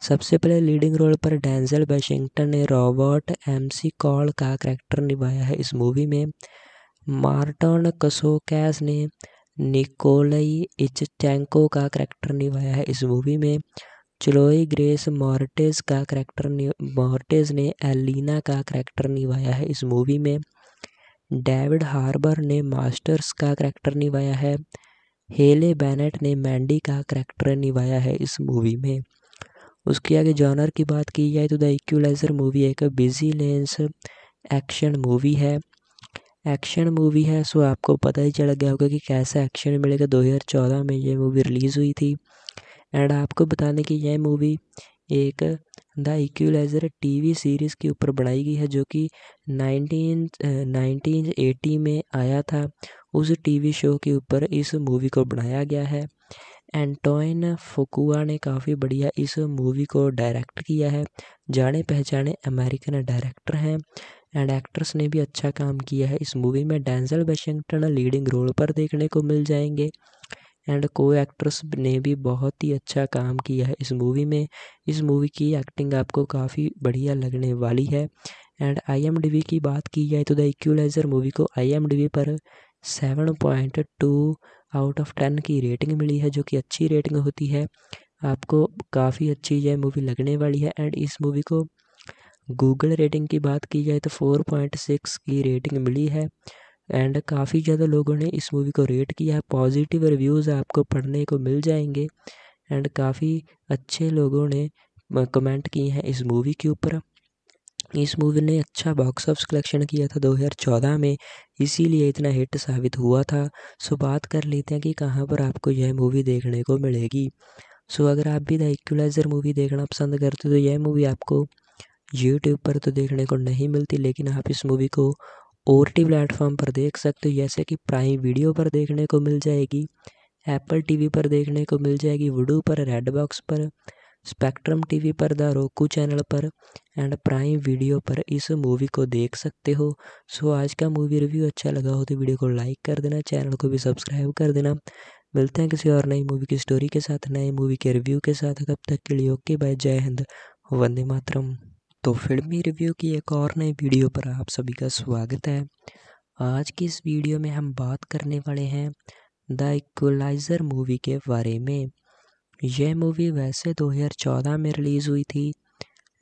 सबसे पहले लीडिंग रोल पर डैंजल वाशिंगटन ने रॉबर्ट एमसी कॉल का करैक्टर निभाया है इस मूवी में मार्टन कसोकैस ने निकोलई इचटैंको का करैक्टर निभाया है इस मूवी में चलोई ग्रेस मॉर्टेज का करैक्टर मॉर्टेज ने एलिना का करैक्टर निभाया है इस मूवी में डेविड हार्बर ने मास्टर्स का करैक्टर निभाया है हेले बैनेट ने मैंडी का करैक्टर निभाया है इस मूवी में उसके आगे जॉनर की बात की जाए तो द इक्वलाइजर मूवी एक बिजी लेंस एक्शन मूवी है एक्शन मूवी है सो आपको पता ही चल गया होगा कि कैसा एक्शन मिलेगा 2014 में ये मूवी रिलीज़ हुई थी एंड आपको बता दें कि यह मूवी एक द इक्वलाइज़र टीवी सीरीज़ के ऊपर बनाई गई है जो कि नाइनटीन नाइनटीन एटी में आया था उस टीवी शो के ऊपर इस मूवी को बनाया गया है एंटोइन फोकुआ ने काफ़ी बढ़िया इस मूवी को डायरेक्ट किया है जाने पहचाने अमेरिकन डायरेक्टर हैं एंड एक्ट्रेस ने भी अच्छा काम किया है इस मूवी में डैनजल वाशिंगटन लीडिंग रोल पर देखने को मिल जाएंगे एंड को एक्ट्रेस ने भी बहुत ही अच्छा काम किया है इस मूवी में इस मूवी की एक्टिंग आपको काफ़ी बढ़िया लगने वाली है एंड आई की बात की जाए तो द इक्वलाइजर मूवी को आई पर seven point two out of ten की रेटिंग मिली है जो कि अच्छी रेटिंग होती है आपको काफ़ी अच्छी यह मूवी लगने वाली है एंड इस मूवी को गूगल रेटिंग की बात की जाए तो फोर पॉइंट सिक्स की रेटिंग मिली है एंड काफ़ी ज़्यादा लोगों ने इस मूवी को रेट किया है पॉजिटिव रिव्यूज़ आपको पढ़ने को मिल जाएंगे एंड काफ़ी अच्छे लोगों ने कमेंट किए हैं इस मूवी के ऊपर इस मूवी ने अच्छा बॉक्स ऑफिस कलेक्शन किया था 2014 में इसीलिए इतना हिट साबित हुआ था सो बात कर लेते हैं कि कहाँ पर आपको यह मूवी देखने को मिलेगी सो अगर आप भी द इक्वलाइज़र मूवी देखना पसंद करते हो तो यह मूवी आपको यूट्यूब पर तो देखने को नहीं मिलती लेकिन आप इस मूवी को ओ टी प्लेटफॉर्म पर देख सकते हो जैसे कि प्राइम वीडियो पर देखने को मिल जाएगी एप्पल टीवी पर देखने को मिल जाएगी वुडू पर रेड बॉक्स पर स्पेक्ट्रम टीवी पर द रोकू चैनल पर एंड प्राइम वीडियो पर इस मूवी को देख सकते हो सो आज का मूवी रिव्यू अच्छा लगा हो तो वीडियो को लाइक कर देना चैनल को भी सब्सक्राइब कर देना मिलते हैं किसी और नई मूवी की स्टोरी के साथ नए मूवी के रिव्यू के साथ कब तक के लिए ओके बाय जय हिंद वंदे मातरम तो फिल्मी रिव्यू की एक और नई वीडियो पर आप सभी का स्वागत है आज की इस वीडियो में हम बात करने वाले हैं द इक्वलाइज़र मूवी के बारे में यह मूवी वैसे 2014 में रिलीज़ हुई थी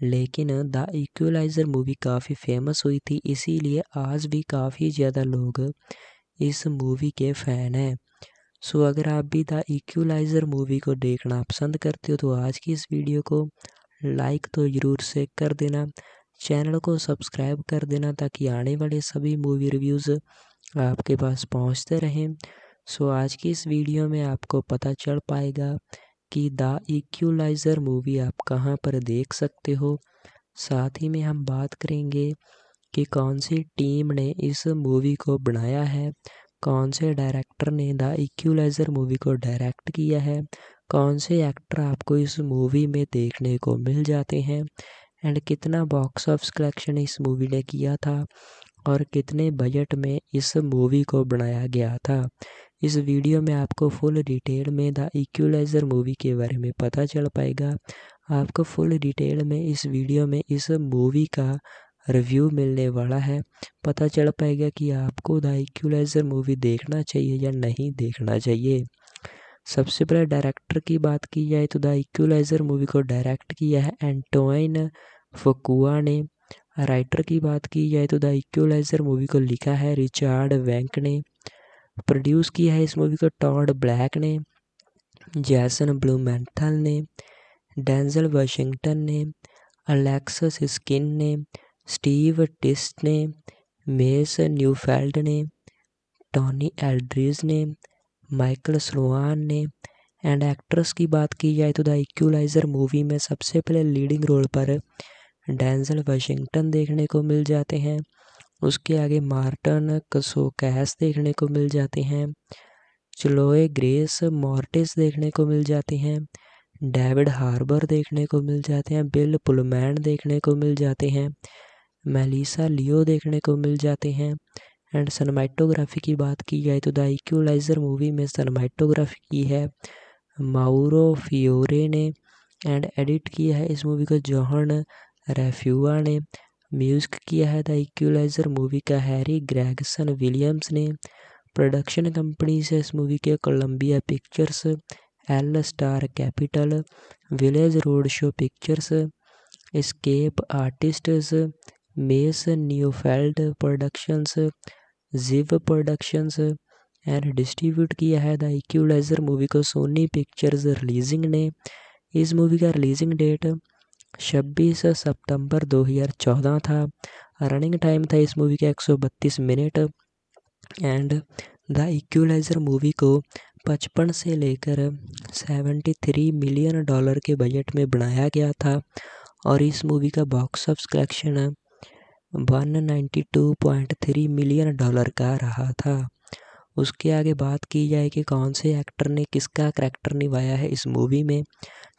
लेकिन द इक्वलाइज़र मूवी काफ़ी फेमस हुई थी इसीलिए आज भी काफ़ी ज़्यादा लोग इस मूवी के फ़ैन हैं सो अगर आप भी द इक्वलाइज़र मूवी को देखना पसंद करते हो तो आज की इस वीडियो को लाइक तो ज़रूर से कर देना चैनल को सब्सक्राइब कर देना ताकि आने वाले सभी मूवी रिव्यूज़ आपके पास पहुंचते रहें सो आज की इस वीडियो में आपको पता चल पाएगा कि द इक्वलाइज़र मूवी आप कहां पर देख सकते हो साथ ही में हम बात करेंगे कि कौन सी टीम ने इस मूवी को बनाया है कौन से डायरेक्टर ने द इक्वलाइज़र मूवी को डायरेक्ट किया है कौन से एक्टर आपको इस मूवी में देखने को मिल जाते हैं एंड कितना बॉक्स ऑफ कलेक्शन इस मूवी ने किया था और कितने बजट में इस मूवी को बनाया गया था इस वीडियो में आपको फुल डिटेल में द इक्वलाइज़र मूवी के बारे में पता चल पाएगा आपको फुल डिटेल में इस वीडियो में इस मूवी का रिव्यू मिलने वाला है पता चल पाएगा कि आपको द इक्वलाइज़र मूवी देखना चाहिए या नहीं देखना चाहिए सबसे पहले डायरेक्टर की बात की जाए तो द इक्वलाइज़र मूवी को डायरेक्ट किया है एंटोइन फकुआ ने राइटर की बात की जाए तो द इक्वलाइज़र मूवी को लिखा है रिचार्ड वैंक ने प्रोड्यूस किया है इस मूवी को टॉड ब्लैक ने जैसन ब्लूमेंथल ने डेंजल वाशिंगटन ने अलेक्सस स्किन ने स्टीव टिस्ट ने मेस न्यूफेल्ड ने टॉनी एल्ड्रीज ने माइकल स्लोहान ने एंड एक्ट्रेस की बात की जाए तो द इक्वलाइज़र मूवी में सबसे पहले लीडिंग रोल पर डैनजल वाशिंगटन देखने को मिल जाते हैं उसके आगे मार्टन कसोकैस देखने को मिल जाते हैं चलोए ग्रेस मॉर्टिस देखने को मिल जाते हैं डेविड हार्बर देखने को मिल जाते हैं बिल पुलमैन देखने को मिल जाते हैं मेलिसा लियो देखने को मिल जाते हैं एंड सनमाइटोग्राफी की बात की जाए तो द इक्वलाइजर मूवी में सनमाइटोग्राफी की है माउरो फियोरे ने एंड एडिट किया है इस मूवी को जौहन रेफ्यूआ ने म्यूजिक किया है द इक्वलाइजर मूवी का हैरी ग्रैगसन विलियम्स ने प्रोडक्शन कंपनी से इस मूवी के Columbia Pictures L Star Capital Village Roadshow Pictures Escape Artists Mace Neufeld productions जीव प्रोडक्शंस एंड डिस्ट्रीब्यूट किया है द इक्वलाइजर मूवी को सोनी पिक्चर्स रिलीजिंग ने इस मूवी का रिलीजिंग डेट 26 सितंबर 2014 था रनिंग टाइम था इस मूवी का 132 minute and the Equalizer movie को पचपन से लेकर 73 मिलियन डॉलर के बजट में बनाया गया था और इस मूवी का box of collection 192.3 million dollar का रहा था उसके आगे बात की जाए कि कौन से एक्टर ने किसका करैक्टर निभाया है इस मूवी में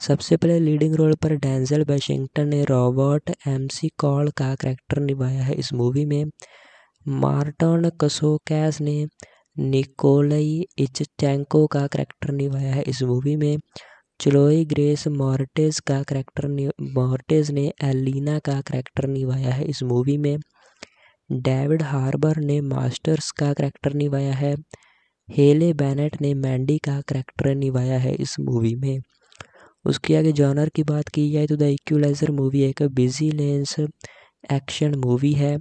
सबसे पहले लीडिंग रोल पर डैंजल वाशिंगटन ने रॉबर्ट एमसी कॉल का करैक्टर निभाया है इस मूवी में मार्टन कसोकैस ने निकोलई इचटैंको का करैक्टर निभाया है इस मूवी में चलोई ग्रेस मॉर्टेज का करैक्टर मॉर्टेज ने एलिना का करैक्टर निभाया है इस मूवी में डेविड हार्बर ने मास्टर्स का करैक्टर निभाया है हेले बैनेट ने मैंडी का करैक्टर निभाया है इस मूवी में उसके आगे जॉनर की बात की जाए तो द इक्वलाइजर मूवी एक बिजी लेंस एक्शन मूवी है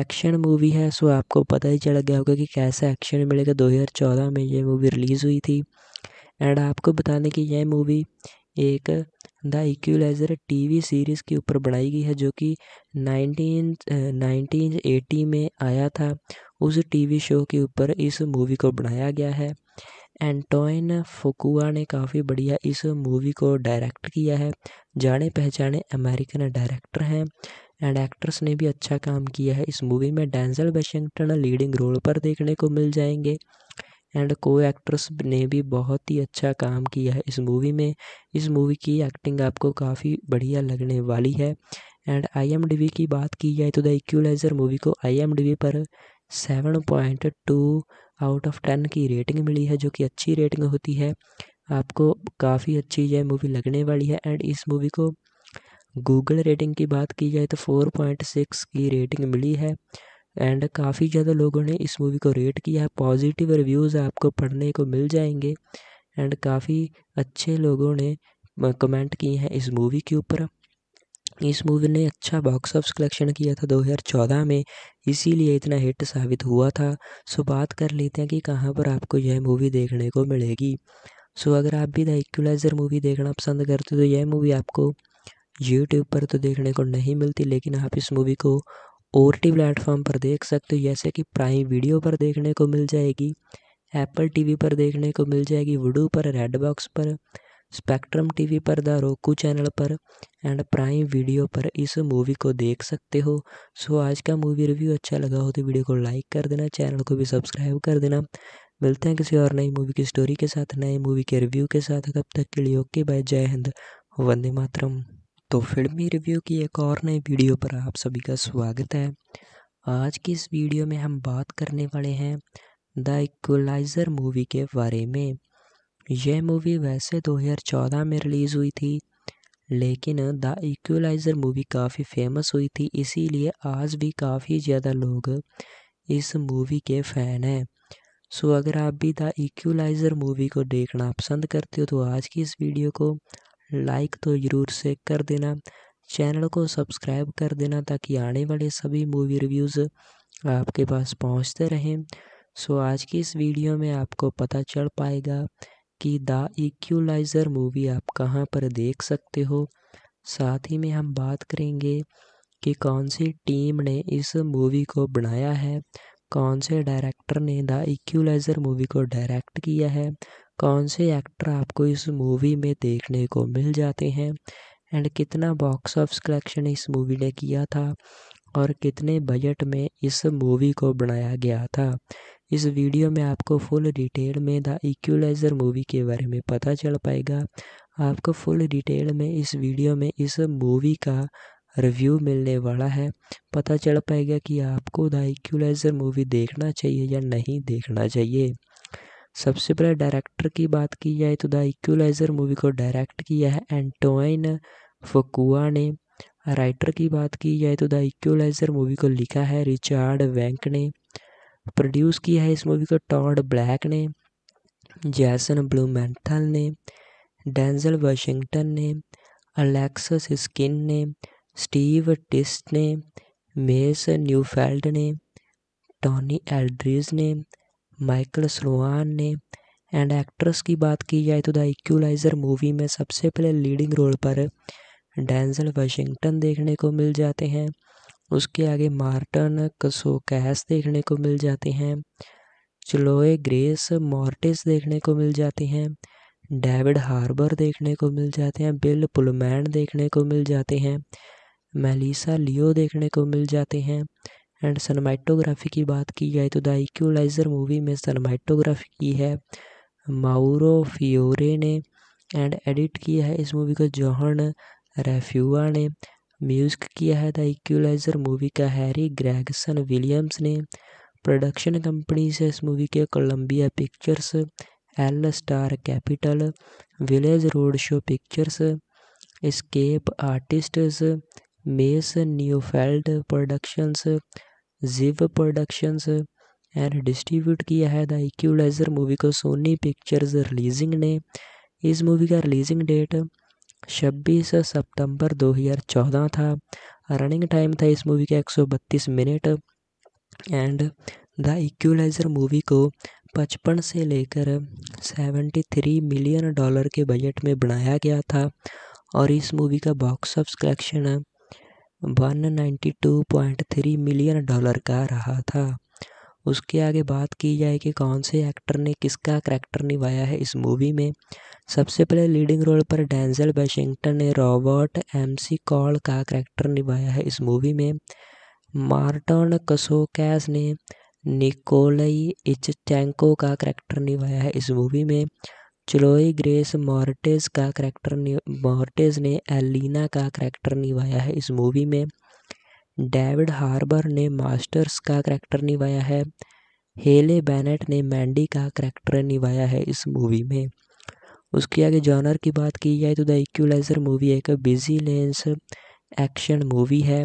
एक्शन मूवी है सो आपको पता ही चल गया होगा कि कैसा एक्शन मिलेगा 2014 में ये मूवी रिलीज़ हुई थी एंड आपको बता दें कि यह मूवी एक द इक्वलाइज़र टीवी सीरीज़ के ऊपर बनाई गई है जो कि नाइनटीन नाइनटीन एटी में आया था उस टीवी शो के ऊपर इस मूवी को बनाया गया है एंटोइन फोकुआ ने काफ़ी बढ़िया इस मूवी को डायरेक्ट किया है जाने पहचाने अमेरिकन डायरेक्टर हैं एंड एक्ट्रेस ने भी अच्छा काम किया है इस मूवी में डैनजल वाशिंगटन लीडिंग रोल पर देखने को मिल जाएंगे एंड को एक्ट्रेस ने भी बहुत ही अच्छा काम किया है इस मूवी में इस मूवी की एक्टिंग आपको काफ़ी बढ़िया लगने वाली है एंड आई की बात की जाए तो द इक्वलाइज़र मूवी को आई पर seven point two out of ten की रेटिंग मिली है जो कि अच्छी रेटिंग होती है आपको काफ़ी अच्छी यह मूवी लगने वाली है एंड इस मूवी को गूगल रेटिंग की बात की जाए तो फोर पॉइंट सिक्स की रेटिंग मिली है एंड काफ़ी ज़्यादा लोगों ने इस मूवी को रेट किया है पॉजिटिव रिव्यूज़ आपको पढ़ने को मिल जाएंगे एंड काफ़ी अच्छे लोगों ने कमेंट किए हैं इस मूवी के ऊपर इस मूवी ने अच्छा बॉक्स ऑफिस कलेक्शन किया था 2014 में इसीलिए इतना हिट साबित हुआ था सो बात कर लेते हैं कि कहाँ पर आपको यह मूवी देखने को मिलेगी सो अगर आप भी द इक्वलाइज़र मूवी देखना पसंद करते हो तो यह मूवी आपको यूट्यूब पर तो देखने को नहीं मिलती लेकिन आप इस मूवी को ओ टी प्लेटफॉर्म पर देख सकते हो जैसे कि प्राइम वीडियो पर देखने को मिल जाएगी एप्पल टीवी पर देखने को मिल जाएगी वुडू पर रेड बॉक्स पर स्पेक्ट्रम टीवी पर द रोकू चैनल पर एंड प्राइम वीडियो पर इस मूवी को देख सकते हो सो आज का मूवी रिव्यू अच्छा लगा हो तो वीडियो को लाइक कर देना चैनल को भी सब्सक्राइब कर देना मिलते हैं किसी और नई मूवी की स्टोरी के साथ नए मूवी के रिव्यू के साथ कब तक के लिए ओके बाय जय हिंद वंदे मातरम तो फिल्मी रिव्यू की एक और नई वीडियो पर आप सभी का स्वागत है आज की इस वीडियो में हम बात करने वाले हैं द इक्वलाइज़र मूवी के बारे में यह मूवी वैसे 2014 तो में रिलीज़ हुई थी लेकिन द इक्वलाइज़र मूवी काफ़ी फेमस हुई थी इसीलिए आज भी काफ़ी ज़्यादा लोग इस मूवी के फ़ैन हैं सो अगर आप भी द इक्वलाइज़र मूवी को देखना पसंद करते हो तो आज की इस वीडियो को लाइक तो ज़रूर से कर देना चैनल को सब्सक्राइब कर देना ताकि आने वाले सभी मूवी रिव्यूज़ आपके पास पहुंचते रहें सो आज की इस वीडियो में आपको पता चल पाएगा कि द इक्वलाइज़र मूवी आप कहां पर देख सकते हो साथ ही में हम बात करेंगे कि कौन सी टीम ने इस मूवी को बनाया है कौन से डायरेक्टर ने द इक्वलाइज़र मूवी को डायरेक्ट किया है कौन से एक्टर आपको इस मूवी में देखने को मिल जाते हैं एंड कितना बॉक्स ऑफ कलेक्शन इस मूवी ने किया था और कितने बजट में इस मूवी को बनाया गया था इस वीडियो में आपको फुल डिटेल में द इक्वलाइज़र मूवी के बारे में पता चल पाएगा आपको फुल डिटेल में इस वीडियो में इस मूवी का रिव्यू मिलने वाला है पता चल पाएगा कि आपको द इक्वलाइज़र मूवी देखना चाहिए या नहीं देखना चाहिए सबसे पहले डायरेक्टर की बात की जाए तो द इक्वलाइज़र मूवी को डायरेक्ट किया है एंटोइन फकुआ ने राइटर की बात की जाए तो द इक्वलाइज़र मूवी को लिखा है रिचार्ड वैंक ने प्रोड्यूस किया है इस मूवी को टॉड ब्लैक ने जैसन ब्लूमेंथल ने डेंजल वाशिंगटन ने अलेक्सस स्किन ने स्टीव टिस्ट ने मेस न्यूफेल्ड ने टॉनी एल्ड्रीज ने माइकल स्लोहान ने एंड एक्ट्रेस की बात की जाए तो द इक्वलाइज़र मूवी में सबसे पहले लीडिंग रोल पर डैनजल वाशिंगटन देखने को मिल जाते हैं उसके आगे मार्टन कसोकैस देखने को मिल जाते हैं चलोए ग्रेस मॉर्टिस देखने को मिल जाते हैं डेविड हार्बर देखने को मिल जाते हैं बिल पुलमैन देखने को मिल जाते हैं मेलिसा लियो देखने को मिल जाते हैं एंड सनमाइटोग्राफी की बात की जाए तो द इक्वलाइजर मूवी में सनमाइटोग्राफी की है माउरो फियोरे ने एंड एडिट किया है इस मूवी को जौहन रेफ्यूआ ने म्यूजिक किया है द इक्वलाइजर मूवी का हैरी ग्रैगसन विलियम्स ने प्रोडक्शन कंपनी से इस मूवी के Columbia Pictures L Star Capital Village Roadshow Pictures Escape Artists Mace Neufeld productions जीव प्रोडक्शंस एंड डिस्ट्रीब्यूट किया है द इक्वलाइजर मूवी को सोनी पिक्चर्स रिलीजिंग ने इस मूवी का रिलीजिंग डेट 26 सितंबर 2014 था रनिंग टाइम था इस मूवी का 132 minute and the Equalizer movie को पचपन से लेकर 73 मिलियन डॉलर के बजट में बनाया गया था और इस मूवी का box of collection 192.3 million dollar का रहा था उसके आगे बात की जाए कि कौन से एक्टर ने किसका करैक्टर निभाया है इस मूवी में सबसे पहले लीडिंग रोल पर डैंजल वाशिंगटन ने रॉबर्ट एमसी कॉल का करैक्टर निभाया है इस मूवी में मार्टन कसोकैस ने निकोलई इचटैंको का करैक्टर निभाया है इस मूवी में चलोई ग्रेस मॉर्टेज का करैक्टर मॉर्टेज ने एलिना का करैक्टर निभाया है इस मूवी में डेविड हार्बर ने मास्टर्स का करैक्टर निभाया है हेले बैनेट ने मैंडी का करैक्टर निभाया है इस मूवी में उसके आगे जॉनर की बात की जाए तो द इक्वलाइजर मूवी एक बिजी लेंस एक्शन मूवी है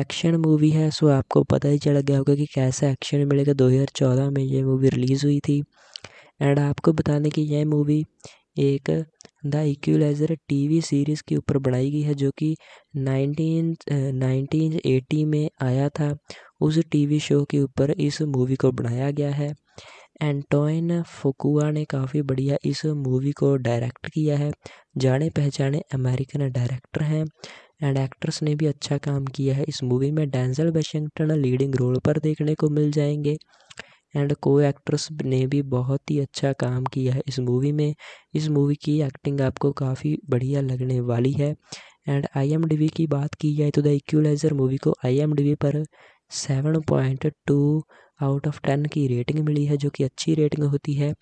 एक्शन मूवी है सो आपको पता ही चल गया होगा कि कैसा एक्शन मिलेगा 2014 में ये मूवी रिलीज़ हुई थी एंड आपको बता दें कि यह मूवी एक द इक्वलाइज़र टीवी सीरीज़ के ऊपर बनाई गई है जो कि नाइनटीन नाइनटीन एटी में आया था उस टीवी शो के ऊपर इस मूवी को बनाया गया है एंटोइन फोकुआ ने काफ़ी बढ़िया इस मूवी को डायरेक्ट किया है जाने पहचाने अमेरिकन डायरेक्टर हैं एंड एक्ट्रेस ने भी अच्छा काम किया है इस मूवी में डैनजल वाशिंगटन लीडिंग रोल पर देखने को मिल जाएंगे एंड को एक्ट्रेस ने भी बहुत ही अच्छा काम किया है इस मूवी में इस मूवी की एक्टिंग आपको काफ़ी बढ़िया लगने वाली है एंड आई की बात की जाए तो द इक्वलाइज़र मूवी को आई पर seven point two out of ten की रेटिंग मिली है जो कि अच्छी रेटिंग होती है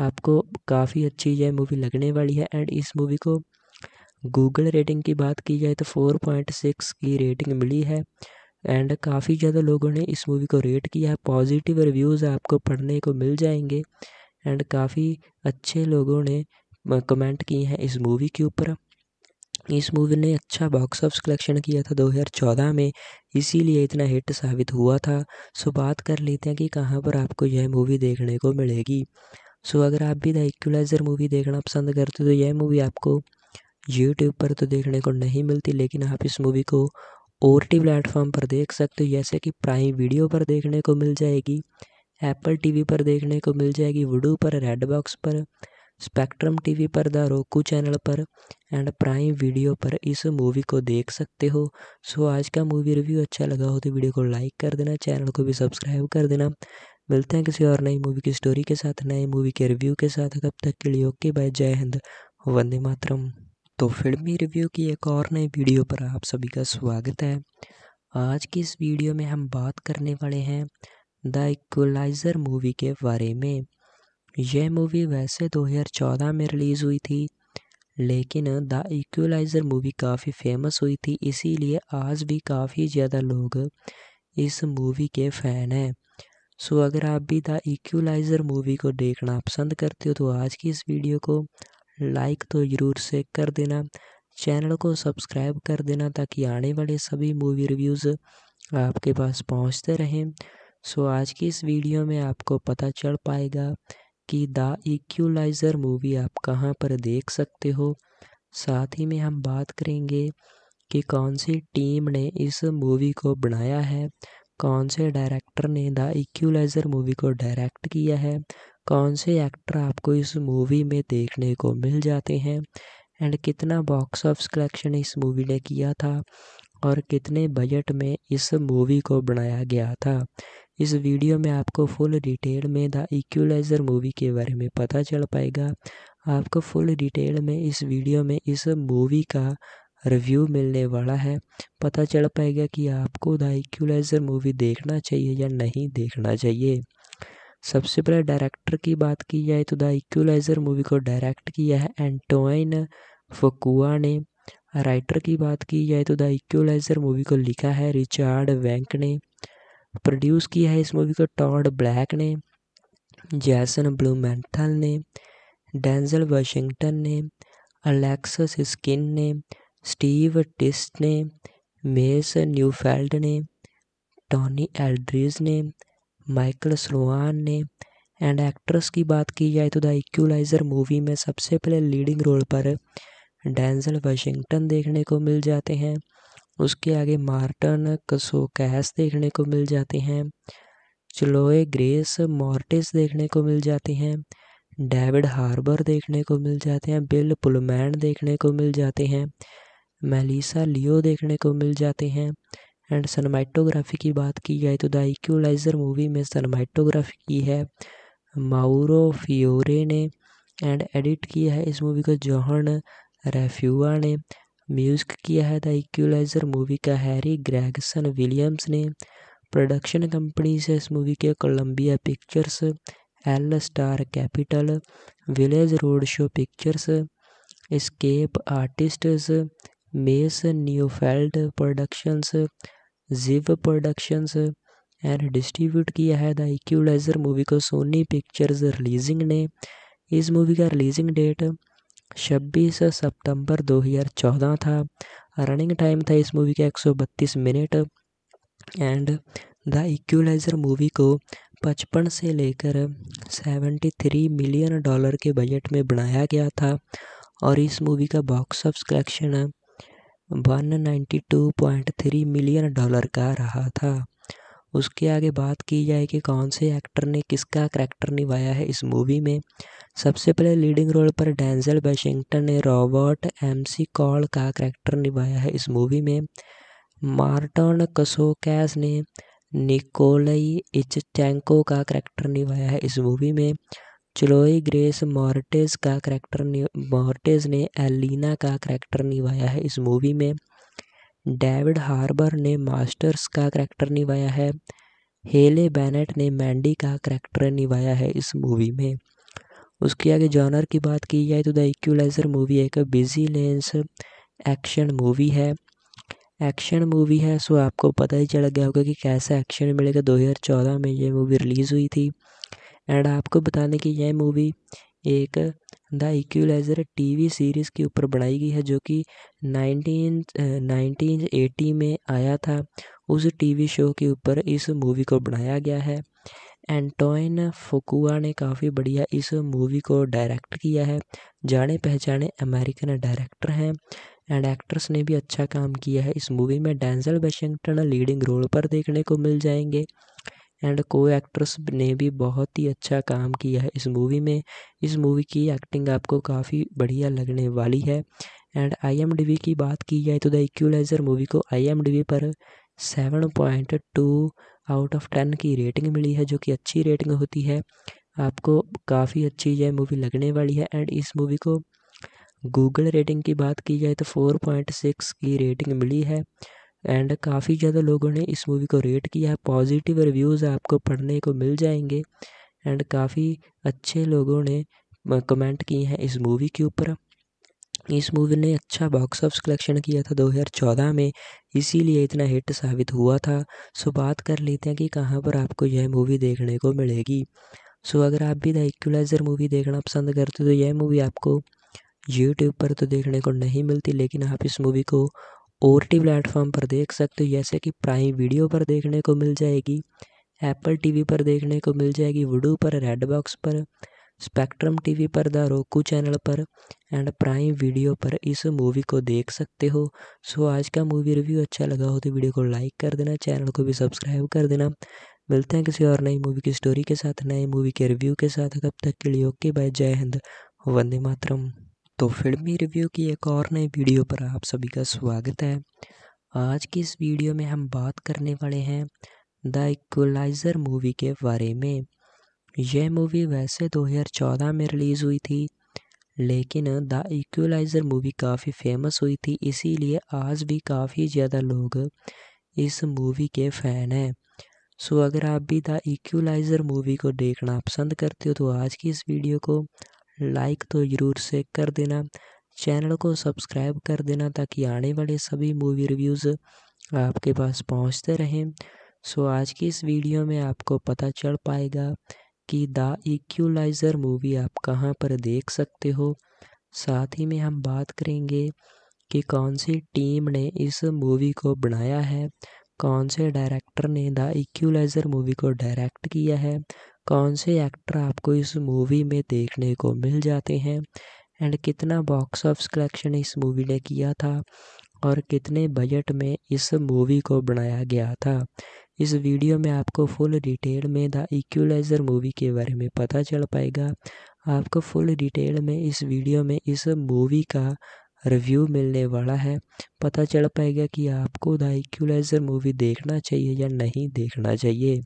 आपको काफ़ी अच्छी यह मूवी लगने वाली है एंड इस मूवी को गूगल रेटिंग की बात की जाए तो फोर पॉइंट सिक्स की रेटिंग मिली है एंड काफ़ी ज़्यादा लोगों ने इस मूवी को रेट किया है पॉजिटिव रिव्यूज़ आपको पढ़ने को मिल जाएंगे एंड काफ़ी अच्छे लोगों ने कमेंट किए हैं इस मूवी के ऊपर इस मूवी ने अच्छा बॉक्स ऑफिस कलेक्शन किया था 2014 में इसीलिए इतना हिट साबित हुआ था सो बात कर लेते हैं कि कहाँ पर आपको यह मूवी देखने को मिलेगी सो अगर आप भी द इक्वलाइज़र मूवी देखना पसंद करते हो तो यह मूवी आपको यूट्यूब पर तो देखने को नहीं मिलती लेकिन आप इस मूवी को ओ टी प्लेटफॉर्म पर देख सकते हो जैसे कि प्राइम वीडियो पर देखने को मिल जाएगी एप्पल टीवी पर देखने को मिल जाएगी वुडू पर रेड बॉक्स पर स्पेक्ट्रम टीवी पर द रोकू चैनल पर एंड प्राइम वीडियो पर इस मूवी को देख सकते हो सो आज का मूवी रिव्यू अच्छा लगा हो तो वीडियो को लाइक कर देना चैनल को भी सब्सक्राइब कर देना मिलते हैं किसी और नई मूवी की स्टोरी के साथ नए मूवी के रिव्यू के साथ कब तक के लिए ओके बाय जय हिंद वंदे मातरम तो फिल्मी रिव्यू की एक और नई वीडियो पर आप सभी का स्वागत है आज की इस वीडियो में हम बात करने वाले हैं द इक्वलाइज़र मूवी के बारे में यह मूवी वैसे 2014 में रिलीज़ हुई थी लेकिन द इक्वलाइज़र मूवी काफ़ी फेमस हुई थी इसीलिए आज भी काफ़ी ज़्यादा लोग इस मूवी के फ़ैन हैं सो अगर आप भी द इक्वलाइज़र मूवी को देखना पसंद करते हो तो आज की इस वीडियो को लाइक तो ज़रूर से कर देना चैनल को सब्सक्राइब कर देना ताकि आने वाले सभी मूवी रिव्यूज़ आपके पास पहुंचते रहें सो आज की इस वीडियो में आपको पता चल पाएगा कि द इक्वलाइज़र मूवी आप कहां पर देख सकते हो साथ ही में हम बात करेंगे कि कौन सी टीम ने इस मूवी को बनाया है कौन से डायरेक्टर ने द इक्वलाइज़र मूवी को डायरेक्ट किया है कौन से एक्टर आपको इस मूवी में देखने को मिल जाते हैं एंड कितना बॉक्स ऑफ कलेक्शन इस मूवी ने किया था और कितने बजट में इस मूवी को बनाया गया था इस वीडियो में आपको फुल डिटेल में द इक्वलाइज़र मूवी के बारे में पता चल पाएगा आपको फुल डिटेल में इस वीडियो में इस मूवी का रिव्यू मिलने वाला है पता चल पाएगा कि आपको द इक्वलाइज़र मूवी देखना चाहिए या नहीं देखना चाहिए सबसे पहले डायरेक्टर की बात की जाए तो द इक्वलाइज़र मूवी को डायरेक्ट किया है एंटोइन फकुआ ने राइटर की बात की जाए तो द इक्वलाइज़र मूवी को लिखा है रिचार्ड वैंक ने प्रोड्यूस किया है इस मूवी को टॉड ब्लैक ने जैसन ब्लूमेंथल ने डेंजल वाशिंगटन ने अलेक्सस स्किन ने स्टीव टिस्ट ने मेस न्यूफेल्ड ने टॉनी एल्ड्रीज ने माइकल स्लोहान ने एंड एक्ट्रेस की बात की जाए तो द इक्वलाइज़र मूवी में सबसे पहले लीडिंग रोल पर डैनजल वाशिंगटन देखने को मिल जाते हैं उसके आगे मार्टन कसोकैस देखने को मिल जाते हैं चलोए ग्रेस मॉर्टिस देखने को मिल जाते हैं डेविड हार्बर देखने को मिल जाते हैं बिल पुलमैन देखने को मिल जाते हैं मेलिसा लियो देखने को मिल जाते हैं एंड सनमाइटोग्राफी की बात की जाए तो द इक्वलाइजर मूवी में सनमाइटोग्राफी की है माउरो फियोरे ने एंड एडिट किया है इस मूवी को जौहन रेफ्यूआ ने म्यूजिक किया है द इक्वलाइजर मूवी का हैरी ग्रैगसन विलियम्स ने प्रोडक्शन कंपनी से इस मूवी के Columbia Pictures L Star Capital Village Roadshow Pictures Escape Artists Mace Neufeld productions जीव प्रोडक्शंस एंड डिस्ट्रीब्यूट किया है द इक्वलाइजर मूवी को सोनी पिक्चर्स रिलीजिंग ने इस मूवी का रिलीजिंग डेट 26 सितंबर 2014 था रनिंग टाइम था इस मूवी का 132 minute and the Equalizer movie को पचपन से लेकर 73 मिलियन डॉलर के बजट में बनाया गया था और इस मूवी का box of collection 192.3 million dollar का रहा था उसके आगे बात की जाए कि कौन से एक्टर ने किसका करैक्टर निभाया है इस मूवी में सबसे पहले लीडिंग रोल पर डैंजल वाशिंगटन ने रॉबर्ट एमसी कॉल का करैक्टर निभाया है इस मूवी में मार्टन कसोकैस ने निकोलई इचटैंको का करैक्टर निभाया है इस मूवी में चलोई ग्रेस मॉर्टेज का करैक्टर मॉर्टेज ने एलिना का करैक्टर निभाया है इस मूवी में डेविड हार्बर ने मास्टर्स का करैक्टर निभाया है हेले बैनेट ने मैंडी का करैक्टर निभाया है इस मूवी में उसके आगे जॉनर की बात की जाए तो द इक्वलाइजर मूवी एक बिजी लेंस एक्शन मूवी है एक्शन मूवी है सो आपको पता ही चल गया होगा कि कैसा एक्शन मिलेगा 2014 में ये मूवी रिलीज़ हुई थी एंड आपको बता दें कि यह मूवी एक द इक्वलाइज़र टीवी सीरीज़ के ऊपर बनाई गई है जो कि नाइनटीन नाइनटीन एटी में आया था उस टीवी शो के ऊपर इस मूवी को बनाया गया है एंटोइन फोकुआ ने काफ़ी बढ़िया इस मूवी को डायरेक्ट किया है जाने पहचाने अमेरिकन डायरेक्टर हैं एंड एक्ट्रेस ने भी अच्छा काम किया है इस मूवी में डैनजल वाशिंगटन लीडिंग रोल पर देखने को मिल जाएंगे एंड को एक्ट्रेस ने भी बहुत ही अच्छा काम किया है इस मूवी में इस मूवी की एक्टिंग आपको काफ़ी बढ़िया लगने वाली है एंड आई की बात की जाए तो द इक्वलाइज़र मूवी को आई पर seven point two out of ten की रेटिंग मिली है जो कि अच्छी रेटिंग होती है आपको काफ़ी अच्छी यह मूवी लगने वाली है एंड इस मूवी को गूगल रेटिंग की बात की जाए तो फोर पॉइंट सिक्स की रेटिंग मिली है एंड काफ़ी ज़्यादा लोगों ने इस मूवी को रेट किया है पॉजिटिव रिव्यूज़ आपको पढ़ने को मिल जाएंगे एंड काफ़ी अच्छे लोगों ने कमेंट किए हैं इस मूवी के ऊपर इस मूवी ने अच्छा बॉक्स ऑफिस कलेक्शन किया था 2014 में इसीलिए इतना हिट साबित हुआ था सो बात कर लेते हैं कि कहाँ पर आपको यह मूवी देखने को मिलेगी सो अगर आप भी द इक्वलाइज़र मूवी देखना पसंद करते हो तो यह मूवी आपको यूट्यूब पर तो देखने को नहीं मिलती लेकिन आप इस मूवी को ओ टी प्लेटफॉर्म पर देख सकते हो जैसे कि प्राइम वीडियो पर देखने को मिल जाएगी एप्पल टीवी पर देखने को मिल जाएगी वुडू पर रेड बॉक्स पर स्पेक्ट्रम टीवी पर द रोकू चैनल पर एंड प्राइम वीडियो पर इस मूवी को देख सकते हो सो आज का मूवी रिव्यू अच्छा लगा हो तो वीडियो को लाइक कर देना चैनल को भी सब्सक्राइब कर देना मिलते हैं किसी और नई मूवी की स्टोरी के साथ नए मूवी के रिव्यू के साथ कब तक के लिए ओके बाय जय हिंद वंदे मातरम तो फिल्मी रिव्यू की एक और नई वीडियो पर आप सभी का स्वागत है आज की इस वीडियो में हम बात करने वाले हैं द इक्वलाइज़र मूवी के बारे में यह मूवी वैसे 2014 तो में रिलीज़ हुई थी लेकिन द इक्वलाइज़र मूवी काफ़ी फेमस हुई थी इसीलिए आज भी काफ़ी ज़्यादा लोग इस मूवी के फ़ैन हैं सो अगर आप भी द इक्वलाइज़र मूवी को देखना पसंद करते हो तो आज की इस वीडियो को लाइक तो ज़रूर से कर देना चैनल को सब्सक्राइब कर देना ताकि आने वाले सभी मूवी रिव्यूज़ आपके पास पहुंचते रहें सो आज की इस वीडियो में आपको पता चल पाएगा कि द इक्वलाइज़र मूवी आप कहां पर देख सकते हो साथ ही में हम बात करेंगे कि कौन सी टीम ने इस मूवी को बनाया है कौन से डायरेक्टर ने द इक्वलाइज़र मूवी को डायरेक्ट किया है कौन से एक्टर आपको इस मूवी में देखने को मिल जाते हैं एंड कितना बॉक्स ऑफ कलेक्शन इस मूवी ने किया था और कितने बजट में इस मूवी को बनाया गया था इस वीडियो में आपको फुल डिटेल में द इक्वलाइज़र मूवी के बारे में पता चल पाएगा आपको फुल डिटेल में इस वीडियो में इस मूवी का रिव्यू मिलने वाला है पता चल पाएगा कि आपको द इक्वलाइज़र मूवी देखना चाहिए या नहीं देखना चाहिए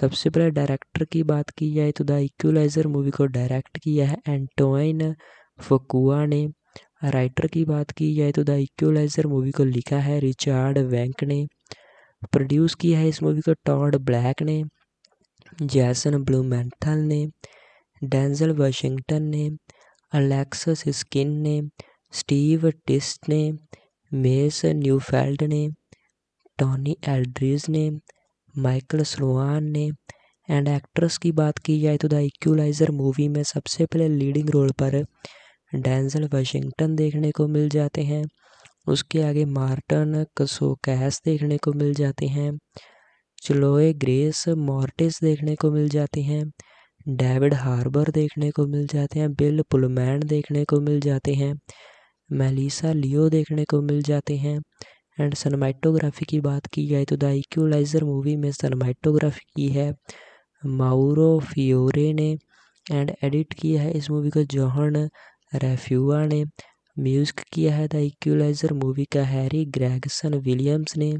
सबसे पहले डायरेक्टर की बात की जाए तो द इक्वलाइज़र मूवी को डायरेक्ट किया है एंटोइन फकुआ ने राइटर की बात की जाए तो द इक्वलाइज़र मूवी को लिखा है रिचार्ड वैंक ने प्रोड्यूस किया है इस मूवी को टॉड ब्लैक ने जैसन ब्लूमेंथल ने डेंजल वाशिंगटन ने अलेक्सस स्किन ने स्टीव टिस्ट ने मेस न्यूफेल्ड ने टॉनी एल्ड्रीज ने माइकल स्लोहान ने एंड एक्ट्रेस की बात की जाए तो द इक्वलाइज़र मूवी में सबसे पहले लीडिंग रोल पर डैनजल वाशिंगटन देखने को मिल जाते हैं उसके आगे मार्टन कसोकैस देखने को मिल जाते हैं चलोए ग्रेस मॉर्टिस देखने को मिल जाते हैं डेविड हार्बर देखने को मिल जाते हैं बिल पुलमैन देखने को मिल जाते हैं मेलिसा लियो देखने को मिल जाते हैं एंड सनमाइटोग्राफी की बात की जाए तो द इक्वलाइजर मूवी में सनमाइटोग्राफी की है माउरो फियोरे ने एंड एडिट किया है इस मूवी को जौहन रेफ्यूआ ने म्यूजिक किया है द इक्वलाइजर मूवी का हैरी ग्रैगसन विलियम्स ने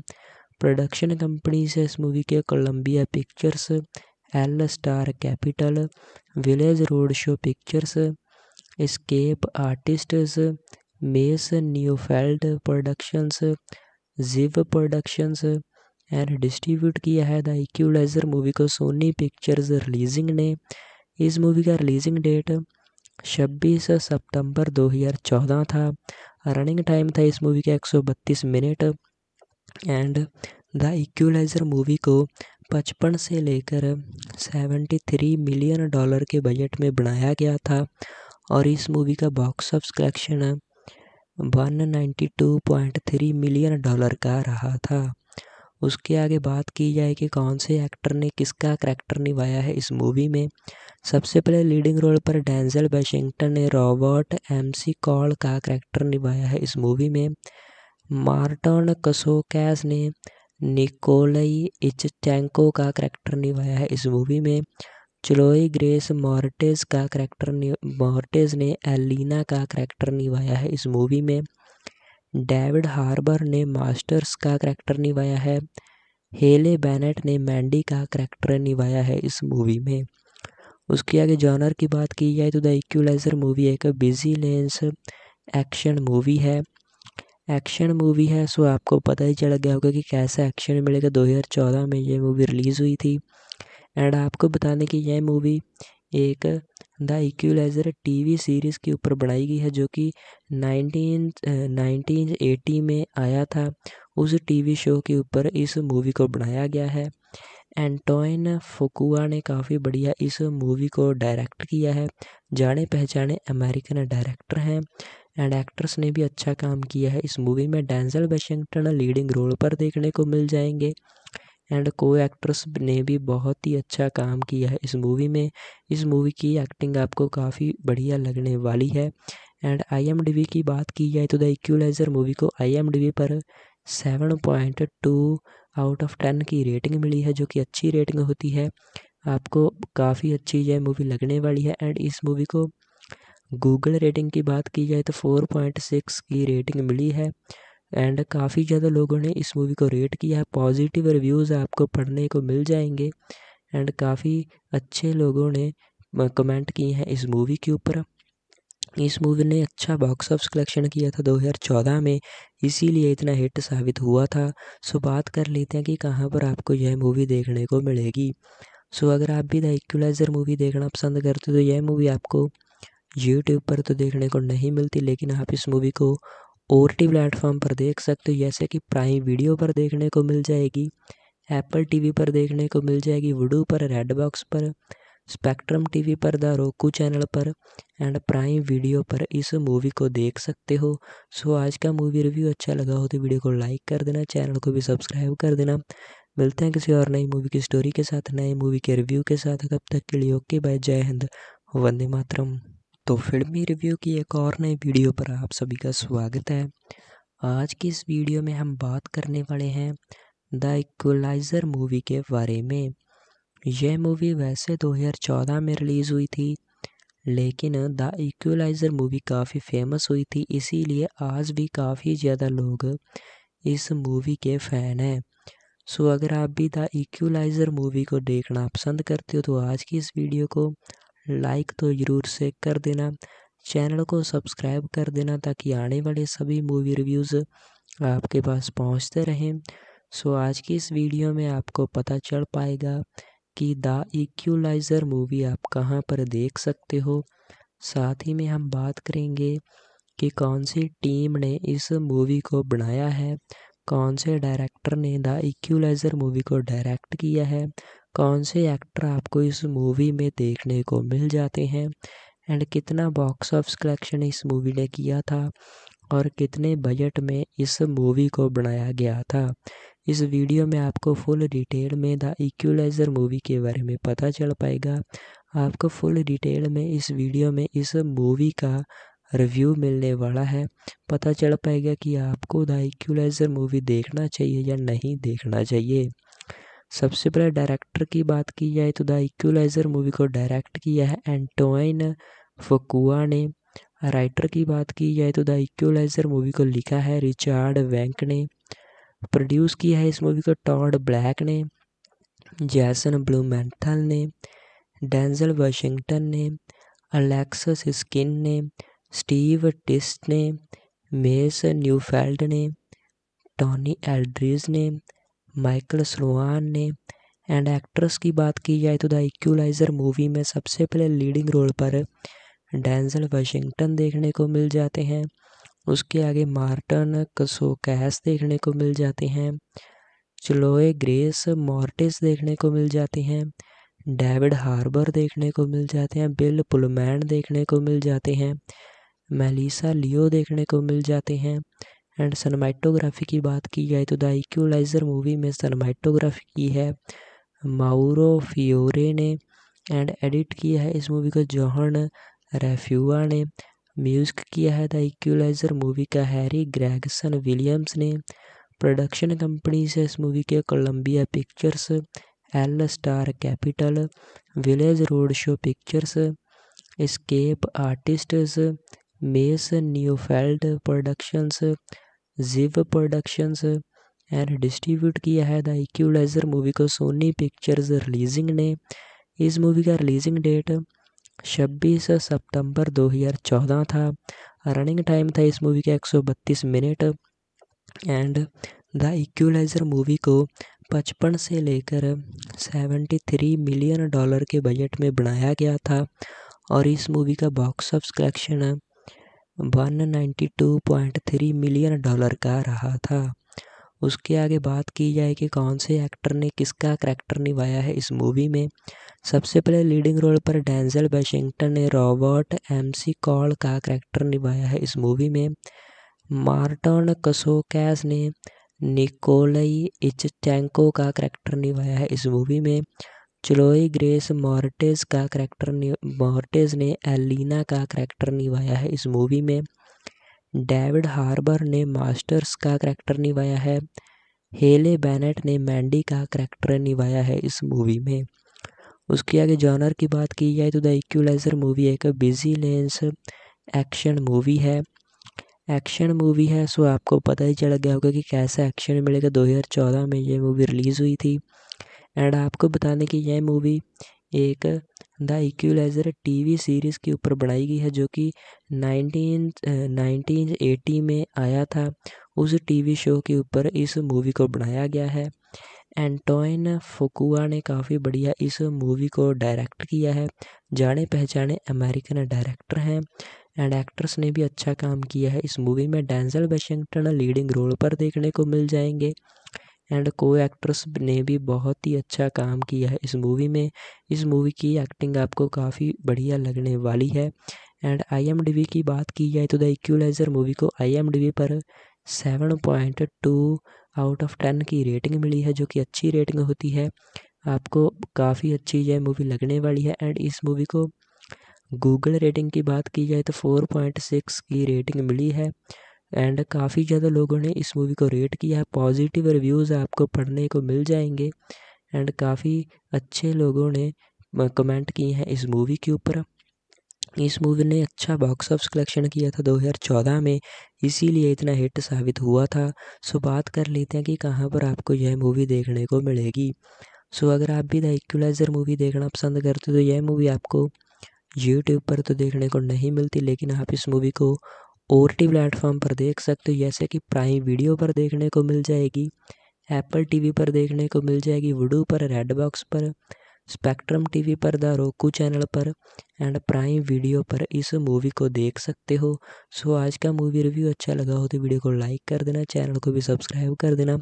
प्रोडक्शन कंपनी से इस मूवी के Columbia Pictures L Star Capital Village Roadshow Pictures Escape Artists Mace Neufeld productions जीव प्रोडक्शंस एंड डिस्ट्रीब्यूट किया है द इक्वलाइजर मूवी को सोनी पिक्चर्स रिलीजिंग ने इस मूवी का रिलीजिंग डेट 26 सितंबर 2014 था रनिंग टाइम था इस मूवी का 132 minute and the Equalizer movie को पचपन से लेकर 73 मिलियन डॉलर के बजट में बनाया गया था और इस मूवी का box of collection 192.3 million dollar का रहा था उसके आगे बात की जाए कि कौन से एक्टर ने किसका करैक्टर निभाया है इस मूवी में सबसे पहले लीडिंग रोल पर डैंजल वाशिंगटन ने रॉबर्ट एमसी कॉल का करैक्टर निभाया है इस मूवी में मार्टन कसोकैस ने निकोलई इचटैंको का करैक्टर निभाया है इस मूवी में चलोई ग्रेस मॉर्टेज का करैक्टर मॉर्टेज ने एलिना का करैक्टर निभाया है इस मूवी में डेविड हार्बर ने मास्टर्स का करैक्टर निभाया है हेले बैनेट ने मैंडी का करैक्टर निभाया है इस मूवी में उसके आगे जॉनर की बात की जाए तो द इक्वलाइजर मूवी एक बिजी लेंस एक्शन मूवी है एक्शन मूवी है सो आपको पता ही चल गया होगा कि कैसा एक्शन मिलेगा 2014 में ये मूवी रिलीज़ हुई थी एंड आपको बता दें कि यह मूवी एक द इक्वलाइज़र टीवी सीरीज़ के ऊपर बनाई गई है जो कि नाइनटीन नाइनटीन एटी में आया था उस टीवी शो के ऊपर इस मूवी को बनाया गया है एंटोइन फोकुआ ने काफ़ी बढ़िया इस मूवी को डायरेक्ट किया है जाने पहचाने अमेरिकन डायरेक्टर हैं एंड एक्ट्रेस ने भी अच्छा काम किया है इस मूवी में डैनजल वाशिंगटन लीडिंग रोल पर देखने को मिल जाएंगे एंड को एक्ट्रेस ने भी बहुत ही अच्छा काम किया है इस मूवी में इस मूवी की एक्टिंग आपको काफ़ी बढ़िया लगने वाली है एंड आई की बात की जाए तो द इक्वलाइज़र मूवी को आई पर seven point two out of ten की रेटिंग मिली है जो कि अच्छी रेटिंग होती है आपको काफ़ी अच्छी यह मूवी लगने वाली है एंड इस मूवी को गूगल रेटिंग की बात की जाए तो फोर पॉइंट सिक्स की रेटिंग मिली है एंड काफ़ी ज़्यादा लोगों ने इस मूवी को रेट किया है पॉजिटिव रिव्यूज़ आपको पढ़ने को मिल जाएंगे एंड काफ़ी अच्छे लोगों ने कमेंट किए हैं इस मूवी के ऊपर इस मूवी ने अच्छा बॉक्स ऑफिस कलेक्शन किया था 2014 में इसीलिए इतना हिट साबित हुआ था सो बात कर लेते हैं कि कहाँ पर आपको यह मूवी देखने को मिलेगी सो अगर आप भी द इक्वलाइज़र मूवी देखना पसंद करते हो तो यह मूवी आपको यूट्यूब पर तो देखने को नहीं मिलती लेकिन आप इस मूवी को ओ टी प्लेटफॉर्म पर देख सकते हो जैसे कि प्राइम वीडियो पर देखने को मिल जाएगी एप्पल टीवी पर देखने को मिल जाएगी वुडू पर रेड बॉक्स पर स्पेक्ट्रम टीवी पर द रोकू चैनल पर एंड प्राइम वीडियो पर इस मूवी को देख सकते हो सो आज का मूवी रिव्यू अच्छा लगा हो तो वीडियो को लाइक कर देना चैनल को भी सब्सक्राइब कर देना मिलते हैं किसी और नई मूवी की स्टोरी के साथ नए मूवी के रिव्यू के साथ कब तक के लिए ओके बाय जय हिंद वंदे मातरम तो फिल्मी रिव्यू की एक और नई वीडियो पर आप सभी का स्वागत है आज की इस वीडियो में हम बात करने वाले हैं द इक्वलाइज़र मूवी के बारे में यह मूवी वैसे 2014 तो में रिलीज़ हुई थी लेकिन द इक्वलाइज़र मूवी काफ़ी फेमस हुई थी इसीलिए आज भी काफ़ी ज़्यादा लोग इस मूवी के फ़ैन हैं सो अगर आप भी द इक्वलाइज़र मूवी को देखना पसंद करते हो तो आज की इस वीडियो को लाइक तो ज़रूर से कर देना चैनल को सब्सक्राइब कर देना ताकि आने वाले सभी मूवी रिव्यूज़ आपके पास पहुंचते रहें सो आज की इस वीडियो में आपको पता चल पाएगा कि द इक्वलाइज़र मूवी आप कहां पर देख सकते हो साथ ही में हम बात करेंगे कि कौन सी टीम ने इस मूवी को बनाया है कौन से डायरेक्टर ने द इक्वलाइज़र मूवी को डायरेक्ट किया है कौन से एक्टर आपको इस मूवी में देखने को मिल जाते हैं एंड कितना बॉक्स ऑफ कलेक्शन इस मूवी ने किया था और कितने बजट में इस मूवी को बनाया गया था इस वीडियो में आपको फुल डिटेल में द इक्वलाइज़र मूवी के बारे में पता चल पाएगा आपको फुल डिटेल में इस वीडियो में इस मूवी का रिव्यू मिलने वाला है पता चल पाएगा कि आपको द इक्वलाइज़र मूवी देखना चाहिए या नहीं देखना चाहिए सबसे पहले डायरेक्टर की बात की जाए तो द इक्वलाइज़र मूवी को डायरेक्ट किया है एंटोइन फकुआ ने राइटर की बात की जाए तो द इक्वलाइज़र मूवी को लिखा है रिचार्ड वैंक ने प्रोड्यूस किया है इस मूवी को टॉड ब्लैक ने जैसन ब्लूमेंथल ने डेंजल वाशिंगटन ने अलेक्सस स्किन ने स्टीव टिस्ट ने मेस न्यूफेल्ड ने टॉनी एल्ड्रीज ने माइकल स्लोहान ने एंड एक्ट्रेस की बात की जाए तो द इक्वलाइज़र मूवी में सबसे पहले लीडिंग रोल पर डैनजल वाशिंगटन देखने को मिल जाते हैं उसके आगे मार्टन कसोकैस देखने को मिल जाते हैं चलोए ग्रेस मॉर्टिस देखने को मिल जाते हैं डेविड हार्बर देखने को मिल जाते हैं बिल पुलमैन देखने को मिल जाते हैं मेलिसा लियो देखने को मिल जाते हैं एंड सनमाइटोग्राफी की बात की जाए तो द इक्वलाइजर मूवी में सनमाइटोग्राफी की है माउरो फियोरे ने एंड एडिट किया है इस मूवी को जौहन रेफ्यूआ ने म्यूजिक किया है द इक्वलाइजर मूवी का हैरी ग्रैगसन विलियम्स ने प्रोडक्शन कंपनी से इस मूवी के Columbia Pictures L Star Capital Village Roadshow Pictures Escape Artists Mace Neufeld productions जीव प्रोडक्शंस एंड डिस्ट्रीब्यूट किया है द इक्वलाइजर मूवी को सोनी पिक्चर्स रिलीजिंग ने इस मूवी का रिलीजिंग डेट 26 सितंबर 2014 था रनिंग टाइम था इस मूवी का 132 minute and the Equalizer movie को पचपन से लेकर 73 मिलियन डॉलर के बजट में बनाया गया था और इस मूवी का box of collection 192.3 million dollar का रहा था उसके आगे बात की जाए कि कौन से एक्टर ने किसका करैक्टर निभाया है इस मूवी में सबसे पहले लीडिंग रोल पर डैंजल वाशिंगटन ने रॉबर्ट एमसी कॉल का करैक्टर निभाया है इस मूवी में मार्टन कसोकैस ने निकोलई इचटैंको का करैक्टर निभाया है इस मूवी में चलोई ग्रेस मॉर्टेज का करैक्टर मॉर्टेज ने एलिना का करैक्टर निभाया है इस मूवी में डेविड हार्बर ने मास्टर्स का करैक्टर निभाया है हेले बैनेट ने मैंडी का करैक्टर निभाया है इस मूवी में उसके आगे जॉनर की बात की जाए तो द इक्वलाइजर मूवी एक बिजी लेंस एक्शन मूवी है एक्शन मूवी है सो आपको पता ही चल गया होगा कि कैसा एक्शन मिलेगा 2014 में ये मूवी रिलीज़ हुई थी एंड आपको बता दें कि यह मूवी एक द इक्वलाइज़र टीवी सीरीज़ के ऊपर बनाई गई है जो कि नाइनटीन नाइनटीन एटी में आया था उस टीवी शो के ऊपर इस मूवी को बनाया गया है एंटोइन फोकुआ ने काफ़ी बढ़िया इस मूवी को डायरेक्ट किया है जाने पहचाने अमेरिकन डायरेक्टर हैं एंड एक्ट्रेस ने भी अच्छा काम किया है इस मूवी में डैनजल वाशिंगटन लीडिंग रोल पर देखने को मिल जाएंगे एंड को एक्ट्रेस ने भी बहुत ही अच्छा काम किया है इस मूवी में इस मूवी की एक्टिंग आपको काफ़ी बढ़िया लगने वाली है एंड आई की बात की जाए तो द इक्वलाइज़र मूवी को आई पर seven point two out of ten की रेटिंग मिली है जो कि अच्छी रेटिंग होती है आपको काफ़ी अच्छी यह मूवी लगने वाली है एंड इस मूवी को गूगल रेटिंग की बात की जाए तो फोर पॉइंट सिक्स की रेटिंग मिली है एंड काफ़ी ज़्यादा लोगों ने इस मूवी को रेट किया है पॉजिटिव रिव्यूज़ आपको पढ़ने को मिल जाएंगे एंड काफ़ी अच्छे लोगों ने कमेंट किए हैं इस मूवी के ऊपर इस मूवी ने अच्छा बॉक्स ऑफिस कलेक्शन किया था 2014 में इसीलिए इतना हिट साबित हुआ था सो बात कर लेते हैं कि कहाँ पर आपको यह मूवी देखने को मिलेगी सो अगर आप भी द इक्वलाइज़र मूवी देखना पसंद करते हो तो यह मूवी आपको यूट्यूब पर तो देखने को नहीं मिलती लेकिन आप इस मूवी को ओ टी प्लेटफॉर्म पर देख सकते हो जैसे कि प्राइम वीडियो पर देखने को मिल जाएगी एप्पल टीवी पर देखने को मिल जाएगी वुडू पर रेड बॉक्स पर स्पेक्ट्रम टीवी पर द रोकू चैनल पर एंड प्राइम वीडियो पर इस मूवी को देख सकते हो सो आज का मूवी रिव्यू अच्छा लगा हो तो वीडियो को लाइक कर देना चैनल को भी सब्सक्राइब कर देना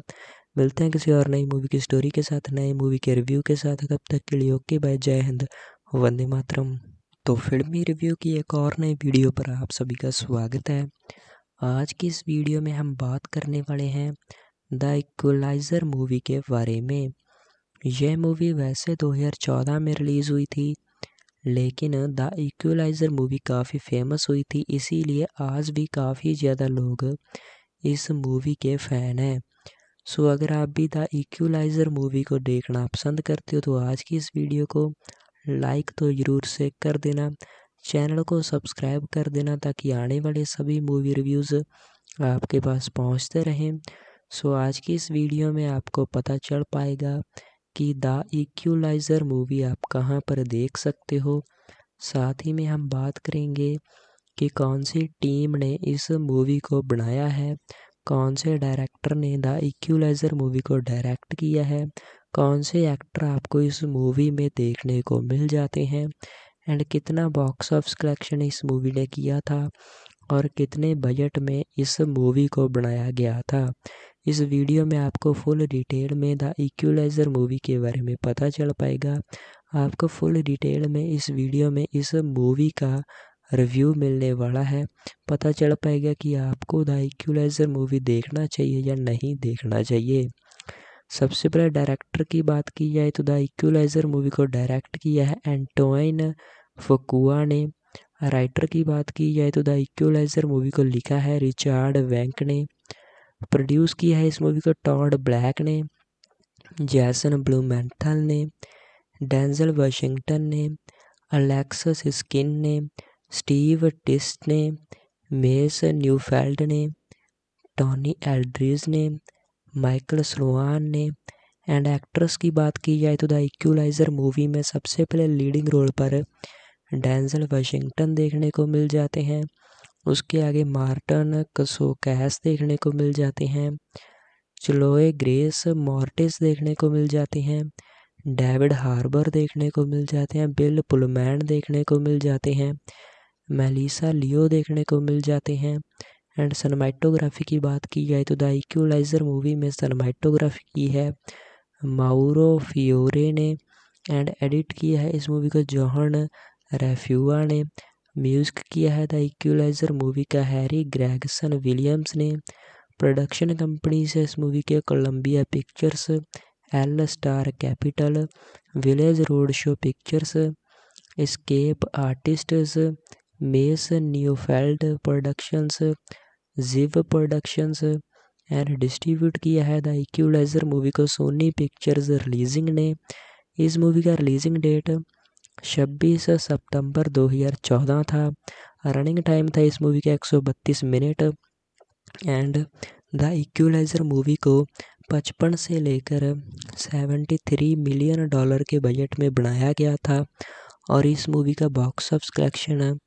मिलते हैं किसी और नई मूवी की स्टोरी के साथ नए मूवी के रिव्यू के साथ कब तक के लिए ओके बाय जय हिंद वंदे मातरम तो फिल्मी रिव्यू की एक और नई वीडियो पर आप सभी का स्वागत है आज की इस वीडियो में हम बात करने वाले हैं द इक्वलाइज़र मूवी के बारे में यह मूवी वैसे 2014 तो में रिलीज़ हुई थी लेकिन द इक्वलाइज़र मूवी काफ़ी फेमस हुई थी इसीलिए आज भी काफ़ी ज़्यादा लोग इस मूवी के फ़ैन हैं सो अगर आप भी द इक्वलाइज़र मूवी को देखना पसंद करते हो तो आज की इस वीडियो को लाइक तो ज़रूर से कर देना चैनल को सब्सक्राइब कर देना ताकि आने वाले सभी मूवी रिव्यूज़ आपके पास पहुंचते रहें सो आज की इस वीडियो में आपको पता चल पाएगा कि द इक्वलाइज़र मूवी आप कहां पर देख सकते हो साथ ही में हम बात करेंगे कि कौन सी टीम ने इस मूवी को बनाया है कौन से डायरेक्टर ने द इक्वलाइज़र मूवी को डायरेक्ट किया है कौन से एक्टर आपको इस मूवी में देखने को मिल जाते हैं एंड कितना बॉक्स ऑफ कलेक्शन इस मूवी ने किया था और कितने बजट में इस मूवी को बनाया गया था इस वीडियो में आपको फुल डिटेल में द इक्वलाइज़र मूवी के बारे में पता चल पाएगा आपको फुल डिटेल में इस वीडियो में इस मूवी का रिव्यू मिलने वाला है पता चल पाएगा कि आपको द इक्वलाइज़र मूवी देखना चाहिए या नहीं देखना चाहिए सबसे पहले डायरेक्टर की बात की जाए तो द इक्वलाइज़र मूवी को डायरेक्ट किया है एंटोइन फकुआ ने राइटर की बात की जाए तो द इक्वलाइज़र मूवी को लिखा है रिचार्ड वैंक ने प्रोड्यूस किया है इस मूवी को टॉड ब्लैक ने जैसन ब्लूमेंथल ने डेंजल वाशिंगटन ने अलेक्सस स्किन ने स्टीव टिस्ट ने मेस न्यूफेल्ड ने टॉनी एल्ड्रीज ने माइकल स्लोहान ने एंड एक्ट्रेस की बात की जाए तो द इक्वलाइज़र मूवी में सबसे पहले लीडिंग रोल पर डैनजल वाशिंगटन देखने को मिल जाते हैं उसके आगे मार्टन कसोकैस देखने को मिल जाते हैं चलोए ग्रेस मॉर्टिस देखने को मिल जाते हैं डेविड हार्बर देखने को मिल जाते हैं बिल पुलमैन देखने को मिल जाते हैं मेलिसा लियो देखने को मिल जाते हैं एंड सनमाइटोग्राफी की बात की जाए तो द इक्वलाइजर मूवी में सनमाइटोग्राफी की है माउरो फियोरे ने एंड एडिट किया है इस मूवी को जौहन रेफ्यूआ ने म्यूजिक किया है द इक्वलाइजर मूवी का हैरी ग्रैगसन विलियम्स ने प्रोडक्शन कंपनी से इस मूवी के Columbia Pictures L Star Capital Village Roadshow Pictures Escape Artists Mace Neufeld productions जीव प्रोडक्शंस एंड डिस्ट्रीब्यूट किया है द इक्वलाइजर मूवी को सोनी पिक्चर्स रिलीजिंग ने इस मूवी का रिलीजिंग डेट 26 सितंबर 2014 था रनिंग टाइम था इस मूवी का 132 minute and the Equalizer movie को पचपन से लेकर 73 मिलियन डॉलर के बजट में बनाया गया था और इस मूवी का box of collection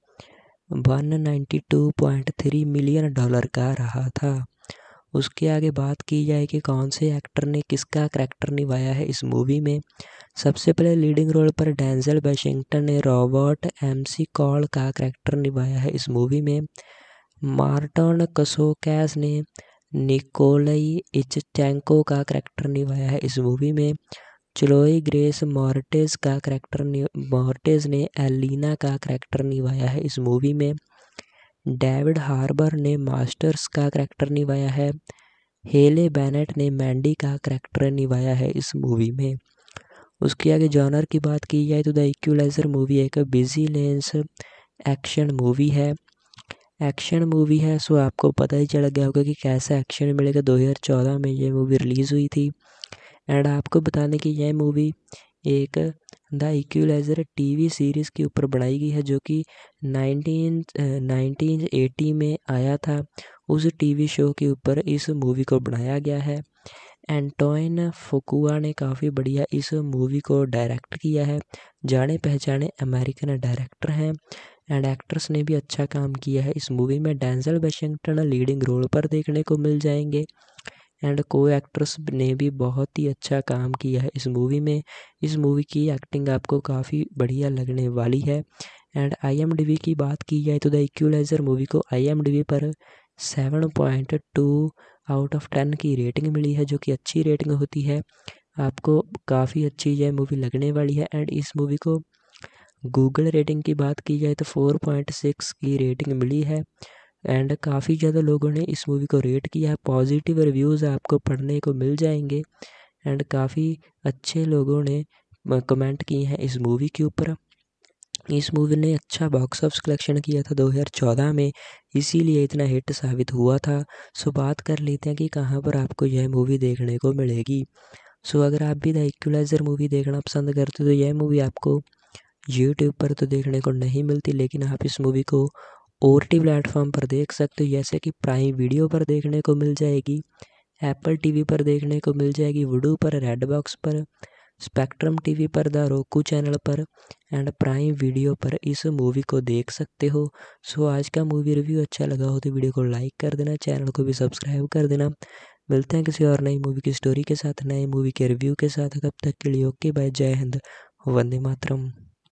192.3 million dollar का रहा था उसके आगे बात की जाए कि कौन से एक्टर ने किसका करैक्टर निभाया है इस मूवी में सबसे पहले लीडिंग रोल पर डैंजल वाशिंगटन ने रॉबर्ट एमसी कॉल का करैक्टर निभाया है इस मूवी में मार्टन कसोकैस ने निकोलई इचटैंको का करैक्टर निभाया है इस मूवी में चलोई ग्रेस मॉर्टेज का करैक्टर मॉर्टेज ने एलिना का करैक्टर निभाया है इस मूवी में डेविड हार्बर ने मास्टर्स का करैक्टर निभाया है हेले बैनेट ने मैंडी का करैक्टर निभाया है इस मूवी में उसके आगे जॉनर की बात की जाए तो द इक्वलाइजर मूवी एक बिजी लेंस एक्शन मूवी है एक्शन मूवी है सो आपको पता ही चल गया होगा कि कैसा एक्शन मिलेगा 2014 में ये मूवी रिलीज़ हुई थी एंड आपको बता दें कि यह मूवी एक द इक्वलाइज़र टीवी सीरीज़ के ऊपर बनाई गई है जो कि नाइनटीन नाइनटीन एटी में आया था उस टीवी शो के ऊपर इस मूवी को बनाया गया है एंटोइन फोकुआ ने काफ़ी बढ़िया इस मूवी को डायरेक्ट किया है जाने पहचाने अमेरिकन डायरेक्टर हैं एंड एक्ट्रेस ने भी अच्छा काम किया है इस मूवी में डैनजल वाशिंगटन लीडिंग रोल पर देखने को मिल जाएंगे एंड को एक्ट्रेस ने भी बहुत ही अच्छा काम किया है इस मूवी में इस मूवी की एक्टिंग आपको काफ़ी बढ़िया लगने वाली है एंड आई की बात की जाए तो द इक्वलाइजर मूवी को आई पर seven point two out of ten की रेटिंग मिली है जो कि अच्छी रेटिंग होती है आपको काफ़ी अच्छी यह मूवी लगने वाली है एंड इस मूवी को गूगल रेटिंग की बात की जाए तो फोर पॉइंट सिक्स की रेटिंग मिली है एंड काफ़ी ज़्यादा लोगों ने इस मूवी को रेट किया है पॉजिटिव रिव्यूज़ आपको पढ़ने को मिल जाएंगे एंड काफ़ी अच्छे लोगों ने कमेंट किए हैं इस मूवी के ऊपर इस मूवी ने अच्छा बॉक्स ऑफिस कलेक्शन किया था 2014 में इसीलिए इतना हिट साबित हुआ था सो बात कर लेते हैं कि कहाँ पर आपको यह मूवी देखने को मिलेगी सो अगर आप भी द इक्वलाइज़र मूवी देखना पसंद करते हो तो यह मूवी आपको यूट्यूब पर तो देखने को नहीं मिलती लेकिन आप इस मूवी को ओ टी प्लेटफॉर्म पर देख सकते हो जैसे कि प्राइम वीडियो पर देखने को मिल जाएगी एप्पल टीवी पर देखने को मिल जाएगी वुडू पर रेड बॉक्स पर स्पेक्ट्रम टीवी पर द रोकू चैनल पर एंड प्राइम वीडियो पर इस मूवी को देख सकते हो सो आज का मूवी रिव्यू अच्छा लगा हो तो वीडियो को लाइक कर देना चैनल को भी सब्सक्राइब कर देना मिलते हैं किसी और नई मूवी की स्टोरी के साथ नए मूवी के रिव्यू के साथ कब तक के लिए ओके बाय जय हिंद वंदे मातरम